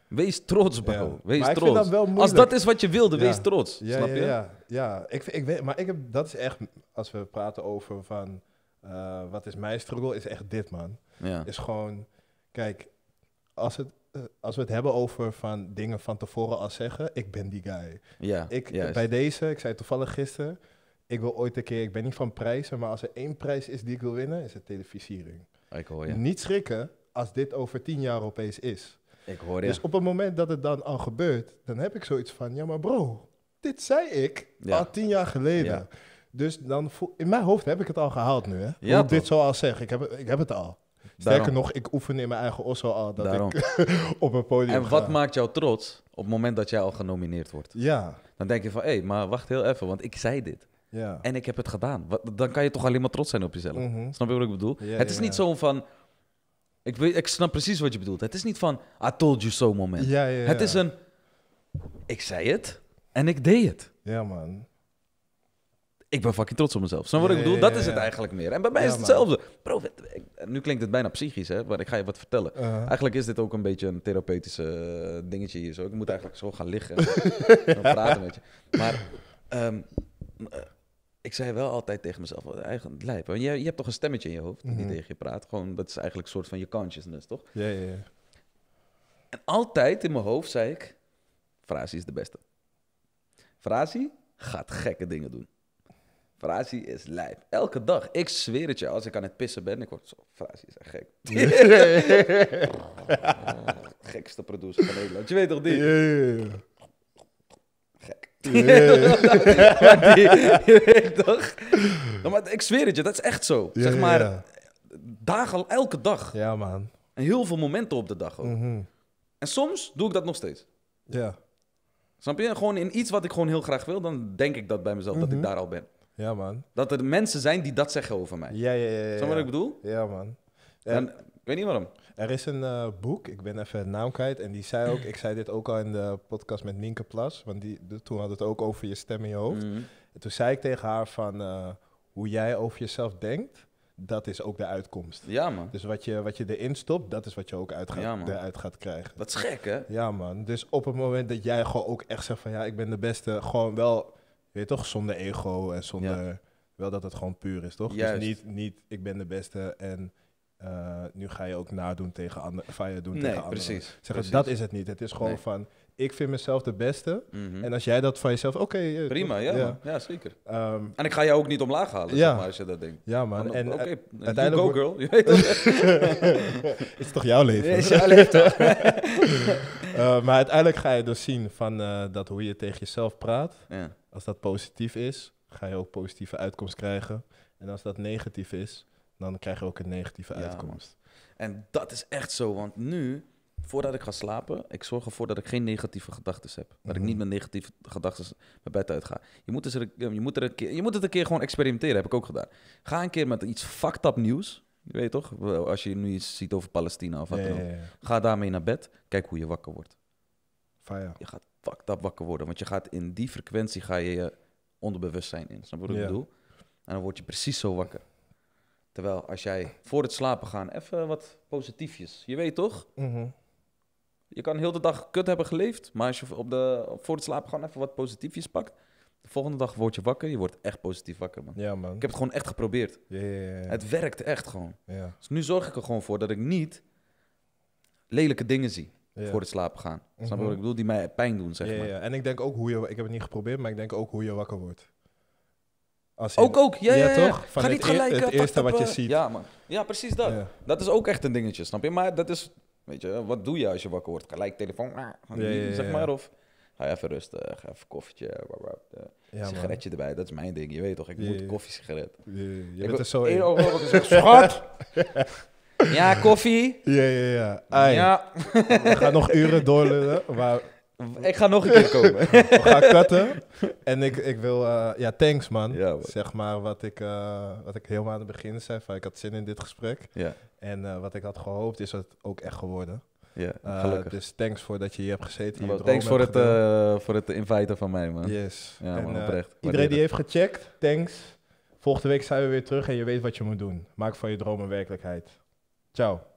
[SPEAKER 1] Wees
[SPEAKER 2] trots, bro. Wees trots. als dat is wat je wilde, wees trots. Ja, snap je? Ja,
[SPEAKER 1] ja. Ik, ik weet, maar ik heb, dat is echt, als we praten over van eh, wat is mijn struggle, is echt dit, man. Is gewoon, kijk, als, het, eh, als we het hebben over van dingen van tevoren al zeggen, ik ben die guy. Ja, ik, bij deze, ik zei toevallig gisteren, ik wil ooit een keer, ik ben niet van prijzen, maar als er één prijs is die ik wil winnen, is het televisiering. Ik hoor, Niet schrikken, als dit over tien jaar opeens is. Ik hoor je. Dus op het moment dat het dan al gebeurt, dan heb ik zoiets van, ja maar bro, dit zei ik al tien jaar geleden. Dus dan in mijn hoofd heb ik het al gehaald nu, hè? Ja, dit zo al zeg, ik heb, ik heb het al. Sterker nog, ik oefen in mijn eigen osso al dat Daarom. ik op een podium En wat maakt
[SPEAKER 2] jou trots op het moment dat jij al genomineerd wordt? Ja. Dan denk je van, hé, hey, maar wacht heel even, want ik zei dit. Ja. En ik heb het gedaan. dan kan je toch alleen maar trots zijn op jezelf. Mhm. Snap je wat ik bedoel? het is niet zo van, ik, weet, ik snap precies wat je bedoelt. Het is niet van I told you so moment. Het is een ik zei het en ik deed het. Ja, man. Ik ben fucking trots op mezelf. Zo wat ik bedoel? dat is het eigenlijk meer. En bij mij is het hetzelfde. Bro, nu klinkt het bijna psychisch, hè? maar ik ga je wat vertellen. Uh-huh. Eigenlijk is dit ook een beetje een therapeutische eh, dingetje hier. Zo. Ik moet eigenlijk zo gaan liggen en dan praten met je. Maar ehm, eh, ik zei wel altijd tegen mezelf, oh, eigenlijk lijp. Want je, je hebt toch een stemmetje in je hoofd mm die mhm. tegen je praat. Gewoon, dat is eigenlijk een soort van je consciousness, toch? Ja, ja, ja. En altijd in mijn hoofd zei ik, Frazi is de beste. Frazi gaat gekke dingen doen. Frazi is lijp. Elke dag. Ik zweer het je, als ik aan het pissen ben, ik word zo, Frazi is echt gek. Gekste producer van Nederland. Je weet toch die? Ja, ja, ja. Nee. die, je weet toch? Nou, maar ik zweer het je, dat is echt zo. zeg maar, dagen, elke dag. Ja, man. En heel veel momenten op de dag ook. Mm -hmm. En soms doe ik dat nog steeds. Ja. Snap je? Gewoon in iets wat ik gewoon heel graag wil, dan denk ik dat bij mezelf, dat ik daar al ben. Ja, man. Dat er mensen zijn die dat zeggen over mij. Ja, ja, ja. ja Snap je wat ik
[SPEAKER 1] bedoel? Ja, man. en weet niet waarom. Er is een eh, boek, ik ben even het naam kwijt, en die zei ook, ik zei dit ook al in de podcast met Nienke Plas, want die, toen had het ook over je stem in je hoofd. Mhm. En toen zei ik tegen haar van, eh, hoe jij over jezelf denkt, dat is ook de uitkomst. Ja, man. Dus wat je, wat je erin stopt, dat is wat je ook uit gaat, eruit gaat krijgen. Dat is gek, hè? Ja, man. Dus op het moment dat jij gewoon ook echt zegt van, ja, ik ben de beste, gewoon wel, weet toch, zonder ego en zonder... Wel dat het gewoon puur is, toch? Dus niet, niet ik ben de beste en eh, nu ga je ook nadoen tegen anderen. Fire doen nee, tegen anderen. Precies, zeg, Dat is het niet. Het is gewoon van, ik vind mezelf de beste. Mhm. En als jij dat van jezelf, oké. Eh, Prima, ja, ja. zeker. Ehm,
[SPEAKER 2] en ik ga jou ook niet omlaag halen, ja. maar, als je dat denkt. Ja, man. en, eh, uiteindelijk go, girl. Je weet het. is toch jouw leven? is jouw leven, uh, Maar
[SPEAKER 1] uiteindelijk ga je dus zien van dat hoe je tegen jezelf praat. Als dat positief is, ga je ook positieve uitkomst krijgen. En als dat negatief is, dan krijg je ook een negatieve
[SPEAKER 2] uitkomst. En dat is echt zo, want nu, voordat ik ga slapen, ik zorg ervoor dat ik geen negatieve gedachten heb. Dat ik mhm. niet met negatieve gedachten naar bed uitga. Je moet, dus je, moet er een keer, je moet het een keer gewoon experimenteren, heb ik ook gedaan. Ga een keer met iets fucked up nieuws. Je weet toch, als je nu iets ziet over Palestina of wat dan ook. ga daarmee naar bed, kijk hoe je wakker wordt. Fire. Je gaat fucked up wakker worden, want je gaat in die frequentie ga je je onderbewustzijn in. Snap je wat ik bedoel? En dan word je precies zo wakker. Terwijl als jij voor het slapen gaan even wat positiefjes. Je weet toch? Mhm. Je kan heel de dag kut hebben geleefd, maar als je op de, voor het slapen gaan even wat positiefjes pakt. De volgende dag word je wakker, je wordt echt positief wakker, man. Ja, man. Ik heb het gewoon echt geprobeerd. Ja, ja, ja. Het werkt echt gewoon. Dus nu zorg ik er gewoon voor dat ik niet lelijke dingen zie voor het slapen gaan. Snap wat mhm. ik bedoel? Die mij pijn doen, zeg maar.
[SPEAKER 1] Ja, en ik denk ook hoe je... Ik heb het niet geprobeerd, maar ik denk ook hoe je wakker wordt
[SPEAKER 2] ook, ook. Ja, ja, toch? Van gelijk... Het, eh, eerste wat je eh, ziet. Ja, man. Ja, precies dat. Dat is ook echt een dingetje, snap je? Maar dat is... Weet je, wat doe je als je wakker wordt? Gelijk telefoon, ah, zeg maar, of... Ga even rustig, even koffietje, eh, sigaretje erbij. Dat is mijn ding, je weet toch? Ik moet koffie, sigaret. Je bent er zo in. Dus
[SPEAKER 1] ja, koffie. Ja, ja, ja. Ja. We gaan nog uren doorlullen, maar ik ga nog een keer komen. We gaan cutten. En ik, ik wil... Eh, ja, thanks man. zeg maar wat ik, eh, wat ik helemaal aan het begin zei. Van, ik had zin in dit gesprek. Ja. En eh, wat ik had gehoopt is het ook echt geworden. Ja, gelukkig. dus thanks voor dat je hier hebt
[SPEAKER 2] gezeten. thanks voor het, voor het inviten van mij man. Yes. Ja, oprecht. Iedereen die
[SPEAKER 1] heeft gecheckt, thanks. Volgende week zijn we weer terug en je weet wat je moet doen. Maak van je dromen werkelijkheid. Ciao.